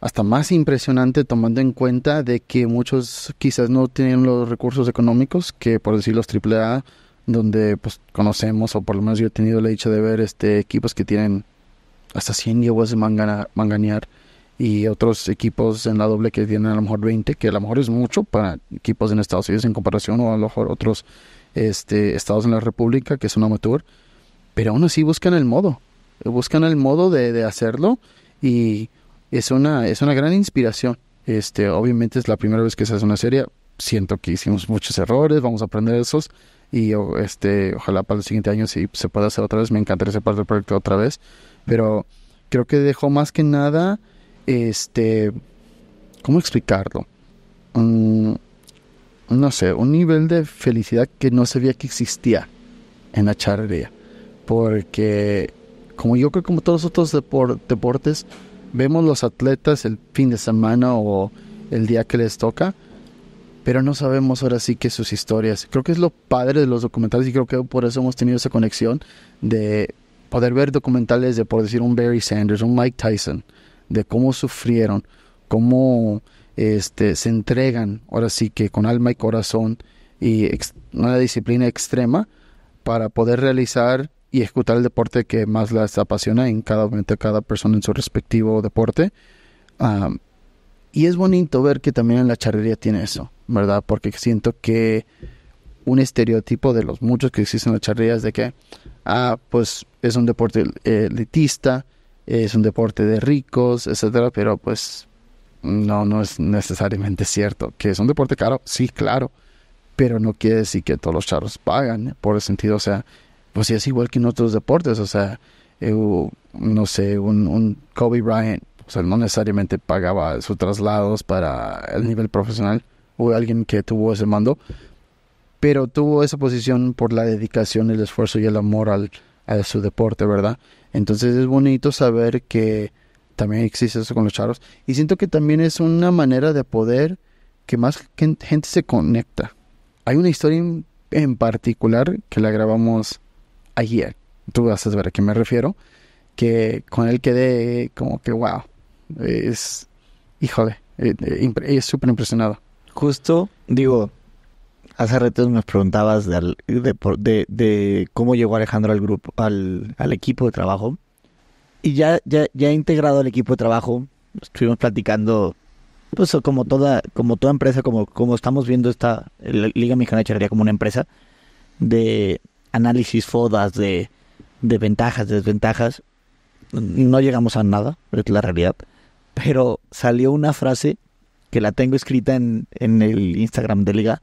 [SPEAKER 1] hasta más impresionante tomando en cuenta de que muchos quizás no tienen los recursos económicos que por decir los AAA donde pues conocemos, o por lo menos yo he tenido la dicha de ver este equipos que tienen hasta 100 yeguas de manganear y otros equipos en la doble que tienen a lo mejor 20, que a lo mejor es mucho para equipos en Estados Unidos en comparación o a lo mejor otros este, estados en la República que es un amateur, pero aún así buscan el modo, buscan el modo de, de hacerlo y es una, es una gran inspiración. Este, obviamente es la primera vez que se hace una serie, siento que hicimos muchos errores, vamos a aprender esos, y este, ojalá para el siguiente año si se pueda hacer otra vez, me encantaría hacer parte del proyecto otra vez, pero creo que dejó más que nada, este, ¿cómo explicarlo? Mm, no sé, un nivel de felicidad que no sabía que existía en la charrería, porque como yo creo como todos otros deportes, vemos los atletas el fin de semana o el día que les toca, pero no sabemos ahora sí que sus historias. Creo que es lo padre de los documentales y creo que por eso hemos tenido esa conexión de poder ver documentales de, por decir, un Barry Sanders, un Mike Tyson, de cómo sufrieron, cómo este, se entregan ahora sí que con alma y corazón y una disciplina extrema para poder realizar y ejecutar el deporte que más las apasiona en cada momento, cada persona en su respectivo deporte. Ah, y es bonito ver que también en la charrería tiene eso. ¿verdad? Porque siento que un estereotipo de los muchos que existen en las es de que, ah, pues es un deporte eh, elitista, es un deporte de ricos, etcétera, pero pues no, no es necesariamente cierto. Que es un deporte caro, sí, claro, pero no quiere decir que todos los charros pagan, por el sentido, o sea, pues sí es igual que en otros deportes, o sea, eh, no sé, un, un Kobe Bryant, o pues, sea, no necesariamente pagaba sus traslados para el nivel profesional, o alguien que tuvo ese mando, pero tuvo esa posición por la dedicación, el esfuerzo y el amor al, a su deporte, ¿verdad? Entonces es bonito saber que también existe eso con los charros y siento que también es una manera de poder que más gente se conecta. Hay una historia en particular que la grabamos ayer, tú vas a saber a qué me refiero, que con él quedé como que wow,
[SPEAKER 2] es, híjole, eh, eh, es súper impresionado. Justo, digo, hace retos me preguntabas de, de, cómo llegó Alejandro al grupo, al, equipo de trabajo. Y ya, ya, ya integrado al equipo de trabajo, estuvimos platicando, pues como toda, como toda empresa, como, estamos viendo esta Liga Mexicana de como una empresa, de análisis, fodas, de, de ventajas, desventajas. No llegamos a nada, es la realidad. Pero salió una frase que la tengo escrita en, el Instagram de Liga,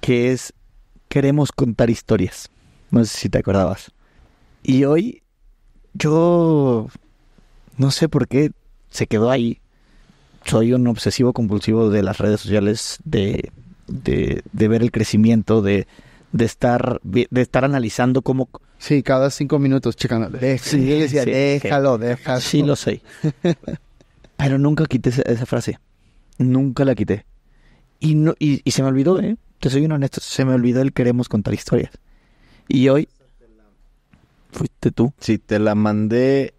[SPEAKER 2] que es Queremos contar historias. No sé si te acordabas. Y hoy yo no sé por qué se quedó ahí. Soy un obsesivo compulsivo de las redes sociales, de, ver el crecimiento, de, estar, de estar analizando cómo... Sí, cada cinco minutos checando. Sí, sí, déjalo, déjalo. Sí, lo sé. Pero nunca quité esa frase nunca la quité. Y, no, y, se me olvidó, ¿eh? Te soy un honesto, se me olvidó el queremos contar historias. Y hoy...
[SPEAKER 3] Fuiste tú. Sí, te la mandé,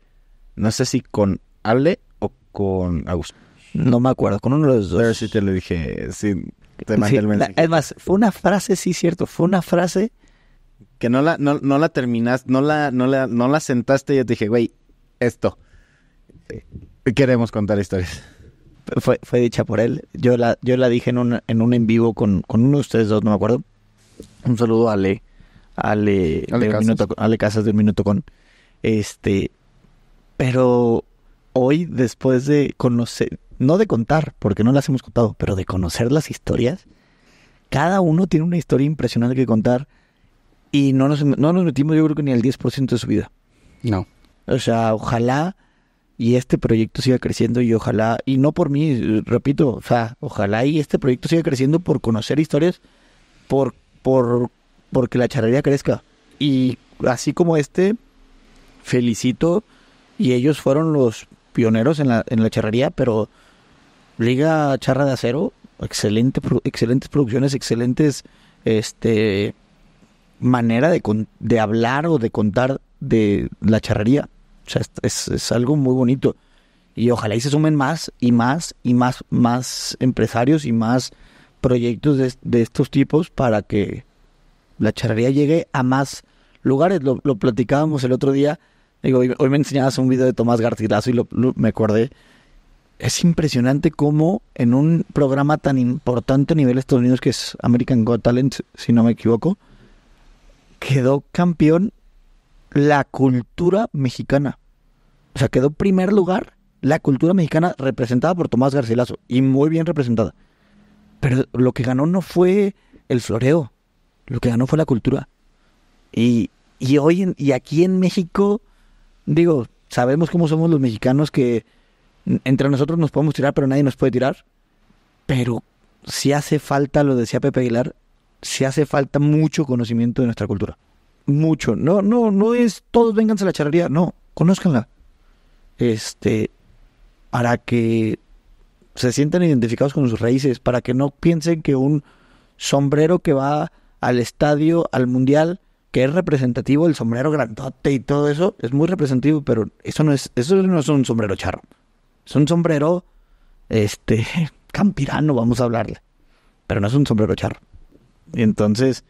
[SPEAKER 3] no sé si con Ale
[SPEAKER 2] o con Augusto. No me acuerdo, con uno de los dos. Pero si te lo dije, sí, te mandé el mensaje. Es fue una frase, sí, cierto, fue una frase... Que no la, no, la
[SPEAKER 3] terminaste, no la, no, la, no la sentaste y yo te dije, güey, esto.
[SPEAKER 2] Queremos contar historias fue, fue dicha por él. Yo la, yo la dije en un en, un en vivo con, con uno de ustedes dos, no me acuerdo. Un saludo a Ale, Ale, Ale, Casas. Minuto, Ale Casas del Minuto Con. Este, pero hoy, después de conocer, no de contar, porque no las hemos contado, pero de conocer las historias, cada uno tiene una historia impresionante que contar y no nos, no nos metimos yo creo que ni al 10% de su vida. No. O sea, ojalá y este proyecto siga creciendo y ojalá, y no por mí, eh, repito, o sea, ojalá y este proyecto siga creciendo por conocer historias, por, por, porque la charrería crezca. Y así como este, felicito y ellos fueron los pioneros en la, en charrería, pero Liga Charra de Acero, excelente, excelentes producciones, excelentes, este manera de, de hablar o de contar de la charrería o sea, es, algo muy bonito. Y ojalá y se sumen más y más y más, más empresarios y más proyectos de, estos tipos para que la charrería llegue a más lugares. Lo, platicábamos el otro día. Digo, hoy, me enseñabas un video de Tomás García y me acordé. Es impresionante cómo en un programa tan importante a nivel de Estados Unidos que es American Got Talent, si no me equivoco, quedó campeón la cultura mexicana. O sea, quedó primer lugar la cultura mexicana representada por Tomás Garcilaso y muy bien representada. Pero lo que ganó no fue el floreo, lo que ganó fue la cultura. Y, hoy en, y aquí en México, digo, sabemos cómo somos los mexicanos que entre nosotros nos podemos tirar, pero nadie nos puede tirar. Pero si hace falta, lo decía Pepe Aguilar, si hace falta mucho conocimiento de nuestra cultura mucho. No, no, no es todos vénganse a la charrería, no, conózcanla. Este, para que se sientan identificados con sus raíces, para que no piensen que un sombrero que va al estadio, al mundial, que es representativo, el sombrero grandote y todo eso, es muy representativo, pero eso no es, eso no es un sombrero charro. Es un sombrero, este, campirano, vamos a hablarle. Pero no es un sombrero charro. Y entonces,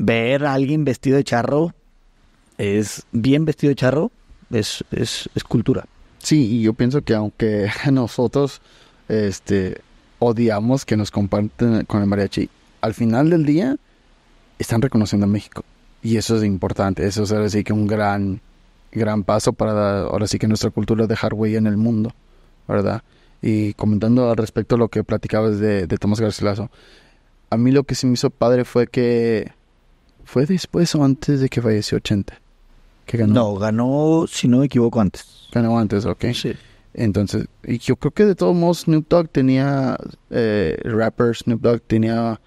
[SPEAKER 2] ver a alguien vestido de charro es bien vestido de charro, es, es, cultura. Sí, y yo pienso
[SPEAKER 1] que aunque nosotros este, odiamos que nos comparten con el mariachi, al final del día están reconociendo a México. Y eso es importante, eso es ahora sí que un gran, gran paso para ahora sí que nuestra cultura dejar huella en el mundo, ¿verdad? Y comentando al respecto lo que platicabas de, de Tomás Garcilaso, a mí lo que se me hizo padre fue que ¿Fue después o antes de que falleció 80? Que ganó. No, ganó, si no me equivoco, antes. Ganó antes, ok. Sí. Entonces, y yo creo que de todos modos Snoop Dogg tenía, eh, rapper Snoop Dogg tenía,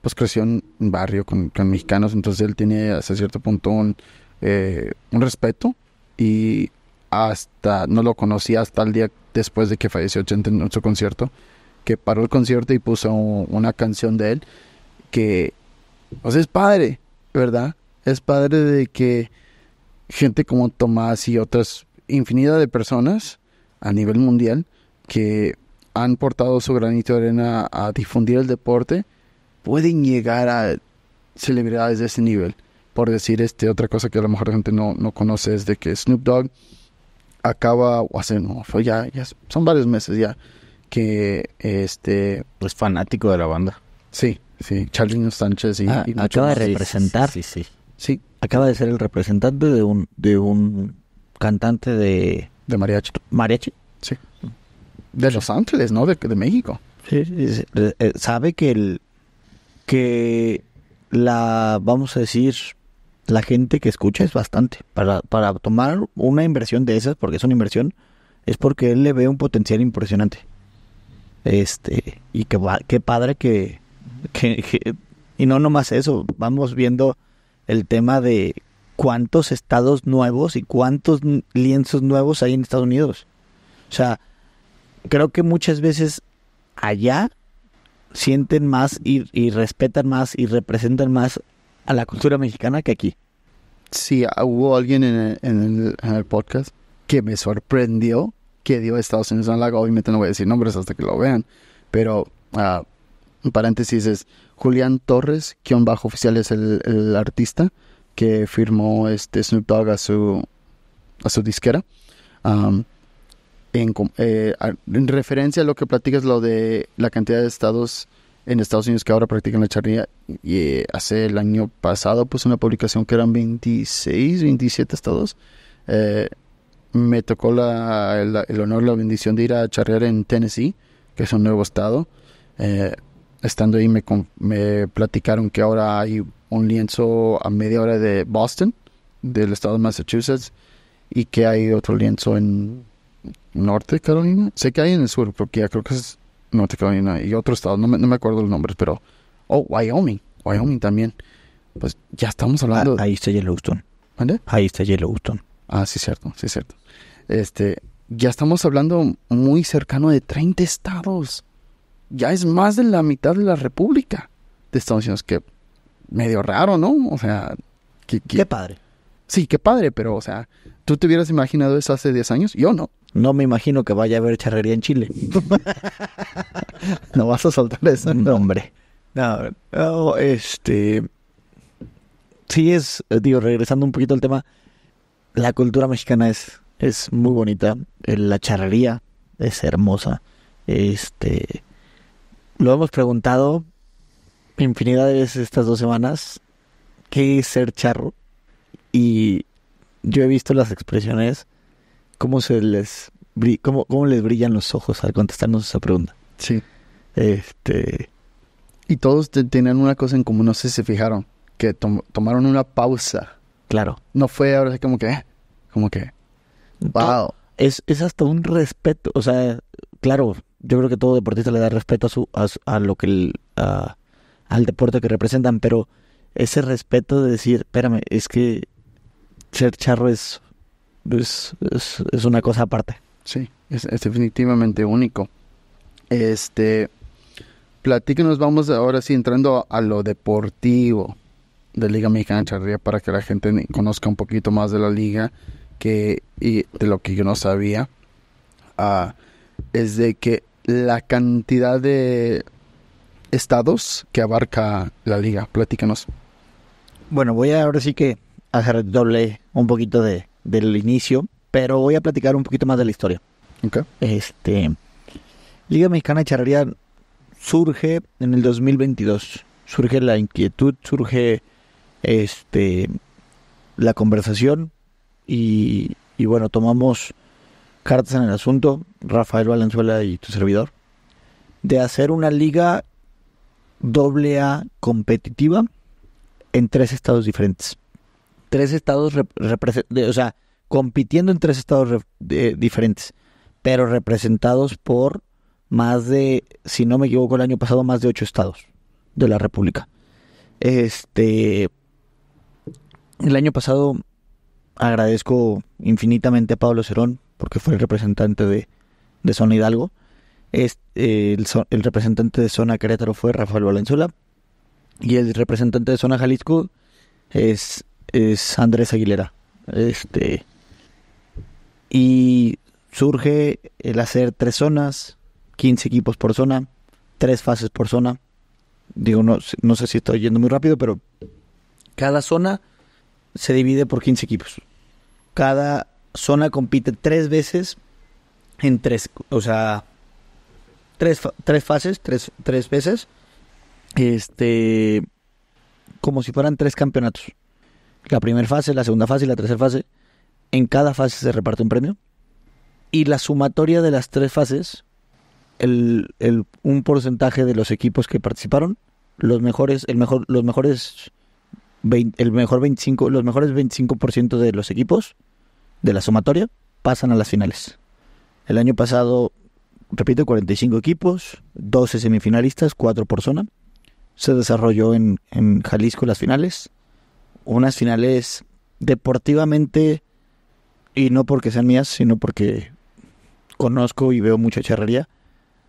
[SPEAKER 1] pues creció en un barrio con, mexicanos, entonces él tenía hasta cierto punto un, eh, un respeto y hasta, no lo conocía hasta el día después de que falleció 80 en otro concierto, que paró el concierto y puso una canción de él que, o sea, es padre, ¿verdad? Es padre de que gente como Tomás y otras infinidad de personas a nivel mundial que han portado su granito de arena a difundir el deporte pueden llegar a celebridades de ese nivel. Por decir este otra cosa que a lo mejor la gente no, no conoce es de que Snoop Dogg acaba o hace no, fue ya, ya son varios meses ya que este Pues fanático de la banda.
[SPEAKER 2] Sí, Sí, Charles Sánchez y, ah, acaba de representar. Sí, sí, Acaba de ser el representante de un de un cantante de de mariachi. Mariachi. Sí. De Los Ángeles, ¿no? De, México. Sí, eh, eh, sabe que el que la vamos a decir la gente que escucha es bastante para tomar una inversión de esas porque es una inversión es porque él le ve un potencial impresionante. Este y que qué padre que y no nomás eso, vamos viendo el tema de cuántos estados nuevos y cuántos lienzos nuevos hay en Estados Unidos. O sea, creo que muchas veces allá sienten más y, respetan más y representan más a la cultura mexicana que aquí. Sí, ah, hubo alguien en el, podcast que me sorprendió que dio
[SPEAKER 1] Estados Unidos en la Obviamente no voy a decir nombres hasta que lo vean, pero ah, un paréntesis es Julián Torres, quien bajo oficial es el, el, artista que firmó este Snoop Dogg a su, a su disquera. en, eh, en, referencia a lo que platicas, lo de la cantidad de estados en Estados Unidos que ahora practican la charría, y eh, hace el año pasado pues una publicación que eran 26, 27 estados. Eh, me tocó el honor, la bendición de ir a charrear en Tennessee, que es un nuevo estado estando ahí me, me platicaron que ahora hay un lienzo a media hora de Boston, del estado de Massachusetts, y que hay otro lienzo en Norte Carolina. Sé que hay en el sur, porque ya creo que es Norte Carolina y otro estado, no me, acuerdo los nombres, pero. Oh, Wyoming, Wyoming también. Pues ya estamos ah, hablando. ahí está Yellowstone. ¿Dónde? Ahí está Yellowstone. Ah, sí, cierto, sí, cierto. Este, ya estamos hablando muy cercano de 30 estados ya es más de la mitad de la República de Estados Unidos, que medio raro, ¿no? O sea, qué padre. Sí, qué padre, pero, o sea, ¿tú te hubieras imaginado eso hace 10 años? Yo no. No me imagino que vaya
[SPEAKER 2] a haber charrería en Chile. no vas a soltar eso, no, hombre. No, oh, este. Sí, es, eh, digo, regresando un poquito al tema, la cultura mexicana es, es muy bonita. Eh, la charrería es hermosa. Este lo hemos preguntado infinidad de veces estas dos semanas, ¿qué es ser charro? Y yo he visto las expresiones, cómo se les, cómo, cómo les brillan los ojos al contestarnos esa pregunta. Sí. Este... Y
[SPEAKER 1] todos tenían una cosa en común, no sé si se fijaron, que tomaron una pausa.
[SPEAKER 2] Claro. No fue ahora como que, eh, como que, wow. es, es hasta un respeto, o sea, claro, yo creo que todo deportista le da respeto a su a, lo que al deporte que representan, pero ese respeto de decir, espérame, es que ser charro es, es, una cosa aparte. Sí, es,
[SPEAKER 1] definitivamente único. Este, platíquenos, vamos ahora sí entrando a, lo deportivo de Liga Mexicana de Charrería para que la gente conozca un poquito más de la liga que y de lo que yo no sabía. Ah, es de que la cantidad de estados
[SPEAKER 2] que abarca la liga. Platícanos. Bueno, voy a ahora sí que hacer doble un poquito del inicio, pero voy a platicar un poquito más de la historia. Este, Liga Mexicana de Charrería surge en el 2022. Surge la inquietud, surge este, la conversación y, y bueno, tomamos cartas en el asunto. Rafael Valenzuela y tu servidor, de hacer una liga doble A competitiva en tres estados diferentes. Tres estados, o sea, compitiendo en tres estados diferentes, pero representados por más de, si no me equivoco, el año pasado más de ocho estados de la República. Este, el año pasado agradezco infinitamente a Pablo Cerón porque fue el representante de, de zona Hidalgo. Es, eh, el, representante de zona Querétaro fue Rafael Valenzuela. Y el representante de zona Jalisco es, es Andrés Aguilera. Este, y surge el hacer tres zonas, 15 equipos por zona, tres fases por zona. Digo, no, no sé si estoy yendo muy rápido, pero cada zona se divide por 15 equipos. Cada zona compite tres veces en tres, o sea, tres, tres fases, tres, tres veces, este, como si fueran tres campeonatos. La primera fase, la segunda fase y la tercera fase. En cada fase se reparte un premio. Y la sumatoria de las tres fases, el, el, un porcentaje de los equipos que participaron, los mejores, el mejor, los mejores el mejor 25, los mejores 25% de los equipos de la sumatoria pasan a las finales. El año pasado, repito, 45 equipos, 12 semifinalistas, 4 por zona. Se desarrolló en, en Jalisco las finales. Unas finales deportivamente, y no porque sean mías, sino porque conozco y veo mucha charrería,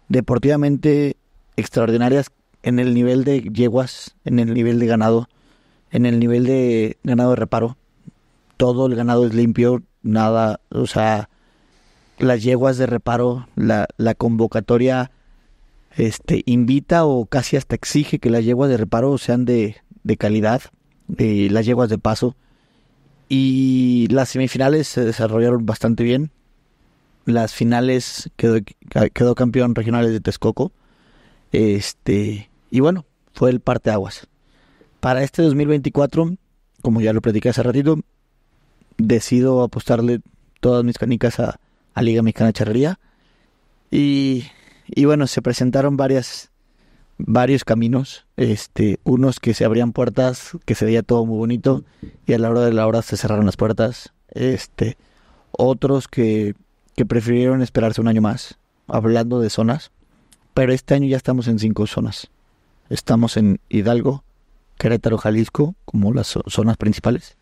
[SPEAKER 2] deportivamente extraordinarias en el nivel de yeguas, en el nivel de ganado, en el nivel de ganado de reparo. Todo el ganado es limpio, nada, o sea, las yeguas de reparo, la, convocatoria este, invita o casi hasta exige que las yeguas de reparo sean de, calidad, las yeguas de paso. Y las semifinales se desarrollaron bastante bien. Las finales quedó, quedó campeón regionales de Texcoco. Este, y bueno, fue el parteaguas. Para este 2024, como ya lo platicé hace ratito, decido apostarle todas mis canicas a, a Liga Mexicana de Charrería. Y, bueno, se presentaron varias, varios caminos, este, unos que se abrían puertas, que se veía todo muy bonito, y a la hora de la hora se cerraron las puertas, este, otros que, que prefirieron esperarse un año más, hablando de zonas, pero este año ya estamos en cinco zonas. Estamos en Hidalgo, Querétaro, Jalisco, como las zonas principales,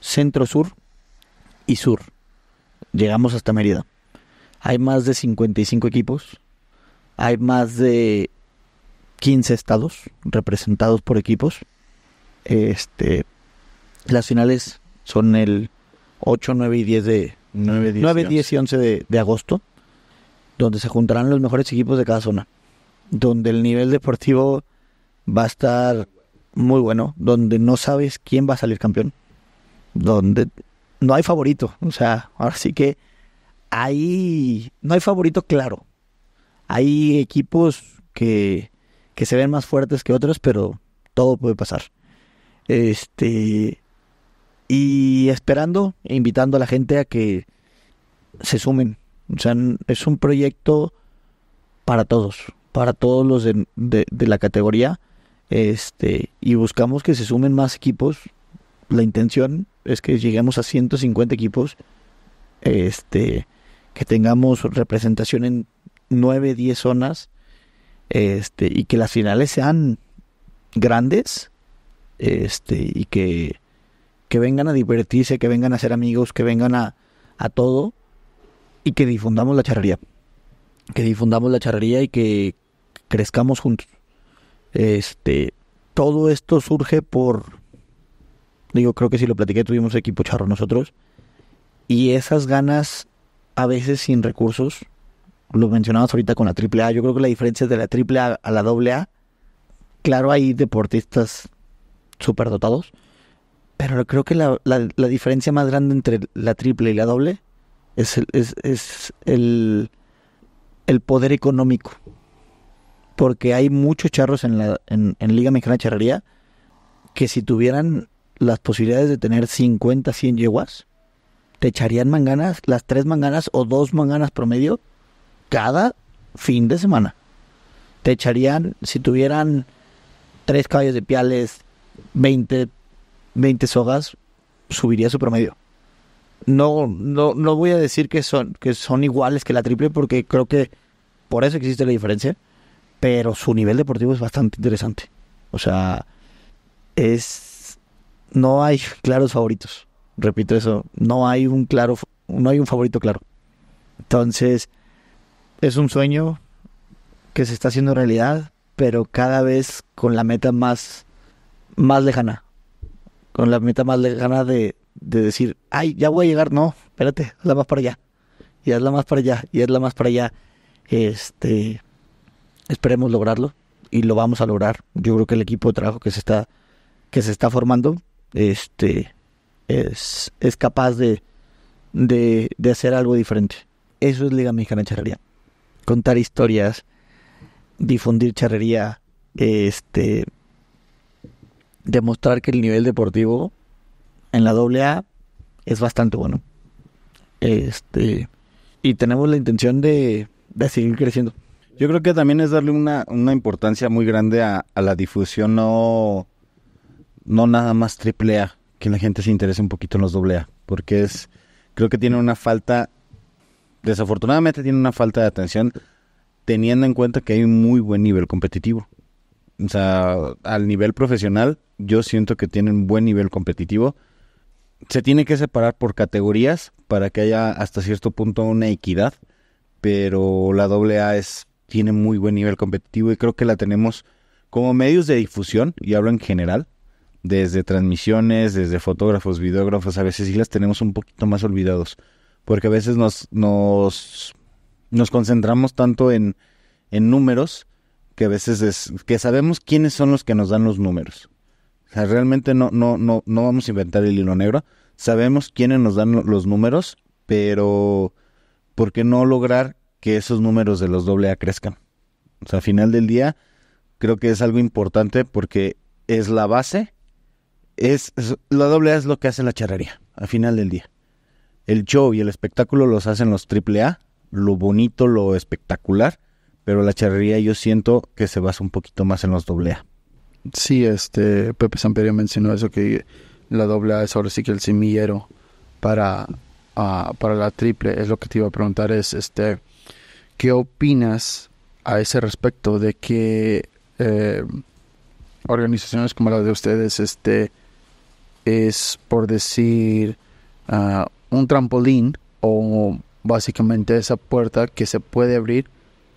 [SPEAKER 2] Centro Sur y Sur llegamos hasta Mérida. Hay más de 55 equipos, hay más de 15 estados representados por equipos. Este, las finales son el 8, 9 y 10 de y de agosto, donde se juntarán los mejores equipos de cada zona, donde el nivel deportivo va a estar muy bueno, donde no sabes quién va a salir campeón, donde no hay favorito. O sea, ahora sí que hay, no hay favorito claro. Hay equipos que, que se ven más fuertes que otros, pero todo puede pasar. Este, y esperando, e invitando a la gente a que se sumen. O sea, es un proyecto para todos, para todos los de, de la categoría. Este, y buscamos que se sumen más equipos. La intención es que lleguemos a 150 equipos, este, que tengamos representación en 9, 10 zonas, este, y que las finales sean grandes, este, y que, que vengan a divertirse, que vengan a ser amigos, que vengan a, a todo, y que difundamos la charrería. Que difundamos la charrería y que crezcamos juntos. Este, todo esto surge por yo creo que si lo platiqué, tuvimos equipo charro nosotros. Y esas ganas, a veces sin recursos, lo mencionabas ahorita con la AAA, yo creo que la diferencia es de la AAA a la AA, claro, hay deportistas dotados pero creo que la, diferencia más grande entre la triple y la doble es el, poder económico. Porque hay muchos charros en la en, en Liga Mexicana de Charrería que si tuvieran las posibilidades de tener 50, 100 yeguas, te echarían manganas, las tres manganas o dos manganas promedio cada fin de semana. Te echarían, si tuvieran tres caballos de piales, 20, 20 sogas, subiría su promedio. No, no, no voy a decir que son, que son iguales que la triple porque creo que por eso existe la diferencia, pero su nivel deportivo es bastante interesante. O sea, es no hay claros favoritos. Repito eso, no hay un claro, no hay un favorito claro. Entonces, es un sueño que se está haciendo realidad, pero cada vez con la meta más, más lejana. Con la meta más lejana de, de decir, ay, ya voy a llegar. No, espérate, hazla más para allá. Y hazla más para allá, y la más para allá. Este, esperemos lograrlo y lo vamos a lograr. Yo creo que el equipo de trabajo que se está, que se está formando este, es, es capaz de, de, de, hacer algo diferente. Eso es Liga Mexicana de Charrería. Contar historias, difundir charrería, este, demostrar que el nivel deportivo en la AA es bastante bueno. Este, y tenemos la intención de,
[SPEAKER 3] de seguir creciendo. Yo creo que también es darle una, una importancia muy grande a, a la difusión no no nada más triple A, que la gente se interese un poquito en los doble A, porque es, creo que tiene una falta, desafortunadamente tiene una falta de atención, teniendo en cuenta que hay un muy buen nivel competitivo. O sea, al nivel profesional, yo siento que tienen buen nivel competitivo. Se tiene que separar por categorías para que haya hasta cierto punto una equidad, pero la doble es, tiene muy buen nivel competitivo y creo que la tenemos como medios de difusión, y hablo en general, desde transmisiones, desde fotógrafos, videógrafos, a veces sí las tenemos un poquito más olvidados, porque a veces nos, nos, concentramos tanto en, números que a veces es, que sabemos quiénes son los que nos dan los números. O sea, realmente no, no, no, no vamos a inventar el hilo negro, sabemos quiénes nos dan los números, pero ¿por qué no lograr que esos números de los AA crezcan? O sea, al final del día creo que es algo importante porque es la base es, la doble A es lo que hace la charrería, al final del día. El show y el espectáculo los hacen los triple A, lo bonito, lo espectacular, pero la charrería yo siento que se basa un poquito más en los doble A.
[SPEAKER 1] Sí, este, Pepe Samperio mencionó eso, que la doble A es ahora sí que el semillero para, ah, para la triple. Es lo que te iba a preguntar, es este, ¿qué opinas a ese respecto de que eh, organizaciones como la de ustedes, este, es, por decir, ah, un trampolín o básicamente esa puerta que se puede
[SPEAKER 3] abrir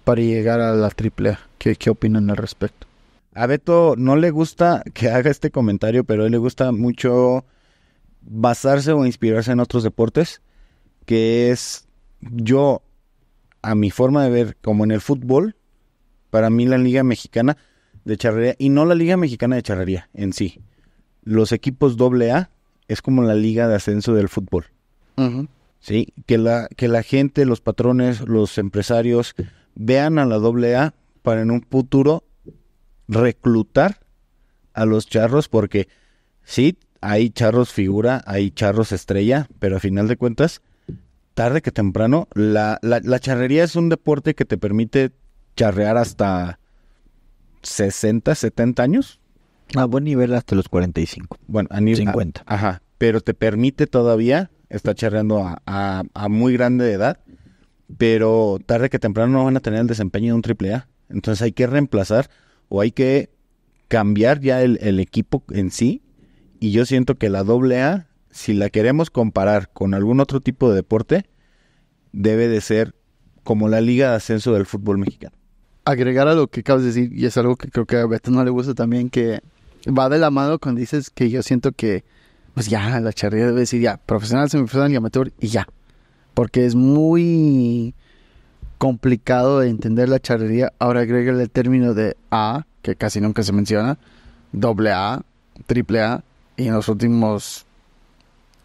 [SPEAKER 3] para llegar a la triple A. ¿Qué, ¿Qué, opinan al respecto? A Beto no le gusta que haga este comentario, pero a él le gusta mucho basarse o inspirarse en otros deportes, que es yo, a mi forma de ver, como en el fútbol, para mí la Liga Mexicana de Charrería, y no la Liga Mexicana de Charrería en sí, los equipos A es como la liga de ascenso del fútbol. Sí, que la, que la gente, los patrones, los empresarios vean a la A para en un futuro reclutar a los charros porque sí, hay charros figura, hay charros estrella, pero a final de cuentas, tarde que temprano, la, la, la charrería es un deporte que te permite charrear hasta 60, 70 años.
[SPEAKER 2] A buen nivel hasta los 45. Bueno, a nivel 50.
[SPEAKER 3] ajá, pero te permite todavía está charreando a, muy grande edad, pero tarde que temprano no van a tener el desempeño de un triple A. Entonces hay que reemplazar o hay que cambiar ya el, el equipo en sí. Y yo siento que la doble A, si la queremos comparar con algún otro tipo de deporte, debe de ser como la liga de ascenso del fútbol mexicano.
[SPEAKER 1] Agregar a lo que acabas de decir, y es algo que creo que a Beto no le gusta también, que va de la mano cuando dices que yo siento que, pues ya, la charrería debe decir ya, profesional, semiprofesional y amateur y ya. Porque es muy complicado de entender la charrería. Ahora agrega el término de A, que casi nunca se menciona, doble A, triple A, y en los últimos,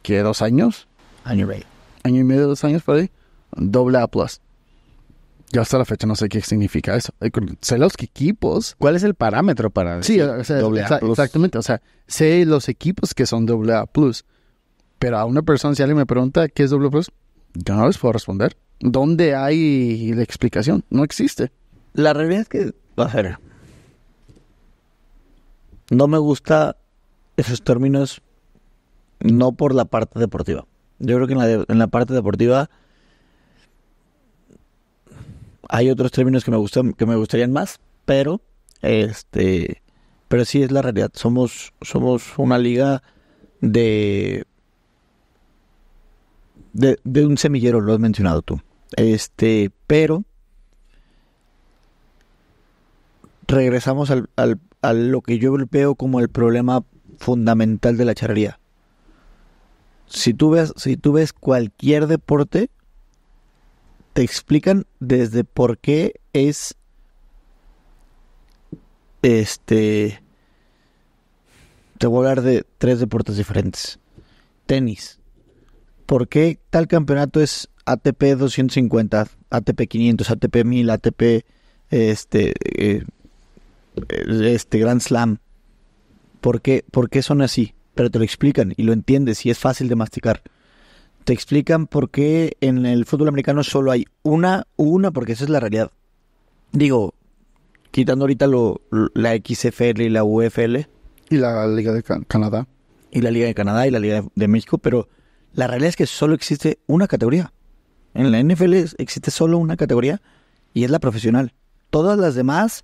[SPEAKER 1] ¿qué? ¿Dos años? Año y medio. Año y medio, dos años por doble A plus. Yo hasta la fecha no sé qué significa eso. Eh, sé los equipos. ¿Cuál es el parámetro para sí, Exactamente. O sea, sé los equipos que son AA plus. Pero a una persona, si alguien me pregunta qué es AA plus, yo no les puedo responder. ¿Dónde hay la
[SPEAKER 2] explicación? No existe. La realidad es que, va a ser no me gusta esos términos no por la parte deportiva. Yo creo que en la, en la parte deportiva hay otros términos que me gustan, que me gustarían más, pero este, pero sí es la realidad. Somos, somos una liga de, de, un semillero, lo has mencionado tú. Este, pero regresamos al, a lo que yo veo como el problema fundamental de la charrería. Si tú ves, si tú ves cualquier deporte, te explican desde por qué es este te voy a hablar de tres deportes diferentes. Tenis. ¿Por qué tal campeonato es ATP 250, ATP 500, ATP 1000, ATP este eh, este Grand Slam? ¿Por qué, ¿Por qué son así? Pero te lo explican y lo entiendes y es fácil de masticar te explican por qué en el fútbol americano solo hay una, una, porque esa es la realidad. Digo, quitando ahorita lo, la XFL y la UFL. Y la Liga de Canadá. Y la Liga de Canadá y la Liga de, de, México, pero la realidad es que solo existe una categoría. En la NFL existe solo una categoría y es la profesional. Todas las demás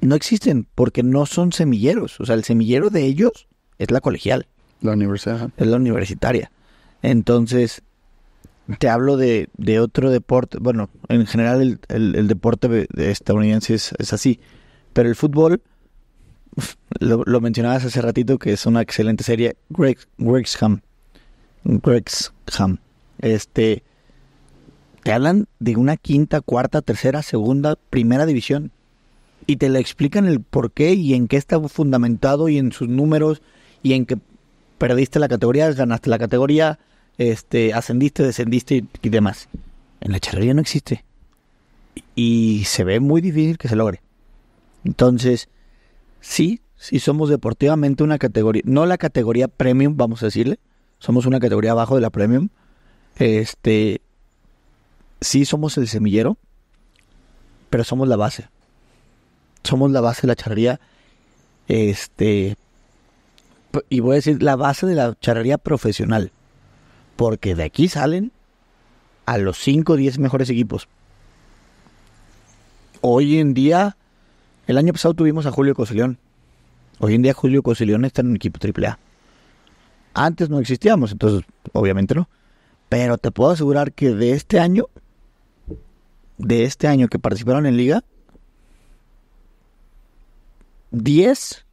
[SPEAKER 2] no existen porque no son semilleros. O sea, el semillero de ellos es la colegial. La universidad. Es la universitaria. Entonces, te hablo de, otro deporte, bueno, en general el, el, deporte estadounidense es, es, así, pero el fútbol, lo, mencionabas hace ratito que es una excelente serie, Greg, Gregsham, Gregsham este, te hablan de una quinta, cuarta, tercera, segunda, primera división y te le explican el por qué y en qué está fundamentado y en sus números y en qué perdiste la categoría, ganaste la categoría, este, ascendiste, descendiste y demás. En la charrería no existe. Y se ve muy difícil que se logre. Entonces, sí, sí somos deportivamente una categoría, no la categoría premium, vamos a decirle, somos una categoría abajo de la premium. Este, sí somos el semillero, pero somos la base. Somos la base de la charrería. Este, y voy a decir la base de la charrería profesional. Porque de aquí salen a los 5 o 10 mejores equipos. Hoy en día, el año pasado tuvimos a Julio Cosilón. Hoy en día Julio cosillón está en un equipo AAA. Antes no existíamos, entonces obviamente no. Pero te puedo asegurar que de este año, de este año que participaron en liga, 10,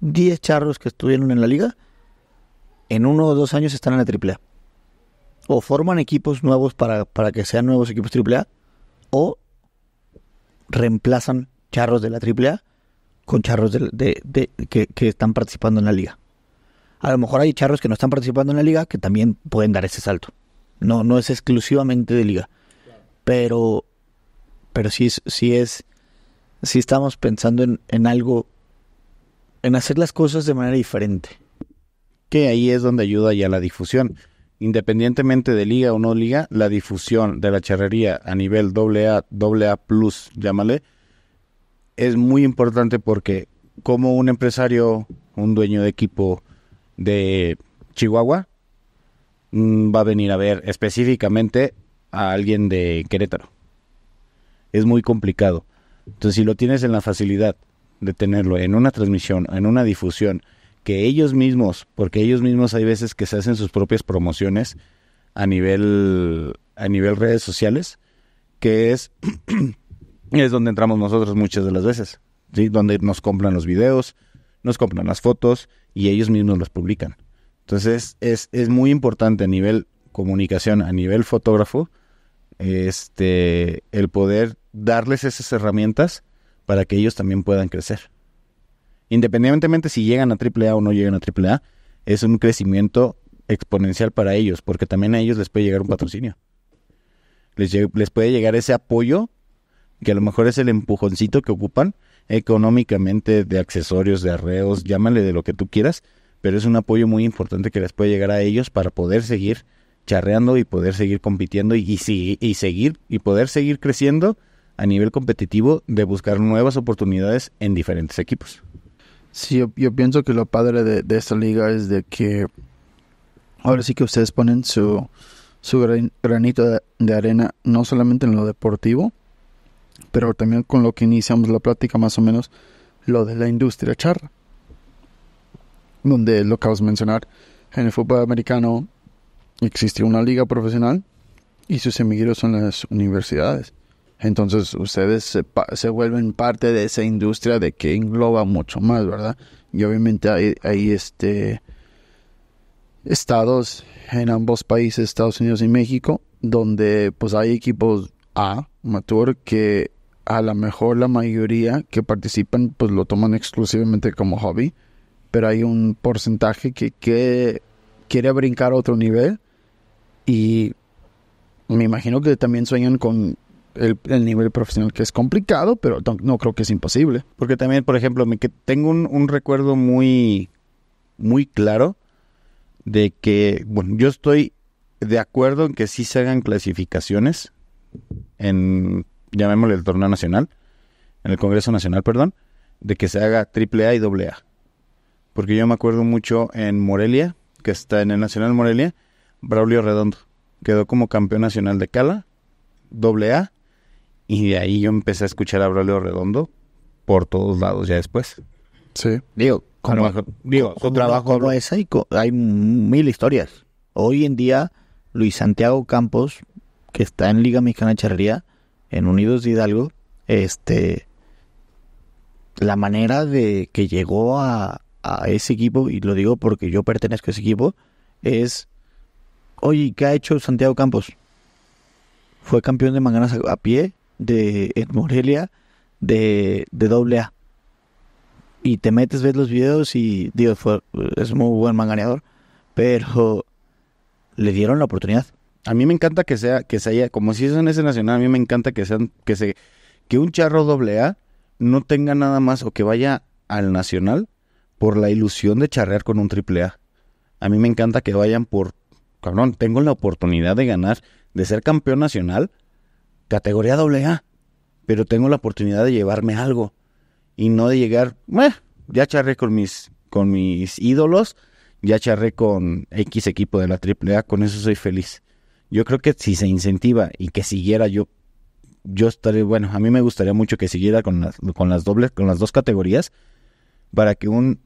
[SPEAKER 2] 10 charros que estuvieron en la liga, en uno o dos años están en la AAA o forman equipos nuevos para, para que sean nuevos equipos AAA o reemplazan charros de la AAA con charros de, que, están participando en la liga. A lo mejor hay charros que no están participando en la liga que también pueden dar ese salto. No, no es exclusivamente de liga. Pero, pero sí, sí es, si estamos pensando en, en algo, en hacer las cosas de manera diferente. Que ahí es donde ayuda ya la difusión
[SPEAKER 3] independientemente de liga o no liga, la difusión de la charrería a nivel AA, AA llámale, es muy importante porque como un empresario, un dueño de equipo de Chihuahua, mm, va a venir a ver específicamente a alguien de Querétaro. Es muy complicado. Entonces, si lo tienes en la facilidad de tenerlo en una transmisión, en una difusión, que ellos mismos, porque ellos mismos hay veces que se hacen sus propias promociones a nivel, a nivel redes sociales, que es, es donde entramos nosotros muchas de las veces, ¿sí? donde nos compran los videos, nos compran las fotos y ellos mismos los publican. Entonces es, es muy importante a nivel comunicación, a nivel fotógrafo, este, el poder darles esas herramientas para que ellos también puedan crecer independientemente si llegan a AAA o no llegan a AAA, es un crecimiento exponencial para ellos, porque también a ellos les puede llegar un patrocinio. Les, puede llegar ese apoyo, que a lo mejor es el empujoncito que ocupan económicamente de accesorios, de arreos, llámale de lo que tú quieras, pero es un apoyo muy importante que les puede llegar a ellos para poder seguir charreando y poder seguir compitiendo y seguir y poder seguir creciendo a nivel competitivo de buscar nuevas oportunidades en diferentes equipos. Sí, yo, pienso que lo padre de, esta liga es de que ahora sí que
[SPEAKER 1] ustedes ponen su, su granito de, arena, no solamente en lo deportivo, pero también con lo que iniciamos la plática, más o menos lo de la industria charra, donde lo acabas de mencionar, en el fútbol americano existe una liga profesional y sus semilleros son las universidades. Entonces ustedes se, vuelven parte de esa industria de que engloba mucho más, ¿verdad? Y obviamente hay, este, estados en ambos países, Estados Unidos y México, donde pues hay equipos A, mature, que a lo mejor la mayoría que participan pues lo toman exclusivamente como hobby, pero hay un porcentaje que, que quiere brincar a otro nivel y me imagino que también sueñan con el,
[SPEAKER 3] nivel profesional que es complicado, pero no, creo que es imposible. Porque también, por ejemplo, me, tengo un, recuerdo muy, muy claro de que, bueno, yo estoy de acuerdo en que si se hagan clasificaciones en, llamémosle el torneo nacional, en el Congreso Nacional, perdón, de que se haga triple A y A. Porque yo me acuerdo mucho en Morelia, que está en el Nacional Morelia, Braulio Redondo quedó como campeón nacional de Cala, doble A. Y de ahí yo empecé a escuchar a Braulio Redondo por todos lados ya después. Sí.
[SPEAKER 2] Digo, como, digo su trabajo. hay mil historias. Hoy en día, Luis Santiago Campos, que está en Liga Mexicana de Charrería, en Unidos de Hidalgo, este. La manera de que llegó a, a ese equipo, y lo digo porque yo pertenezco a ese equipo, es. Oye, ¿qué ha hecho Santiago Campos? Fue campeón de manganas a pie, de Ed Morelia de, de Y te metes, ves los videos y Dios es muy buen manganeador, pero
[SPEAKER 3] le dieron la oportunidad. A mí me encanta que sea, que se haya, como si es en ese nacional, a mí me encanta que sean, que se, que un charro AA no tenga nada más o que vaya al nacional por la ilusión de charrear con un triple A. A mí me encanta que vayan por, cabrón, tengo la oportunidad de ganar, de ser campeón nacional, categoría AA, pero tengo la oportunidad de llevarme algo y no de llegar, ya charré con mis, con mis ídolos, ya charré con X equipo de la AAA, con eso soy feliz. Yo creo que si se incentiva y que siguiera yo, yo estaré, bueno, a mí me gustaría mucho que siguiera con las, con las dobles, con las dos categorías, para que un,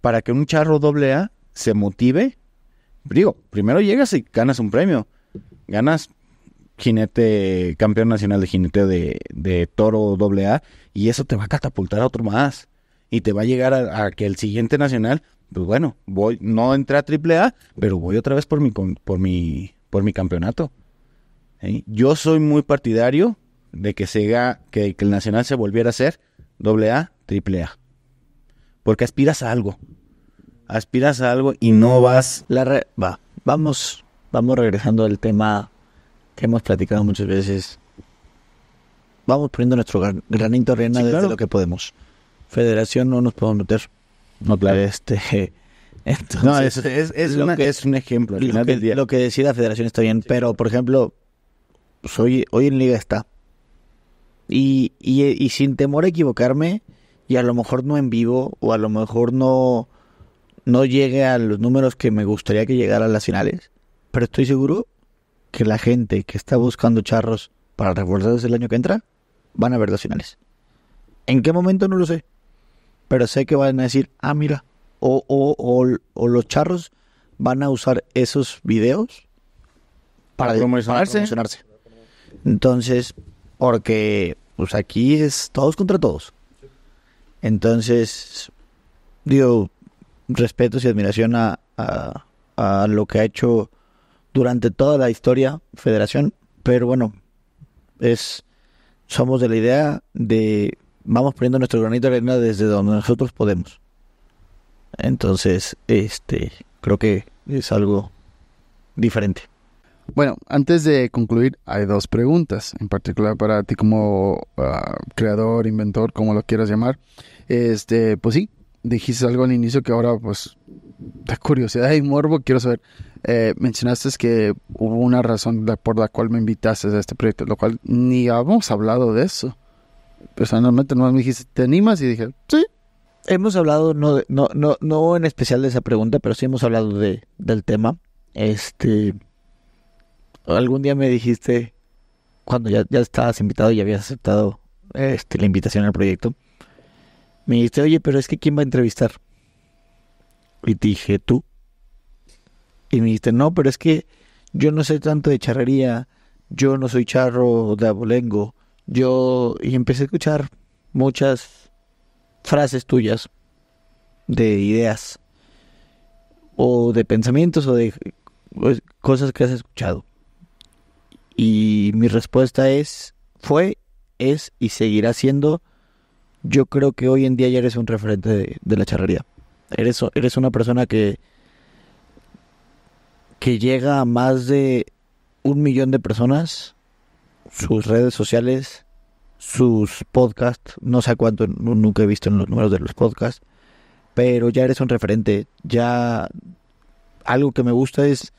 [SPEAKER 3] para que un charro AA se motive. Digo, primero llegas y ganas un premio, ganas jinete, campeón nacional de jinete de, de toro AA, y eso te va a catapultar a otro más. Y te va a llegar a, que el siguiente nacional, pues bueno, voy, no entra a AAA, pero voy otra vez por mi, por mi, por mi campeonato. Yo soy muy partidario de que, se, que, el nacional se volviera a ser AA, AAA.
[SPEAKER 2] Porque aspiras a algo. Aspiras a algo y no vas... La va, vamos, vamos regresando al tema que hemos platicado muchas veces, vamos poniendo nuestro granito de lo que podemos. Federación no nos podemos meter. No, claro. Este, no, es, es, un ejemplo. lo, que, decida Federación está bien, pero por ejemplo, soy, hoy en Liga está. Y, sin temor a equivocarme, y a lo mejor no en vivo, o a lo mejor no, no llegue a los números que me gustaría que llegara a las finales, pero estoy seguro que la gente que está buscando charros para reforzarse el año que entra van a ver las finales. ¿En qué momento? No lo sé. Pero sé que van a decir, ah, mira, o, o, o, los charros van a usar esos videos para, promocionarse. Entonces, porque pues aquí es todos contra todos. Entonces, digo, respetos y admiración a, a, a lo que ha hecho durante toda la historia federación, pero bueno, es somos de la idea de vamos poniendo nuestro granito de arena desde donde nosotros podemos. Entonces, este, creo que es algo
[SPEAKER 1] diferente. Bueno, antes de concluir, hay dos preguntas, en particular para ti como ah, creador, inventor, como lo quieras llamar. Este, pues sí, dijiste algo al inicio que ahora pues de curiosidad y morbo, quiero saber, eh, mencionaste que hubo una razón por la cual me invitaste a este proyecto, lo cual ni
[SPEAKER 2] habíamos hablado de eso. Personalmente no me dijiste, ¿te animas? Y dije, sí. Hemos hablado, no, no, no, en especial de esa pregunta, pero sí hemos hablado de, del tema. Este, algún día me dijiste, cuando ya, estabas invitado y habías aceptado este, la invitación al proyecto, me dijiste, oye, pero es que ¿quién va a entrevistar? Y dije, ¿tú? Y me dijiste, no, pero es que yo no sé tanto de charrería, yo no soy charro de abolengo, yo... Y empecé a escuchar muchas frases tuyas, de ideas, o de pensamientos, o de cosas que has escuchado. Y mi respuesta es, fue, es y seguirá siendo, yo creo que hoy en día ya eres un referente de, de la charrería. Eres, eres una persona que, que llega a más de un millón de personas, sus redes sociales, sus podcasts, no sé cuánto, nunca he visto en los números de los podcasts, pero ya eres un referente, ya algo que me gusta es,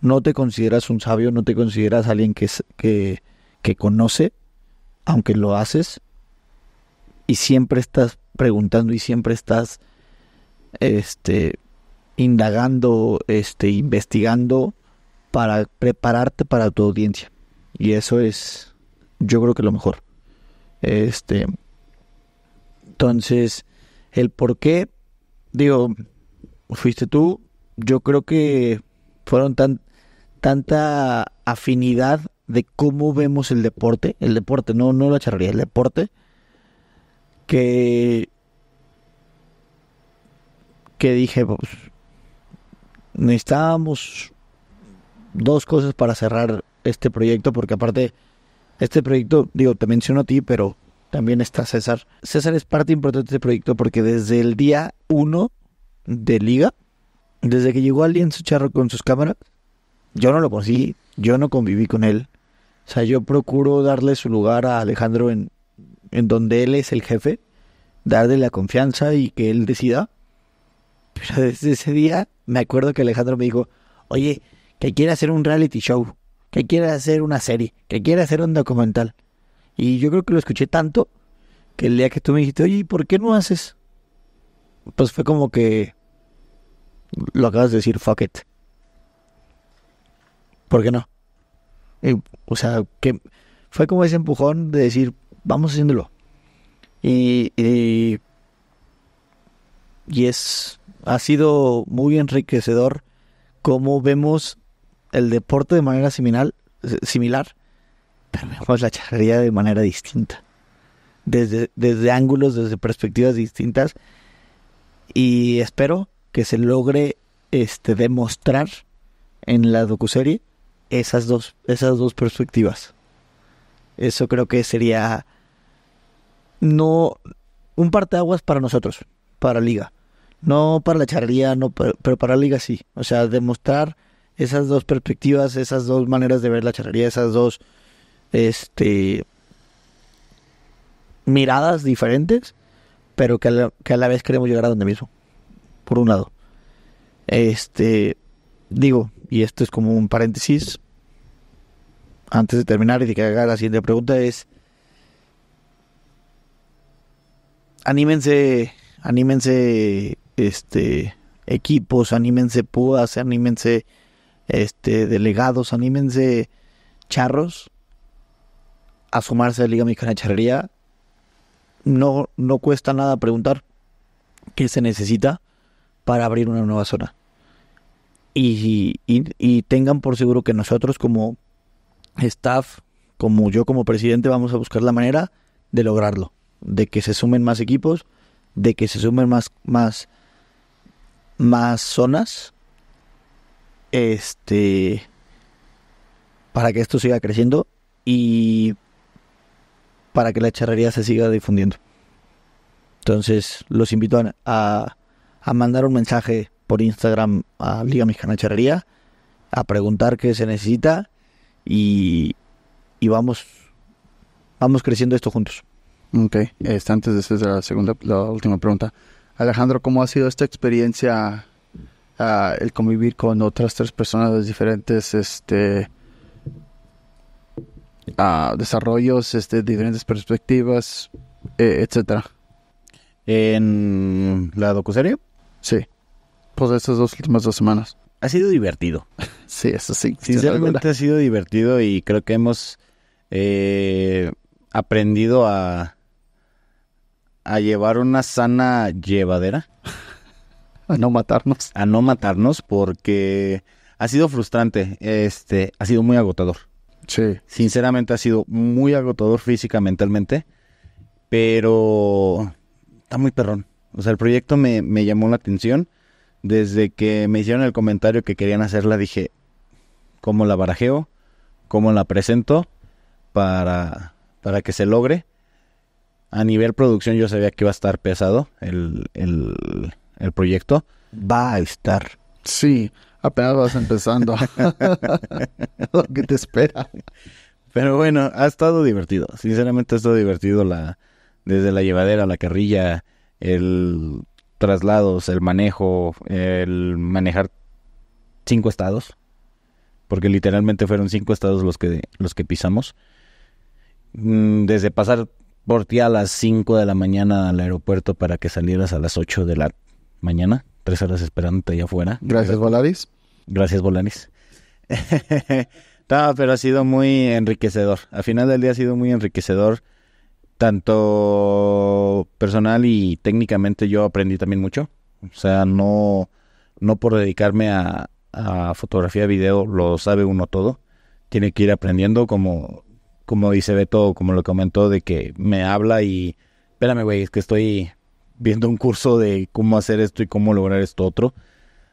[SPEAKER 2] no te consideras un sabio, no te consideras alguien que, que, que conoce, aunque lo haces, y siempre estás preguntando y siempre estás este, indagando, este, investigando para prepararte para tu audiencia. Y eso es, yo creo que lo mejor. Este, entonces, el por qué, digo, fuiste tú, yo creo que fueron tan, tanta afinidad de cómo vemos el deporte, el deporte, no, no la charrería, el deporte, que que dije, pues, necesitábamos dos cosas para cerrar este proyecto, porque aparte, este proyecto, digo, te menciono a ti, pero también está César. César es parte importante de este proyecto porque desde el día uno de liga, desde que llegó su charro con sus cámaras, yo no lo conocí, yo no conviví con él. O sea, yo procuro darle su lugar a Alejandro en donde él es el jefe, darle la confianza y que él decida. Pero desde ese día me acuerdo que Alejandro me dijo, oye, que quiere hacer un reality show, que quiere hacer una serie, que quiere hacer un documental. Y yo creo que lo escuché tanto que el día que tú me dijiste, oye, ¿por qué no haces? Pues fue como que lo acabas de decir, fuck it. ¿Por qué no? o sea, que fue como ese empujón de decir, vamos haciéndolo. y, y es ha sido muy enriquecedor cómo vemos el deporte de manera similar, similar pero vemos la charrería de manera distinta. Desde, desde ángulos, desde perspectivas distintas. Y espero que se logre este, demostrar en la docuserie esas dos, esas dos perspectivas. Eso creo que sería no un parteaguas para nosotros, para Liga no para la charrería, no, pero para la liga sí. O sea, demostrar esas dos perspectivas, esas dos maneras de ver la charrería, esas dos este miradas diferentes, pero que a, la, que a la vez queremos llegar a donde mismo. Por un lado. Este digo, y esto es como un paréntesis antes de terminar y de que haga la siguiente pregunta es anímense anímense este, equipos, anímense púas, anímense este, delegados, anímense charros a sumarse a la Liga Mexicana de Charrería. No, no cuesta nada preguntar qué se necesita para abrir una nueva zona. Y, y, tengan por seguro que nosotros como staff, como yo como presidente, vamos a buscar la manera de lograrlo, de que se sumen más equipos, de que se sumen más, más más zonas este para que esto siga creciendo y para que la charrería se siga difundiendo. Entonces, los invito a, a, mandar un mensaje por Instagram a Liga Mexicana Charrería, a preguntar qué se necesita y, y vamos, vamos creciendo esto juntos. Ok, está antes de hacer la segunda, la última pregunta,
[SPEAKER 1] Alejandro, ¿cómo ha sido esta experiencia, ah, el convivir con otras tres personas de diferentes este, ah, desarrollos, este, diferentes perspectivas, eh, etcétera? ¿En
[SPEAKER 3] la docuserie? Sí. Pues estas dos últimas dos semanas. Ha sido divertido. sí, eso sí. Sinceramente ha sido divertido y creo que hemos eh, aprendido a a llevar una sana llevadera. a no matarnos. A no matarnos porque ha sido frustrante, este, ha sido muy agotador. Sí. Sinceramente ha sido muy agotador física, mentalmente, pero está muy perrón. O sea, el proyecto me, llamó la atención. Desde que me hicieron el comentario que querían hacerla, dije, ¿cómo la barajeo? ¿Cómo la presento? Para, para que se logre a nivel producción yo sabía que iba a estar pesado el, proyecto. Va a estar. Sí, apenas vas empezando. Lo que te espera. Pero bueno, ha estado divertido. Sinceramente ha estado divertido la desde la llevadera, la carrilla, el traslados, el manejo, el manejar cinco estados, porque literalmente fueron cinco estados los que los que pisamos. Mm, desde pasar Porté a las 5 de la mañana al aeropuerto para que salieras a las 8 de la mañana. Tres horas esperándote allá afuera. Gracias, Volaris. Gracias, Volaris. pero ha sido muy enriquecedor. Al final del día ha sido muy enriquecedor. Tanto personal y técnicamente yo aprendí también mucho. O sea, no, no por dedicarme a, a fotografía, video, lo sabe uno todo. Tiene que ir aprendiendo como como dice Beto, como lo comentó, de que me habla y, espérame, güey, es que estoy viendo un curso de cómo hacer esto y cómo lograr esto otro.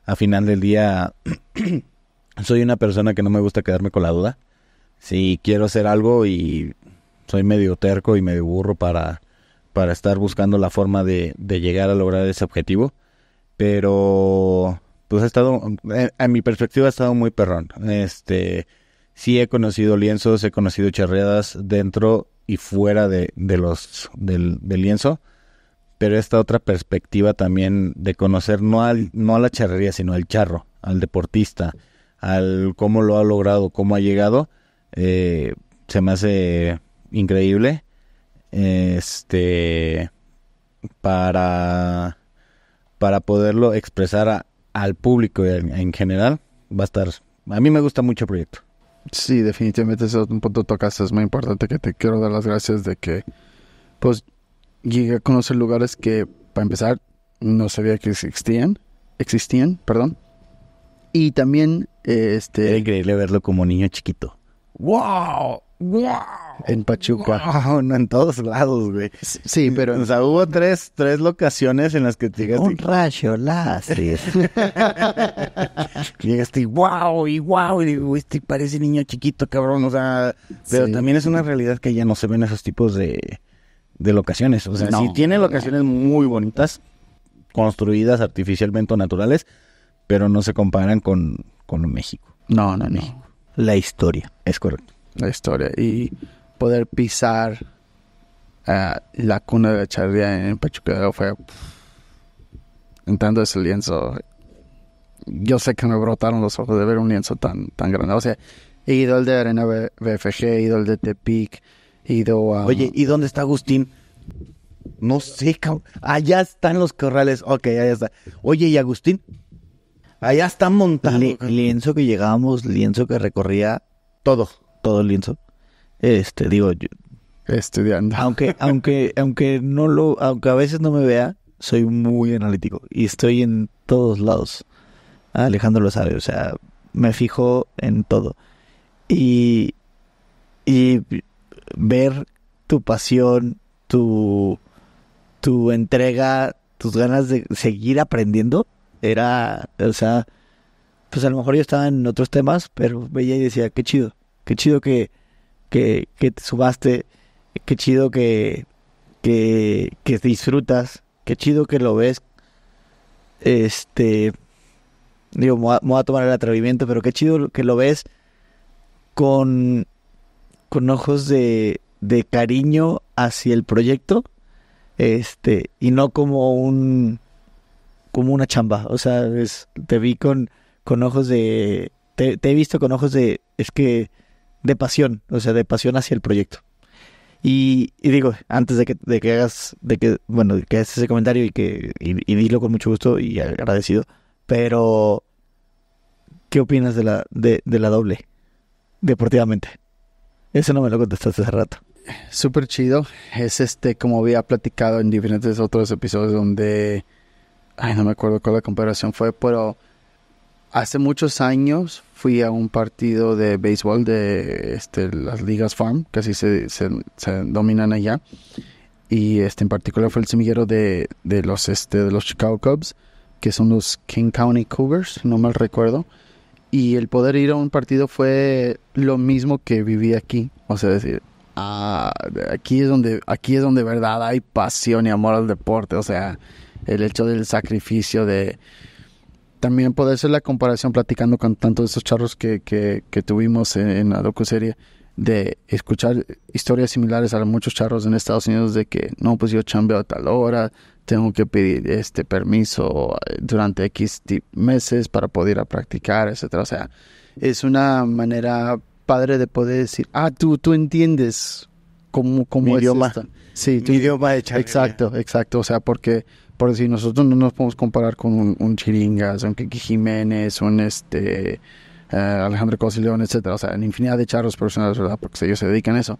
[SPEAKER 3] A final del día, soy una persona que no me gusta quedarme con la duda. Si quiero hacer algo y soy medio terco y medio burro para, para estar buscando la forma de, de llegar a lograr ese objetivo. Pero, pues ha estado, en, eh, mi perspectiva ha estado muy perrón. Este, sí he conocido lienzos, he conocido charreadas dentro y fuera de, los, del, lienzo, pero esta otra perspectiva también de conocer no, no a la charrería, sino al charro, al deportista, al cómo lo ha logrado, cómo ha llegado, eh, se me hace increíble. Este para para poderlo expresar al público en, en general va a estar a mí me gusta mucho el proyecto Sí, definitivamente ese es un punto que Es muy importante que te quiero dar las
[SPEAKER 1] gracias de que, pues, llegué a conocer lugares que, para empezar, no sabía que existían. Existían, perdón. Y también, este...
[SPEAKER 3] Era increíble verlo como niño chiquito. ¡Wow! En Pachuca. no, en todos lados, güey. Sí, pero. hubo tres, locaciones en las que te llegaste. Un rayo láser. llegaste y wow, y wow, y digo, este parece niño chiquito, cabrón. O sea, pero también es una realidad que ya no se ven esos tipos de, locaciones. O sea, sí tiene locaciones muy bonitas, construidas artificialmente o naturales, pero no se comparan con, con México. No, no, no. La historia. Es correcto la historia y poder pisar
[SPEAKER 1] eh, la cuna de la en Pachuca fue entrando ese lienzo. Yo sé que me brotaron los ojos de ver un lienzo tan, tan grande. O sea, he ido al de Arena BFG, he ido al de Tepic, ido
[SPEAKER 2] a... Oye, ¿y dónde está Agustín? No sé, cabrón. Allá están los corrales. Ok, allá está. Oye, ¿y Agustín? Allá está montando. lienzo que llegábamos... lienzo que recorría todo todo el lienzo. Este, digo, yo, estudiando. Aunque, aunque, aunque no lo, aunque a veces no me vea, soy muy analítico y estoy en todos lados. Alejandro lo sabe, o sea, me fijo en todo. Y, y ver tu pasión, tu, tu entrega, tus ganas de seguir aprendiendo, era, o sea, pues a lo mejor yo estaba en otros temas, pero veía y decía, qué chido qué chido que, te subaste, qué chido que, que, que disfrutas, qué chido que lo ves. Este, digo, me voy, a, tomar el atrevimiento, pero qué chido que lo ves con, con ojos de, de cariño hacia el proyecto, este, y no como un como una chamba. O sea, te vi con, con ojos de. te, he visto con ojos de. Es que de pasión, o sea, de pasión hacia el proyecto. Y, digo, antes de que, que, hagas, de que, bueno, que hagas ese comentario y que, y, dilo con mucho gusto y agradecido, pero, ¿qué opinas de la, de, la doble, deportivamente? Eso no me lo contestaste hace rato. Súper
[SPEAKER 1] chido. Es este, como había platicado en diferentes otros episodios donde, ay, no me acuerdo cuál la comparación fue, pero Hace muchos años fui a un partido de béisbol de este, las ligas farm, que así se, dominan allá. Y este en particular fue el semillero de, los, este, de los Chicago Cubs, que son los King County Cougars, no mal recuerdo. Y el poder ir a un partido fue lo mismo que viví aquí. O sea, decir, ah, aquí es donde, aquí es donde verdad hay pasión y amor al deporte. O sea, el hecho del sacrificio de también puede ser la comparación platicando con tantos de esos charros que, que, tuvimos en, la la serie de escuchar historias similares a muchos charros en Estados Unidos de que no, pues yo chambeo a tal hora, tengo que pedir este permiso eh, durante X meses para poder ir a practicar, etcétera. O sea, es una manera padre de poder decir, ah, tú, tú entiendes cómo, cómo idioma. Sí, tu idioma de charro. Exacto, exacto. O sea, porque por decir, nosotros no nos podemos comparar con un, un Chiringas, un Kiki Jiménez, un este, eh, Alejandro Cosileón, etcétera. O sea, en infinidad de charros profesionales, ¿verdad? Porque ellos se dedican a eso.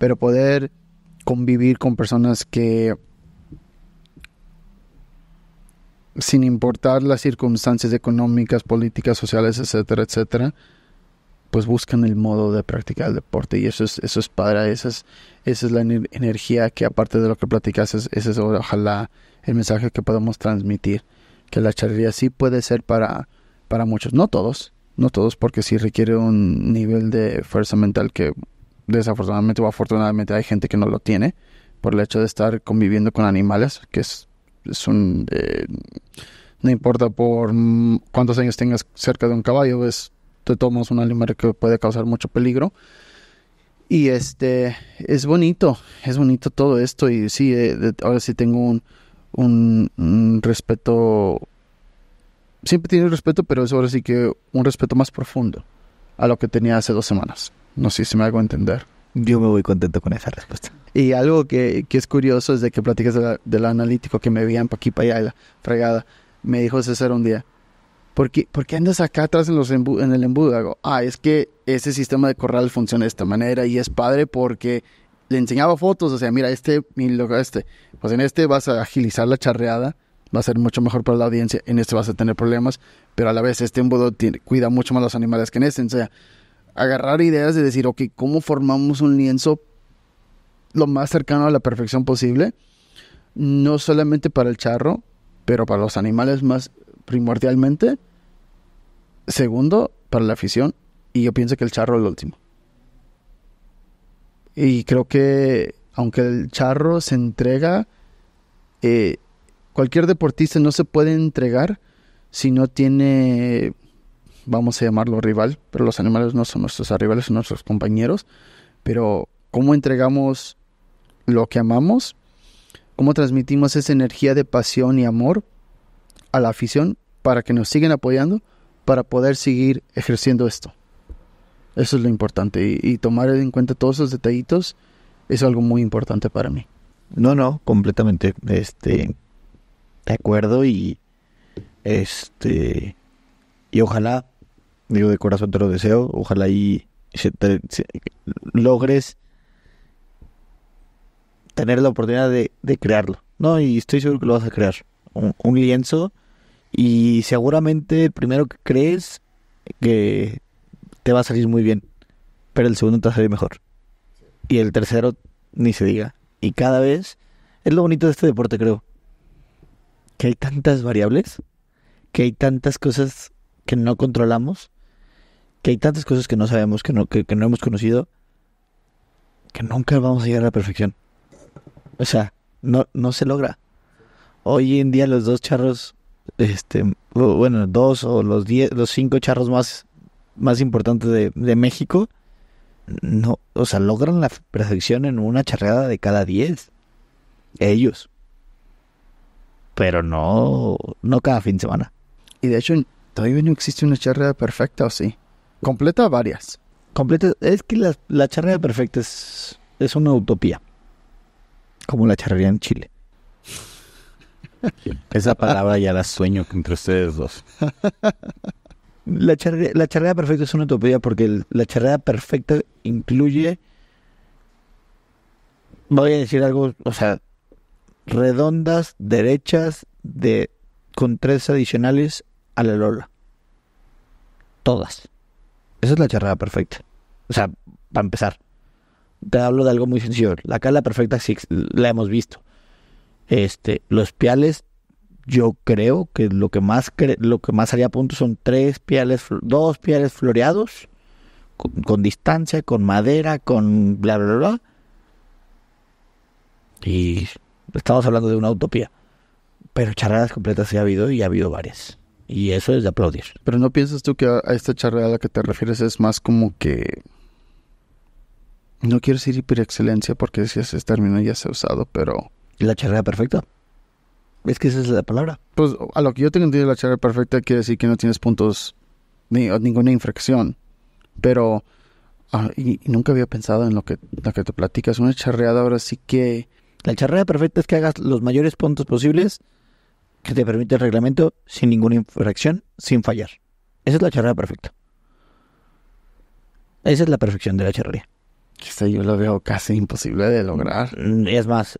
[SPEAKER 1] Pero poder convivir con personas que sin importar las circunstancias económicas, políticas, sociales, etcétera, etcétera, pues buscan el modo de practicar el deporte y eso es, eso es padre, esa es, esa es la energía que aparte de lo que platicas, ese es ojalá el mensaje que podemos transmitir, que la charrería sí puede ser para, para muchos, no todos, no todos, porque sí requiere un nivel de fuerza mental que desafortunadamente o afortunadamente hay gente que no lo tiene por el hecho de estar conviviendo con animales, que es, un... Eh, no importa por cuántos años tengas cerca de un caballo, es te es un limar que puede causar mucho peligro. Y este, es bonito, es bonito todo esto y sí, eh, ahora sí tengo un, un, respeto, siempre tiene respeto, pero es ahora sí que un respeto más profundo a lo que tenía hace dos semanas. No sé si me hago entender. Yo me voy contento con esa respuesta. Y algo que, que es curioso es de que platicas del analítico que me veían para aquí, para allá, la fregada. Me dijo César un día, ¿Por qué, andas acá atrás en, los en el embudo? ah, es que ese sistema de corral funciona de esta manera y es padre porque le enseñaba fotos, o sea, mira, este, mi este, pues en este vas a agilizar la charreada, va a ser mucho mejor para la audiencia, en este vas a tener problemas, pero a la vez este embudo cuida mucho más los animales que en este, o sea, agarrar ideas de decir, ok, ¿cómo formamos un lienzo lo más cercano a la perfección posible? No solamente para el charro, pero para los animales más primordialmente. Segundo, para la afición. Y yo pienso que el charro es el último. Y creo que aunque el charro se entrega, eh, cualquier deportista no se puede entregar si no tiene, vamos a llamarlo rival, pero los animales no son nuestros rivales, son nuestros compañeros. Pero cómo entregamos lo que amamos, cómo transmitimos esa energía de pasión y amor a la afición para que nos sigan apoyando para poder seguir ejerciendo esto. Eso es lo importante y, tomar en cuenta todos esos detallitos es algo muy
[SPEAKER 2] importante para mí. No, no, completamente. Este, de acuerdo y este y ojalá digo de corazón te lo deseo, ojalá y logres tener la oportunidad de, crearlo, ¿no? Y estoy seguro que lo vas a crear. un lienzo y seguramente el primero que crees que te va a salir muy bien, pero el segundo te va a salir mejor. Y el tercero, ni se diga. Y cada vez es lo bonito de este deporte, creo. Que hay tantas variables, que hay tantas cosas que no controlamos, que hay tantas cosas que no sabemos, que no, no hemos conocido, que nunca vamos a llegar a la perfección. O sea, no, no se logra. Hoy en día los dos charros este, bueno, dos o los diez, los cinco charros más, más importantes de, México, no, o sea, logran la perfección en una charreada de cada diez. Ellos. Pero no,
[SPEAKER 1] no cada fin de semana. Y de hecho, todavía no existe una charreada perfecta, ¿o sí? Completa
[SPEAKER 2] varias. Completa, es que la, la charreada perfecta es, es una utopía. Como la charrería en Chile. Esa palabra
[SPEAKER 3] ya la sueño entre ustedes dos.
[SPEAKER 2] La, charrera la perfecta es una utopía porque la charreada perfecta incluye. Voy a decir algo, o sea, redondas, derechas, de con tres adicionales a la Lola. Todas. Esa es la charrera perfecta. O sea, para empezar, te hablo de algo muy sencillo. La cala perfecta sí la hemos visto. Este, los piales, yo creo que lo que más lo que más haría punto son tres piales, dos piales floreados, con, distancia, con madera, con bla bla bla. Y estamos hablando de una utopía. Pero charradas completas sí ha habido y ha habido varias. Y eso es de aplaudir. Pero no piensas tú que a, esta charrada a la que te refieres
[SPEAKER 1] es más como que no quiero decir excelencia porque si ese término ya se ha usado, pero la charreada perfecta. Es que esa es la palabra. Pues a lo que yo tengo entendido, la charrera perfecta quiere decir que no tienes puntos ni ninguna infracción. Pero, ah, y, nunca había pensado en lo que, que te platicas. Una charreada ahora
[SPEAKER 2] sí que. La charreada perfecta es que hagas los mayores puntos posibles que te permite el reglamento sin ninguna infracción, sin fallar. Esa es la charreada perfecta. Esa es la perfección de la charrería. yo lo veo casi imposible de lograr. Es más,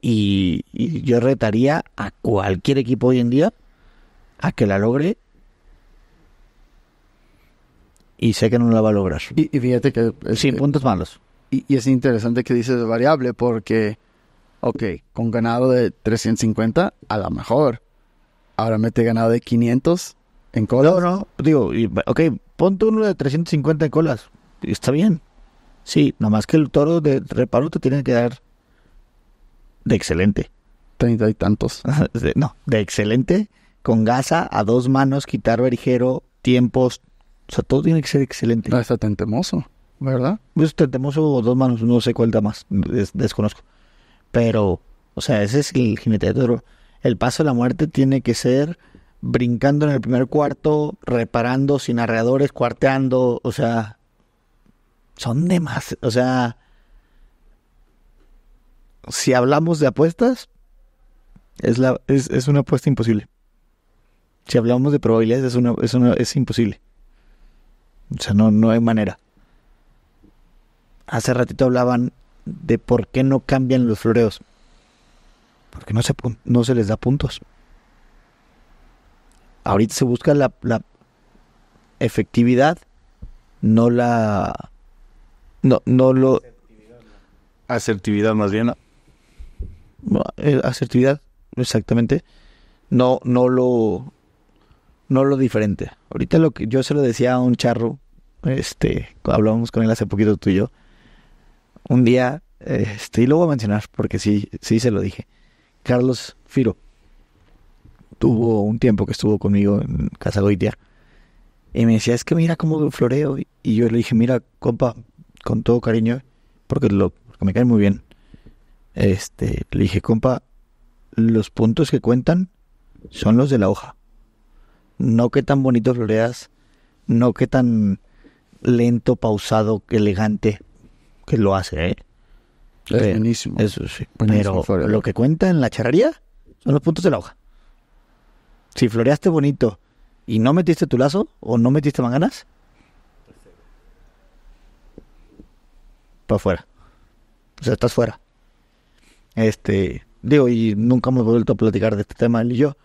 [SPEAKER 2] y, yo retaría a cualquier equipo hoy en día a que la logre. Y sé que no la va a lograr. Y, fíjate que... sí. puntos malos. Y, es interesante que dices variable
[SPEAKER 1] porque, ok, con ganado de 350, a lo mejor.
[SPEAKER 2] Ahora mete ganado de 500 en colas. No, no, digo, ok, ponte uno de 350 en colas. Está bien. Sí, nomás que el toro de reparo te tiene que dar de excelente. Treinta y tantos. no, de excelente, con gasa, a dos manos, quitar ligero, tiempos. O sea, todo tiene que ser excelente. No, está tentemoso, verdad ¿verdad? Pues tentemoso o dos manos, no sé cuál da más, desconozco. Pero, o sea, ese es el jinete El paso de la muerte tiene que ser brincando en el primer cuarto, reparando sin arreadores, cuarteando, o sea, son demás, o sea, si hablamos de apuestas, es, la, es, una apuesta imposible. Si hablamos de probabilidades, es, una, es, una, es imposible. O sea, no, no hay manera. Hace ratito hablaban de por qué no cambian los floreos. Porque no se, no se les da puntos. Ahorita se busca la, la efectividad, no la... No, no lo...
[SPEAKER 3] Asertividad
[SPEAKER 2] más bien. Eh, asertividad, exactamente. No, no lo, no lo diferente. Ahorita lo que yo se lo decía a un charro, este, hablábamos con él hace poquito tú y yo. Un día, este, y lo voy a mencionar porque sí, sí se lo dije. Carlos Firo tuvo un tiempo que estuvo conmigo en Casa Goitia y me decía, es que mira cómo floreo. Y yo le dije, mira, compa, con todo cariño, porque, lo, porque me cae muy bien. Este, le dije, compa, los puntos que cuentan son los de la hoja. No qué tan bonito floreas, no qué tan lento, pausado, elegante que lo hace, ¿eh? Es buenísimo. Eso sí. Pero lo que cuenta en la charrería son los puntos de la hoja. Si floreaste bonito y no metiste tu lazo o no metiste manganas, para afuera. O sea, estás fuera. Este, digo, y nunca hemos vuelto a platicar de este tema y yo,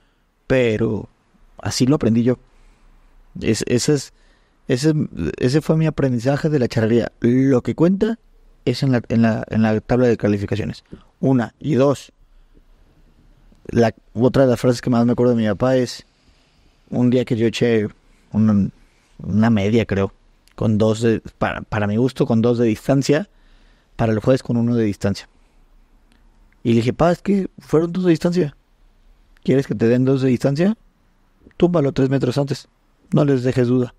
[SPEAKER 2] pero así lo aprendí yo. ese, es, ese, fue mi aprendizaje de la charrería. Lo que cuenta es en la, en la, tabla de calificaciones. Una. Y dos, la, otra de las frases que más me acuerdo de mi papá es un día que yo eché una, media, creo, con dos para, para mi gusto, con dos de distancia, para el jueves con uno de distancia. Y le dije, pa, es que fueron dos de distancia. ¿Quieres que te den dos de distancia? Túmbalo tres metros antes. No les dejes duda.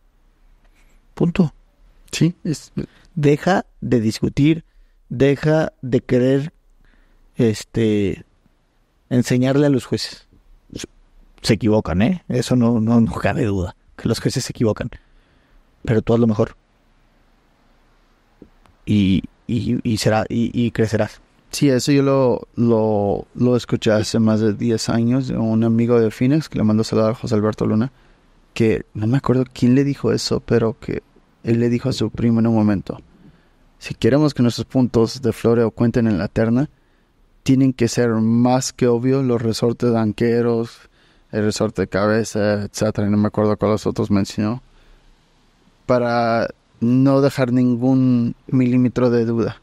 [SPEAKER 2] Punto. Sí. deja de discutir, deja de querer este enseñarle a los jueces. Se equivocan, ¿eh? Eso no, no, no cabe duda, que los jueces se equivocan. Pero tú haz lo mejor. Y, será, y crecerás.
[SPEAKER 1] Sí, eso yo lo, lo, escuché hace más de 10 años de un amigo de Phoenix que le mandó saludar a José Alberto Luna, que no me acuerdo quién le dijo eso, pero que él le dijo a su primo en un momento, si queremos que nuestros puntos de floreo cuenten en la terna, tienen que ser más que obvios los resortes banqueros, el resorte de cabeza, etcétera, no me acuerdo cuáles otros mencionó, para no dejar ningún milímetro de duda.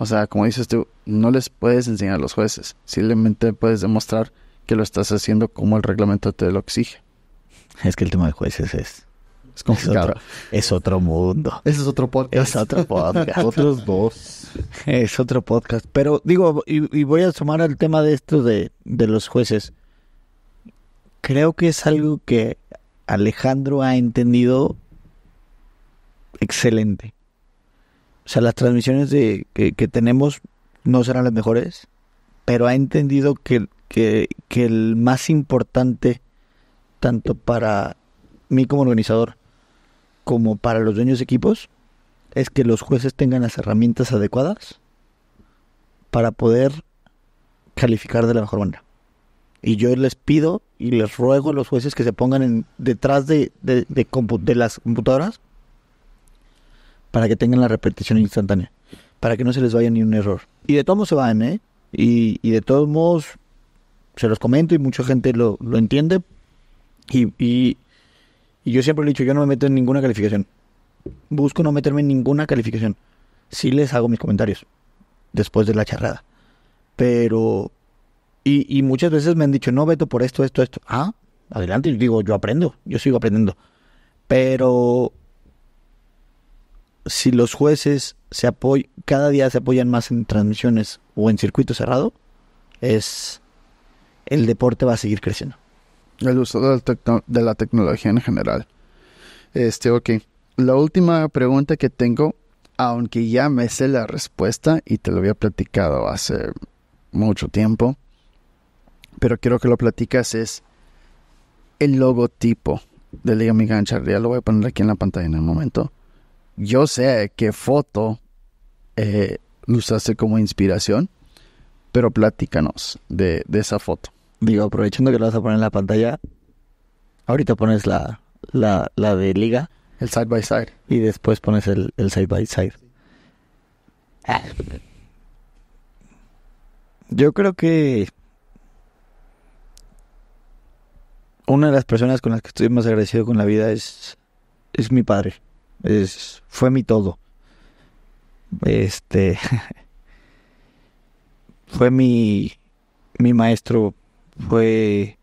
[SPEAKER 1] O sea, como dices tú, no les puedes enseñar a los jueces, simplemente puedes demostrar que lo estás haciendo como el reglamento
[SPEAKER 2] te lo exige. Es que el tema de jueces es... Es Es otro, es otro mundo. es otro podcast. Es otro podcast. Otros dos. Es otro podcast. Pero digo, y, voy a sumar al tema de esto de, de los jueces. Creo que es algo que Alejandro ha entendido excelente. O sea, las transmisiones de, que, tenemos no serán las mejores, pero ha entendido que, el más importante, tanto para mí como organizador, como para los dueños de equipos, es que los jueces tengan las herramientas adecuadas para poder calificar de la mejor manera. Y yo les pido y les ruego a los jueces que se pongan en, detrás de, de, de, de las computadoras para que tengan la repetición instantánea, para que no se les vaya ni un error. Y de todos modos se van, ¿eh? Y, y de todos modos se los comento y mucha gente lo, entiende. Y, y, yo siempre he dicho, yo no me meto en ninguna calificación. Busco no meterme en ninguna calificación. Sí les hago mis comentarios después de la charrada. Pero... Y, y muchas veces me han dicho, no, veto por esto, esto, esto. Ah, adelante. Yo digo, yo aprendo, yo sigo aprendiendo. Pero si los jueces se cada día se apoyan más en transmisiones o en circuito cerrado, es el deporte va a seguir creciendo.
[SPEAKER 1] El uso de la, tecnología en general. Este, ok. La última pregunta que tengo, aunque ya me sé la respuesta y te lo había platicado hace mucho tiempo, pero quiero que lo platicas, es el logotipo de Liga Mexicana Ya lo voy a poner aquí en la pantalla en el momento yo sé qué foto eh, usaste como inspiración,
[SPEAKER 2] pero platícanos de, de, esa foto. Digo, aprovechando que la vas a poner en la pantalla, ahorita pones la, la, la de liga. El side by side. Y después pones el, el side by side. Ah. Yo creo que una de las personas con las que estoy más agradecido con la vida es, es mi padre. Es, fue mi todo. Este fue mi, mi maestro, fue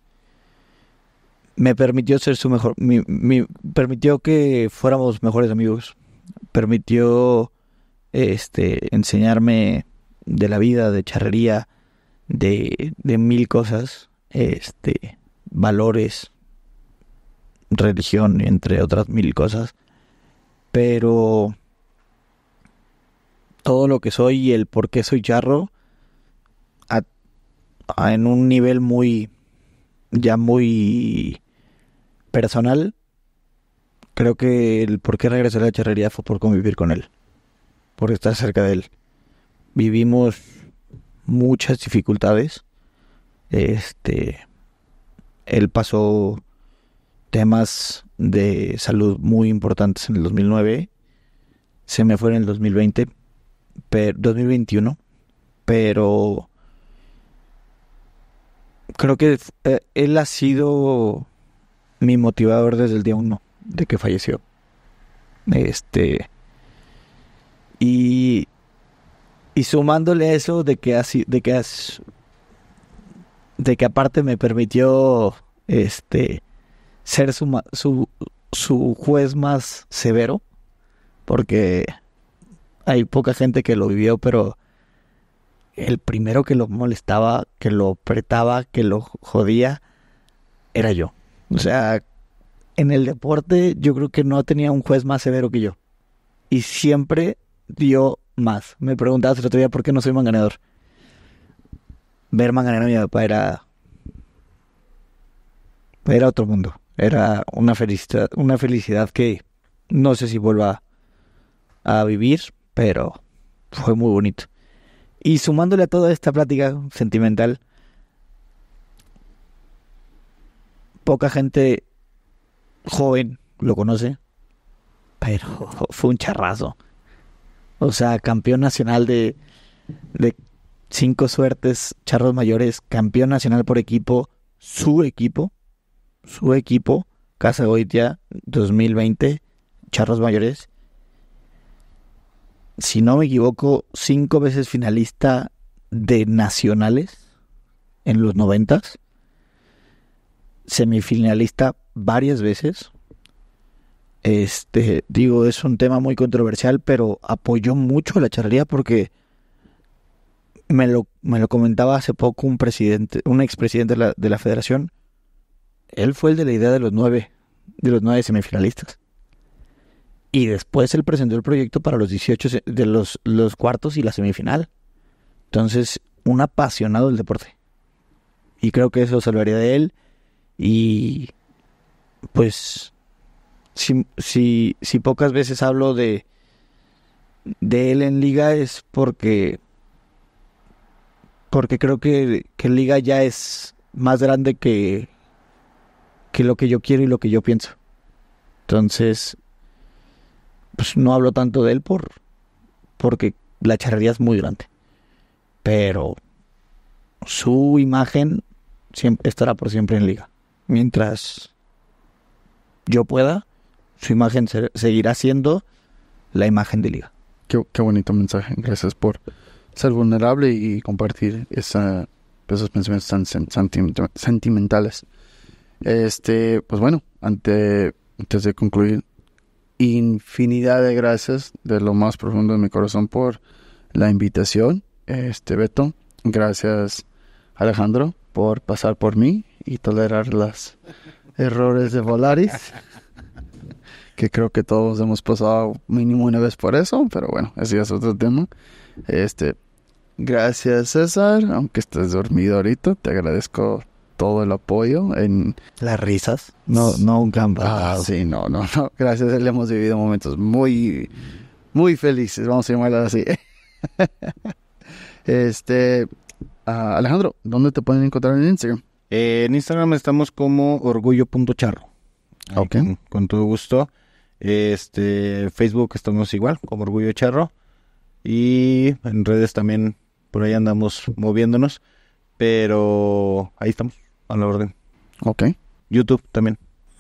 [SPEAKER 2] me permitió ser su mejor, mi, permitió que fuéramos mejores amigos, permitió este enseñarme de la vida, de charrería, de, de mil cosas, este valores, religión, entre otras mil cosas pero todo lo que soy y el por qué soy charro en un nivel muy ya muy personal creo que el por qué regresé a la charrería fue por convivir con él por estar cerca de él vivimos muchas dificultades este él pasó temas de salud muy importantes en el 2009, se me fue en el 2020, pero, 2021, pero creo que eh, él ha sido mi motivador desde el día uno de que falleció. Este. Y. Y sumándole eso de que de que aparte me permitió. Este ser su, su juez más severo, porque hay poca gente que lo vivió, pero el primero que lo molestaba, que lo apretaba, que lo jodía, era yo. O sea, en el deporte yo creo que no tenía un juez más severo que yo. Y siempre dio más. Me preguntaba el otro día por qué no soy manganador. Ver manganero a mi papá era... Era otro mundo. Era una felicidad, una felicidad que no sé si vuelva a vivir, pero fue muy bonito. Y sumándole a toda esta plática sentimental, poca gente joven lo conoce, pero fue un charrazo. O sea, campeón nacional de, de cinco suertes, charros mayores, campeón nacional por equipo, su equipo, su equipo, Casa Goitia 2020, Charros Mayores. Si no me equivoco, cinco veces finalista de nacionales en los noventas. Semifinalista varias veces. Este, digo, es un tema muy controversial, pero apoyó mucho a la charrería porque me lo, comentaba hace poco un presidente, un expresidente de la federación él fue el de la idea de los nueve, de los nueve semifinalistas. Y después él presentó el proyecto para los 18 de los, cuartos y la semifinal. Entonces, un apasionado del deporte. Y creo que eso salvaría de él. Y pues, si, si, pocas veces hablo de, de él en liga es porque porque creo que, que, Liga ya es más grande que, que lo que yo quiero y lo que yo pienso. Entonces, pues no hablo tanto de él por porque la charrería es muy grande. Pero su imagen siempre, estará por siempre en liga. Mientras yo pueda, su imagen seguirá siendo la imagen de liga. Qué, bonito mensaje. Gracias por ser vulnerable y
[SPEAKER 1] compartir esa, esos pensamientos tan sentimentales. Este, pues bueno, antes de concluir, infinidad de gracias de lo más profundo de mi corazón por la invitación, este Beto. Gracias, Alejandro, por pasar por mí y tolerar los errores de Volaris. que creo que todos hemos pasado mínimo una vez por eso, pero bueno, así es otro tema. Este, gracias César, aunque estés dormido ahorita, te agradezco todo el apoyo en... Las risas. No, no un ah, sí, no, no, Gracias a él hemos vivido momentos muy, muy felices, vamos a llamarlas así. este,
[SPEAKER 3] ah, Alejandro, ¿dónde te pueden encontrar en Instagram? Eh, en Instagram estamos como orgullo.charro. Ok. Con, con todo gusto. Este, Facebook estamos igual, como Orgullo Charro. Y en redes también, por ahí andamos
[SPEAKER 2] moviéndonos. Pero ahí estamos a la orden. Ok. YouTube también.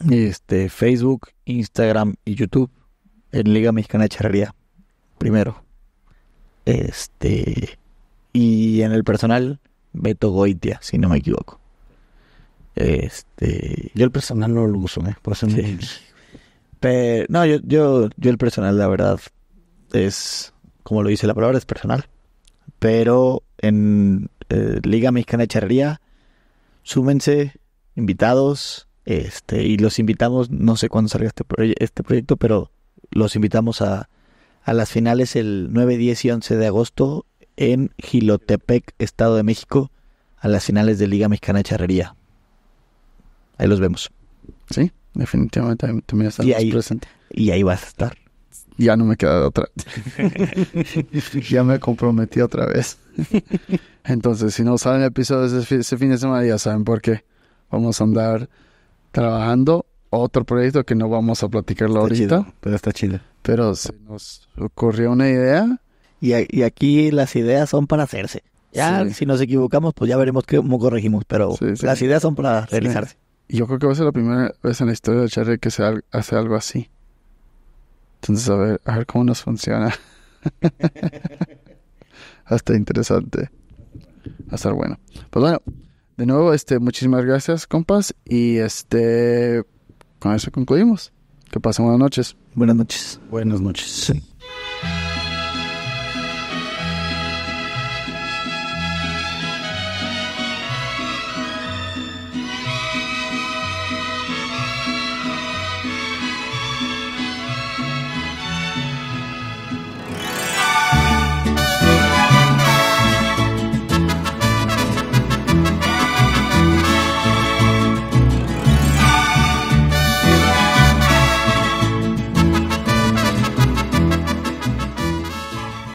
[SPEAKER 2] Este, Facebook, Instagram y YouTube. En Liga Mexicana de Charrería. Primero. Este. Y en el personal, Beto Goitia, si no me equivoco. Este. Yo el personal no lo uso, ¿eh? Por eso Pero, no, yo, yo, el personal, la verdad, es. Como lo dice la palabra, es personal. Pero en eh, Liga Mexicana de Charrería súmense, invitados, este, y los invitamos, no sé cuándo salga este, este proyecto, pero los invitamos a, a las finales el 9, 10 y 11 de agosto en Gilotepec, Estado de México, a las finales de Liga Mexicana de Charrería. Ahí los vemos. Sí, definitivamente también estamos Y ahí vas a estar ya no
[SPEAKER 1] me queda de otra. ya me comprometí otra vez. Entonces, si no saben el episodio ese, fin de semana, ya saben por qué. Vamos a andar trabajando otro proyecto que no vamos a platicarlo ahorita. pero está chido. Pero se nos
[SPEAKER 2] ocurrió una idea. Y, aquí las ideas son para hacerse. Ya, si nos equivocamos, pues ya veremos cómo corregimos, pero las ideas son para realizarse. Yo creo que va a ser
[SPEAKER 1] la primera vez en la historia de Charlie que se hace algo así. Entonces, a ver, cómo nos funciona. Hasta ah, interesante. Va a bueno. Pues bueno, de nuevo, este, muchísimas gracias, compas. Y este, con eso concluimos. Que pasen buenas noches. Buenas noches. Buenas noches.